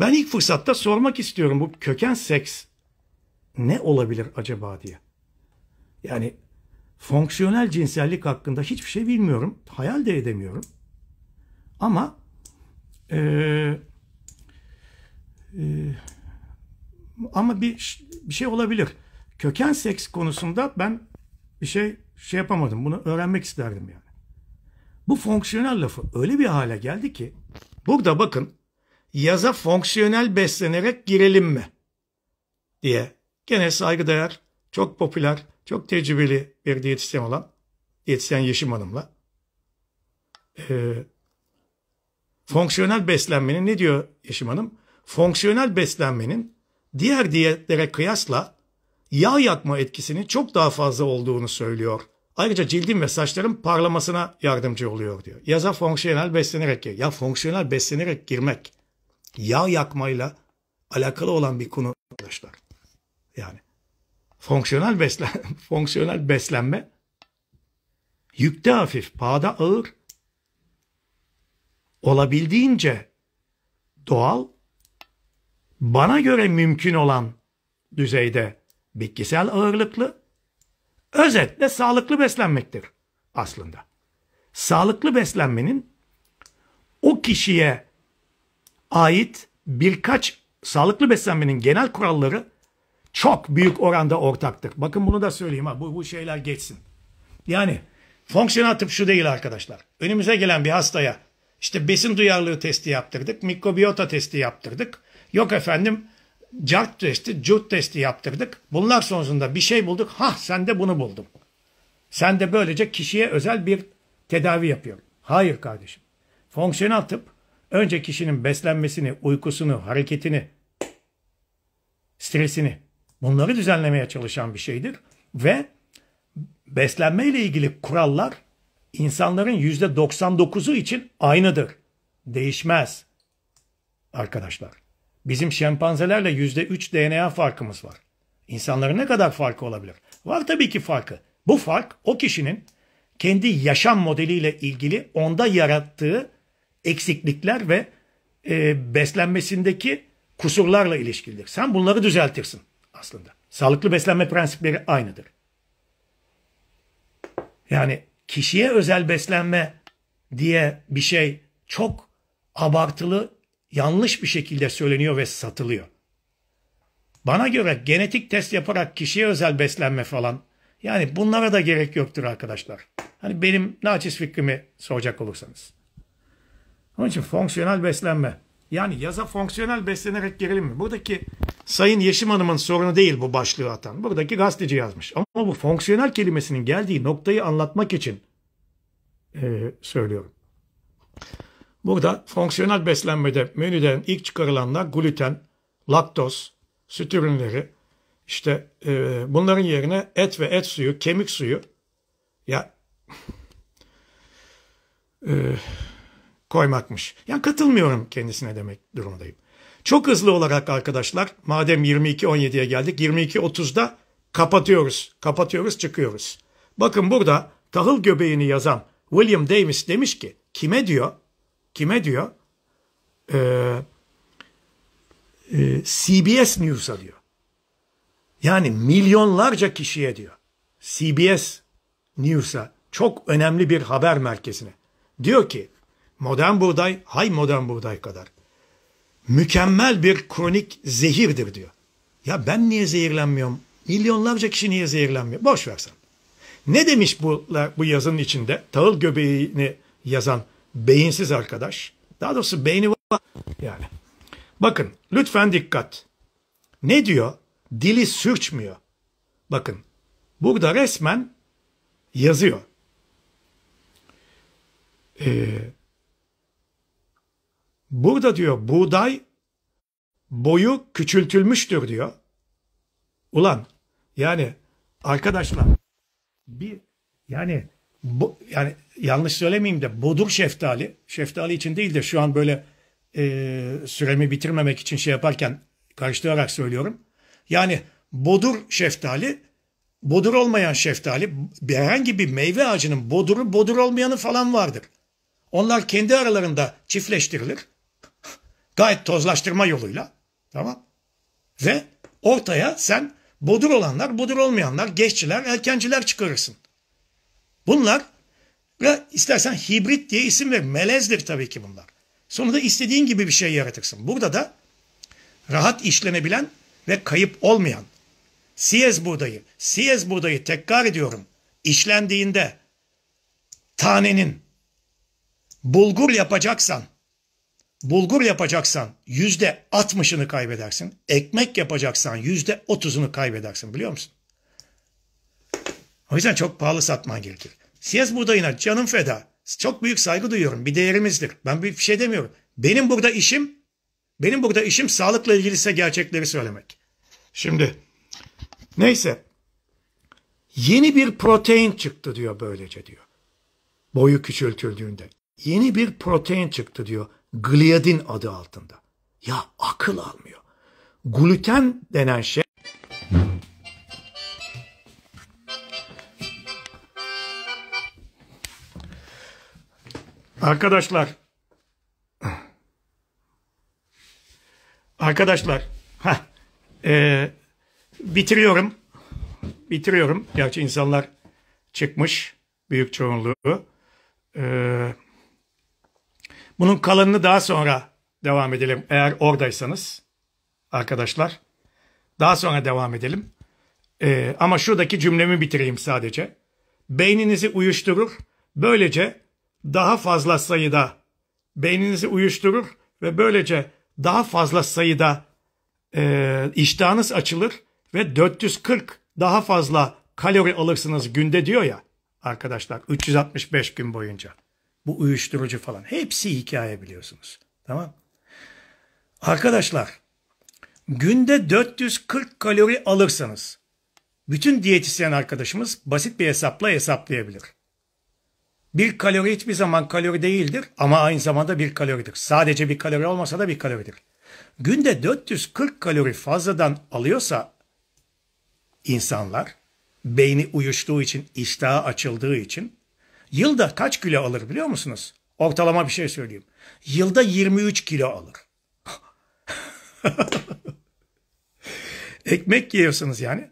Ben ilk fırsatta sormak istiyorum bu köken seks ne olabilir acaba diye. Yani fonksiyonel cinsellik hakkında hiçbir şey bilmiyorum. Hayal de edemiyorum. Ama e, e, ama bir bir şey olabilir. Köken seks konusunda ben bir şey şey yapamadım. Bunu öğrenmek isterdim yani. Bu fonksiyonel lafı öyle bir hale geldi ki burada bakın yaza fonksiyonel beslenerek girelim mi diye gene saygıdeğer, çok popüler, çok tecrübeli bir diyetisyen olan diyetisyen Yeşim Hanım'la e, fonksiyonel beslenmenin ne diyor Yeşim Hanım? Fonksiyonel beslenmenin diğer diyetlere kıyasla yağ yakma etkisinin çok daha fazla olduğunu söylüyor. Ayrıca cildin ve saçların parlamasına yardımcı oluyor diyor. Yaza fonksiyonel beslenerek Ya fonksiyonel beslenerek girmek yağ yakmayla alakalı olan bir konu arkadaşlar. Yani fonksiyonel beslen fonksiyonel beslenme yükte hafif, pahada ağır olabildiğince doğal, bana göre mümkün olan düzeyde bitkisel ağırlıklı, özetle sağlıklı beslenmektir aslında. Sağlıklı beslenmenin o kişiye ait birkaç sağlıklı beslenmenin genel kuralları çok büyük oranda ortaktır. Bakın bunu da söyleyeyim ha bu, bu şeyler geçsin. Yani fonksiyonel tıp şu değil arkadaşlar. Önümüze gelen bir hastaya işte besin duyarlılığı testi yaptırdık. Mikrobiyota testi yaptırdık. Yok efendim cart testi, curt testi yaptırdık. Bunlar sonucunda bir şey bulduk. Ha sen de bunu buldum. Sen de böylece kişiye özel bir tedavi yapıyorum. Hayır kardeşim. Fonksiyonel tıp önce kişinin beslenmesini, uykusunu, hareketini, stresini bunları düzenlemeye çalışan bir şeydir. Ve beslenme ile ilgili kurallar insanların %99'u için aynıdır. Değişmez. Arkadaşlar, bizim şempanzelerle %3 DNA farkımız var. İnsanların ne kadar farkı olabilir? Var tabii ki farkı. Bu fark o kişinin kendi yaşam modeliyle ilgili onda yarattığı eksiklikler ve e, beslenmesindeki kusurlarla ilişkilidir. Sen bunları düzeltirsin aslında. Sağlıklı beslenme prensipleri aynıdır. Yani kişiye özel beslenme diye bir şey çok abartılı, yanlış bir şekilde söyleniyor ve satılıyor. Bana göre genetik test yaparak kişiye özel beslenme falan yani bunlara da gerek yoktur arkadaşlar. Hani benim naçiz fikrimi soracak olursanız. Onun için fonksiyonel beslenme. Yani yaza fonksiyonel beslenerek girelim mi? Buradaki Sayın Yeşim Hanım'ın sorunu değil bu başlığı atan. Buradaki gazeteci yazmış. Ama bu fonksiyonel kelimesinin geldiği noktayı anlatmak için e, söylüyorum. Burada fonksiyonel beslenmede menüden ilk çıkarılanlar gluten, laktoz, süt ürünleri, İşte e, bunların yerine et ve et suyu, kemik suyu ya e, koymakmış. Yani katılmıyorum kendisine demek durumdayım. Çok hızlı olarak arkadaşlar madem 22.17'ye geldik 22.30'da kapatıyoruz. Kapatıyoruz çıkıyoruz. Bakın burada tahıl göbeğini yazan William Davis demiş ki kime diyor? Kime diyor? Ee, e, CBS News'a diyor. Yani milyonlarca kişiye diyor. CBS News'a çok önemli bir haber merkezine. Diyor ki modern buğday hay modern buğday kadar mükemmel bir kronik zehirdir diyor. Ya ben niye zehirlenmiyorum? Milyonlarca kişi niye zehirlenmiyor? Boş versen. Ne demiş bu, bu yazının içinde? Tahıl göbeğini yazan beyinsiz arkadaş. Daha doğrusu beyni var yani. Bakın lütfen dikkat. Ne diyor? Dili sürçmüyor. Bakın burada resmen yazıyor. Ee, Burada diyor buğday boyu küçültülmüştür diyor. Ulan yani arkadaşlar bir yani bu, yani yanlış söylemeyeyim de bodur şeftali şeftali için değil de şu an böyle e, süremi bitirmemek için şey yaparken karıştırarak söylüyorum. Yani bodur şeftali bodur olmayan şeftali herhangi bir meyve ağacının boduru bodur olmayanı falan vardır. Onlar kendi aralarında çiftleştirilir. Gayet tozlaştırma yoluyla. Tamam. Ve ortaya sen bodur olanlar, bodur olmayanlar, geççiler, erkenciler çıkarırsın. Bunlar istersen hibrit diye isim ver. Melezdir tabii ki bunlar. Sonunda istediğin gibi bir şey yaratırsın. Burada da rahat işlenebilen ve kayıp olmayan siyez buğdayı, siyez buğdayı tekrar ediyorum. İşlendiğinde tanenin bulgur yapacaksan bulgur yapacaksan yüzde altmışını kaybedersin. Ekmek yapacaksan yüzde otuzunu kaybedersin biliyor musun? O yüzden çok pahalı satman gerekir. Siyaz buğdayına canım feda. Çok büyük saygı duyuyorum. Bir değerimizdir. Ben bir şey demiyorum. Benim burada işim benim burada işim sağlıkla ilgiliyse gerçekleri söylemek. Şimdi neyse yeni bir protein çıktı diyor böylece diyor. Boyu küçültüldüğünde. Yeni bir protein çıktı diyor gliadin adı altında. Ya akıl almıyor. Gluten denen şey Arkadaşlar Arkadaşlar heh, e, bitiriyorum bitiriyorum. Gerçi insanlar çıkmış büyük çoğunluğu. Ee, bunun kalanını daha sonra devam edelim eğer oradaysanız arkadaşlar. Daha sonra devam edelim. Ee, ama şuradaki cümlemi bitireyim sadece. Beyninizi uyuşturur. Böylece daha fazla sayıda beyninizi uyuşturur ve böylece daha fazla sayıda e, iştahınız açılır ve 440 daha fazla kalori alırsınız günde diyor ya arkadaşlar 365 gün boyunca bu uyuşturucu falan. Hepsi hikaye biliyorsunuz. Tamam. Arkadaşlar günde 440 kalori alırsanız bütün diyetisyen arkadaşımız basit bir hesapla hesaplayabilir. Bir kalori hiçbir zaman kalori değildir ama aynı zamanda bir kaloridir. Sadece bir kalori olmasa da bir kaloridir. Günde 440 kalori fazladan alıyorsa insanlar beyni uyuştuğu için, iştahı açıldığı için Yılda kaç kilo alır biliyor musunuz? Ortalama bir şey söyleyeyim. Yılda 23 kilo alır. Ekmek yiyorsunuz yani.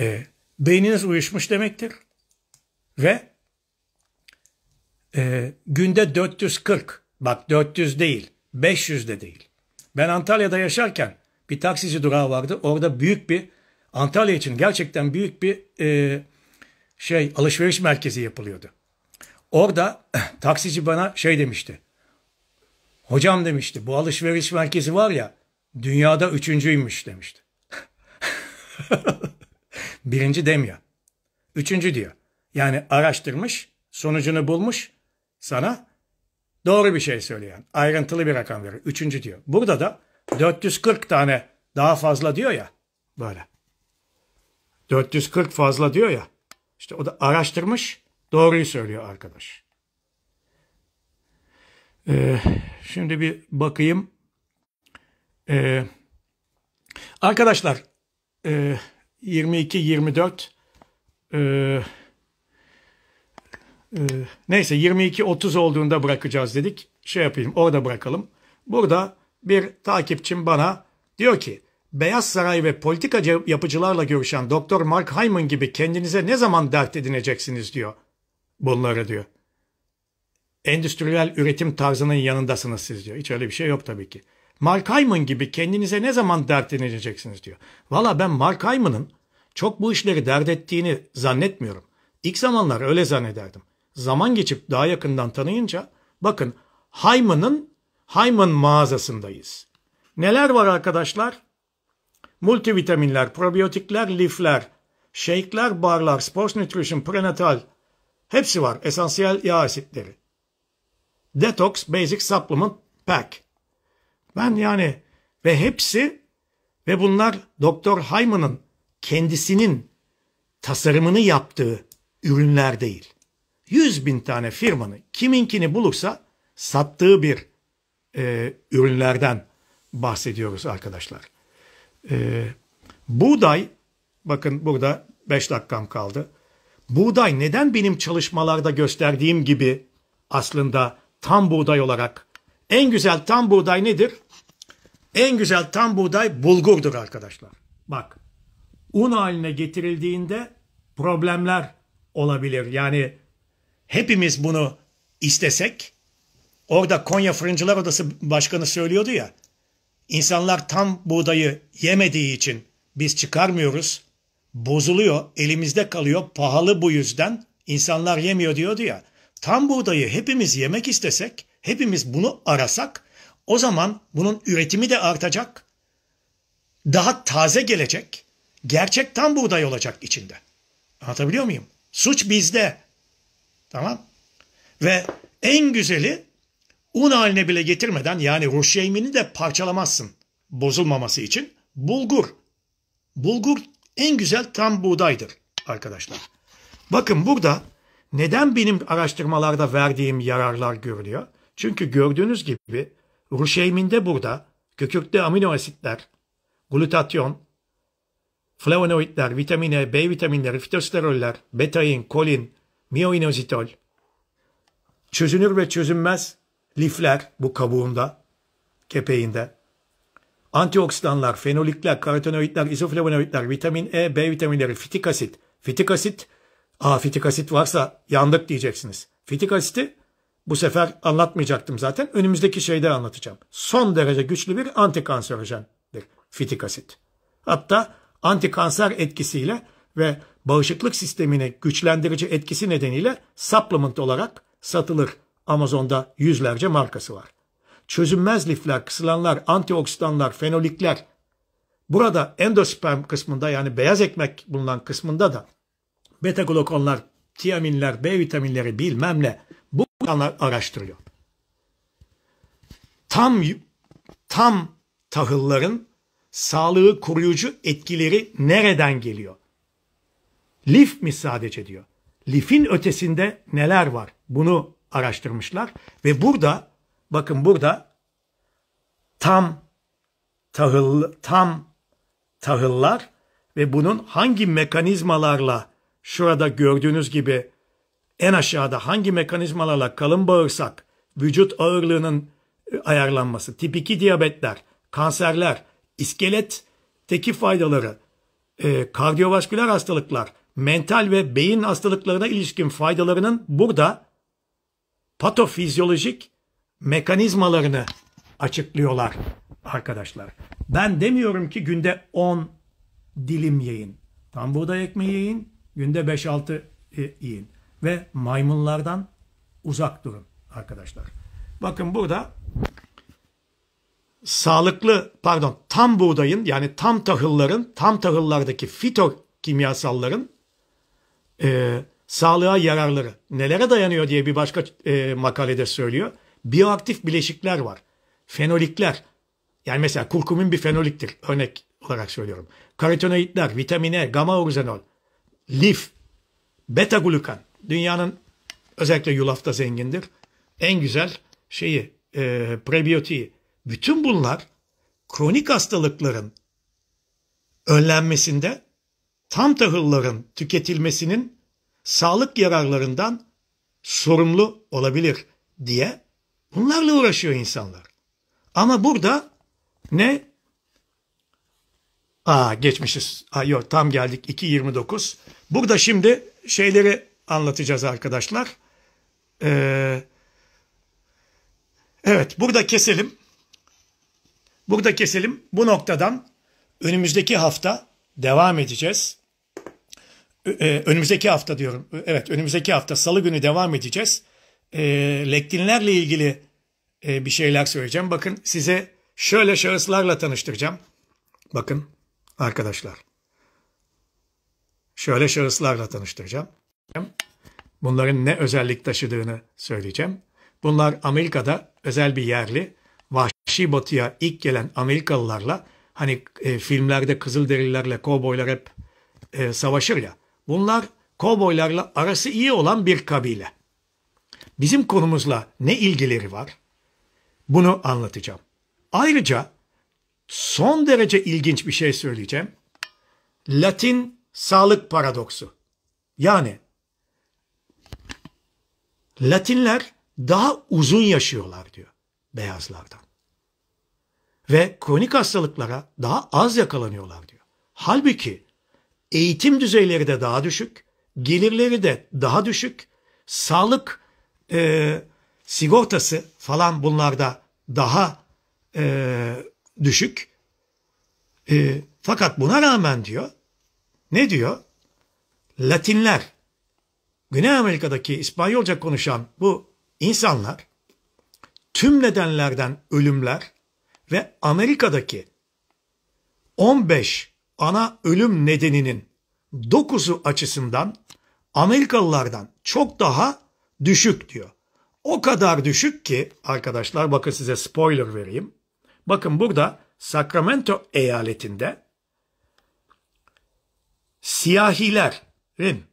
E, beyniniz uyuşmuş demektir. Ve e, günde 440 bak 400 değil 500 de değil. Ben Antalya'da yaşarken bir taksici durağı vardı. Orada büyük bir Antalya için gerçekten büyük bir e, şey alışveriş merkezi yapılıyordu. Orada taksici bana şey demişti. Hocam demişti bu alışveriş merkezi var ya dünyada üçüncüymüş demişti. Birinci demiyor. Üçüncü diyor. Yani araştırmış, sonucunu bulmuş, sana doğru bir şey söyleyen, ayrıntılı bir rakam veriyor. Üçüncü diyor. Burada da 440 tane daha fazla diyor ya, böyle. 440 fazla diyor ya. İşte o da araştırmış, doğruyu söylüyor arkadaş. Ee, şimdi bir bakayım. Ee, arkadaşlar, e, 22-24 e, e, neyse 22-30 olduğunda bırakacağız dedik. Şey yapayım, orada bırakalım. Burada bir takipçim bana diyor ki Beyaz Saray ve politika yapıcılarla görüşen Doktor Mark Hyman gibi kendinize ne zaman dert edineceksiniz diyor. Bunları diyor. Endüstriyel üretim tarzının yanındasınız siz diyor. Hiç öyle bir şey yok tabii ki. Mark Hyman gibi kendinize ne zaman dert edineceksiniz diyor. Valla ben Mark Hyman'ın çok bu işleri dert ettiğini zannetmiyorum. İlk zamanlar öyle zannederdim. Zaman geçip daha yakından tanıyınca bakın Hyman'ın Hyman mağazasındayız. Neler var arkadaşlar? multivitaminler, probiyotikler, lifler, shake'ler, barlar, sports nutrition, prenatal hepsi var. Esansiyel yağ asitleri. Detox Basic Supplement Pack. Ben yani ve hepsi ve bunlar Doktor Hayman'ın kendisinin tasarımını yaptığı ürünler değil. 100 bin tane firmanın kiminkini bulursa sattığı bir e, ürünlerden bahsediyoruz arkadaşlar. Ee, buğday, bakın burada 5 dakikam kaldı. Buğday neden benim çalışmalarda gösterdiğim gibi aslında tam buğday olarak? En güzel tam buğday nedir? En güzel tam buğday bulgurdur arkadaşlar. Bak un haline getirildiğinde problemler olabilir. Yani hepimiz bunu istesek orada Konya Fırıncılar Odası Başkanı söylüyordu ya İnsanlar tam buğdayı yemediği için biz çıkarmıyoruz. Bozuluyor, elimizde kalıyor. Pahalı bu yüzden insanlar yemiyor diyordu ya. Tam buğdayı hepimiz yemek istesek, hepimiz bunu arasak o zaman bunun üretimi de artacak. Daha taze gelecek. Gerçek tam buğday olacak içinde. Anlatabiliyor muyum? Suç bizde. Tamam. Ve en güzeli un haline bile getirmeden yani ruşeymini de parçalamazsın bozulmaması için. Bulgur. Bulgur en güzel tam buğdaydır arkadaşlar. Bakın burada neden benim araştırmalarda verdiğim yararlar görülüyor? Çünkü gördüğünüz gibi ruşeyminde burada kükürtlü amino asitler, glutatyon, flavonoidler, vitamin E, B vitaminleri, fitosteroller, betain, kolin, mioinozitol, çözünür ve çözünmez lifler bu kabuğunda, kepeğinde, antioksidanlar, fenolikler, karotenoidler, izoflavonoidler, vitamin E, B vitaminleri, fitik asit. Fitik asit, aa fitik asit varsa yandık diyeceksiniz. Fitik asiti bu sefer anlatmayacaktım zaten. Önümüzdeki şeyde anlatacağım. Son derece güçlü bir antikanserojendir fitik asit. Hatta antikanser etkisiyle ve bağışıklık sistemini güçlendirici etkisi nedeniyle supplement olarak satılır Amazon'da yüzlerce markası var. Çözünmez lifler, kısılanlar, antioksidanlar, fenolikler. Burada endosperm kısmında yani beyaz ekmek bulunan kısmında da beta glukonlar, tiaminler, B vitaminleri bilmem ne bu araştırılıyor. Tam tam tahılların sağlığı koruyucu etkileri nereden geliyor? Lif mi sadece diyor. Lifin ötesinde neler var? Bunu araştırmışlar ve burada bakın burada tam tahıl tam tahıllar ve bunun hangi mekanizmalarla şurada gördüğünüz gibi en aşağıda hangi mekanizmalarla kalın bağırsak, vücut ağırlığının e, ayarlanması, tip 2 diyabetler, kanserler, iskeletteki faydaları, e, kardiyovasküler hastalıklar, mental ve beyin hastalıklarına ilişkin faydalarının burada patofizyolojik mekanizmalarını açıklıyorlar arkadaşlar. Ben demiyorum ki günde 10 dilim yiyin. Tam buğday ekmeği yiyin. Günde 5-6 e, yiyin. Ve maymunlardan uzak durun arkadaşlar. Bakın burada sağlıklı pardon tam buğdayın yani tam tahılların tam tahıllardaki fitokimyasalların kimyasalların e, sağlığa yararları nelere dayanıyor diye bir başka e, makalede söylüyor. Bioaktif bileşikler var. Fenolikler. Yani mesela kurkumin bir fenoliktir örnek olarak söylüyorum. Karotenoidler, vitamin E, gamma oruzenol, lif, beta glukan. Dünyanın özellikle yulafta zengindir. En güzel şeyi, e, prebiyotiği. Bütün bunlar kronik hastalıkların önlenmesinde tam tahılların tüketilmesinin sağlık yararlarından sorumlu olabilir diye bunlarla uğraşıyor insanlar. Ama burada ne? Aa geçmişiz. Aa, yok tam geldik 2.29. Burada şimdi şeyleri anlatacağız arkadaşlar. Ee, evet burada keselim. Burada keselim. Bu noktadan önümüzdeki hafta devam edeceğiz e, önümüzdeki hafta diyorum. Evet önümüzdeki hafta salı günü devam edeceğiz. E, lektinlerle ilgili e, bir şeyler söyleyeceğim. Bakın size şöyle şahıslarla tanıştıracağım. Bakın arkadaşlar. Şöyle şahıslarla tanıştıracağım. Bunların ne özellik taşıdığını söyleyeceğim. Bunlar Amerika'da özel bir yerli vahşi batıya ilk gelen Amerikalılarla hani e, filmlerde Kızılderililerle kovboylar hep e, savaşır ya. Bunlar kovboylarla arası iyi olan bir kabile. Bizim konumuzla ne ilgileri var? Bunu anlatacağım. Ayrıca son derece ilginç bir şey söyleyeceğim. Latin sağlık paradoksu. Yani Latinler daha uzun yaşıyorlar diyor beyazlardan. Ve kronik hastalıklara daha az yakalanıyorlar diyor. Halbuki eğitim düzeyleri de daha düşük, gelirleri de daha düşük, sağlık e, sigortası falan bunlarda daha e, düşük. E, fakat buna rağmen diyor, ne diyor? Latinler, Güney Amerika'daki İspanyolca konuşan bu insanlar tüm nedenlerden ölümler ve Amerika'daki 15 ana ölüm nedeninin dokusu açısından Amerikalılardan çok daha düşük diyor. O kadar düşük ki arkadaşlar bakın size spoiler vereyim. Bakın burada Sacramento eyaletinde siyahilerin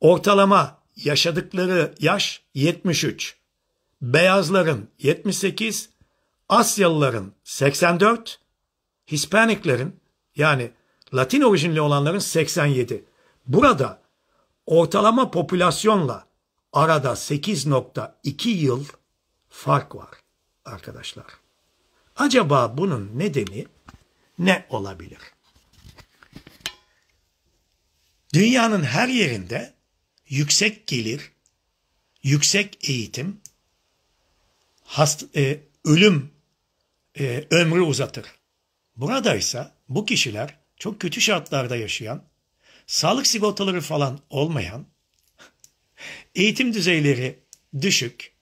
ortalama yaşadıkları yaş 73, beyazların 78, Asyalıların 84, Hispaniklerin yani Latin orijinli olanların 87. Burada ortalama popülasyonla arada 8.2 yıl fark var arkadaşlar. Acaba bunun nedeni ne olabilir? Dünyanın her yerinde yüksek gelir, yüksek eğitim, hast, e, ölüm e, ömrü uzatır. Burada ise bu kişiler çok kötü şartlarda yaşayan, sağlık sigortaları falan olmayan, eğitim düzeyleri düşük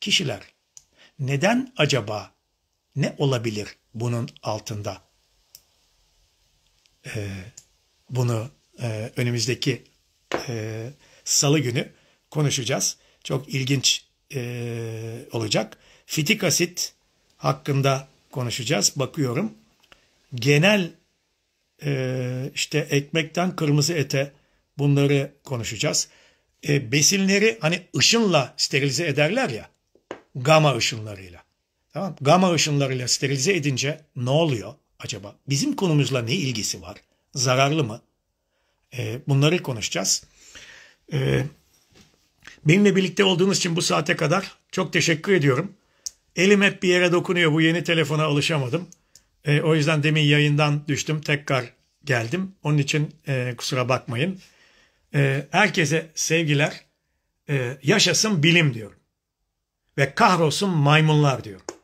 kişiler. Neden acaba ne olabilir bunun altında? Ee, bunu e, önümüzdeki e, salı günü konuşacağız. Çok ilginç e, olacak. Fitik asit hakkında konuşacağız. Bakıyorum genel e, işte ekmekten kırmızı ete bunları konuşacağız. E, besinleri hani ışınla sterilize ederler ya gama ışınlarıyla. Tamam Gama ışınlarıyla sterilize edince ne oluyor acaba? Bizim konumuzla ne ilgisi var? Zararlı mı? E, bunları konuşacağız. E, benimle birlikte olduğunuz için bu saate kadar çok teşekkür ediyorum. Elim hep bir yere dokunuyor. Bu yeni telefona alışamadım. E, o yüzden demin yayından düştüm tekrar geldim. Onun için e, kusura bakmayın. E, herkese sevgiler. E, yaşasın bilim diyorum. Ve kahrolsun maymunlar diyorum.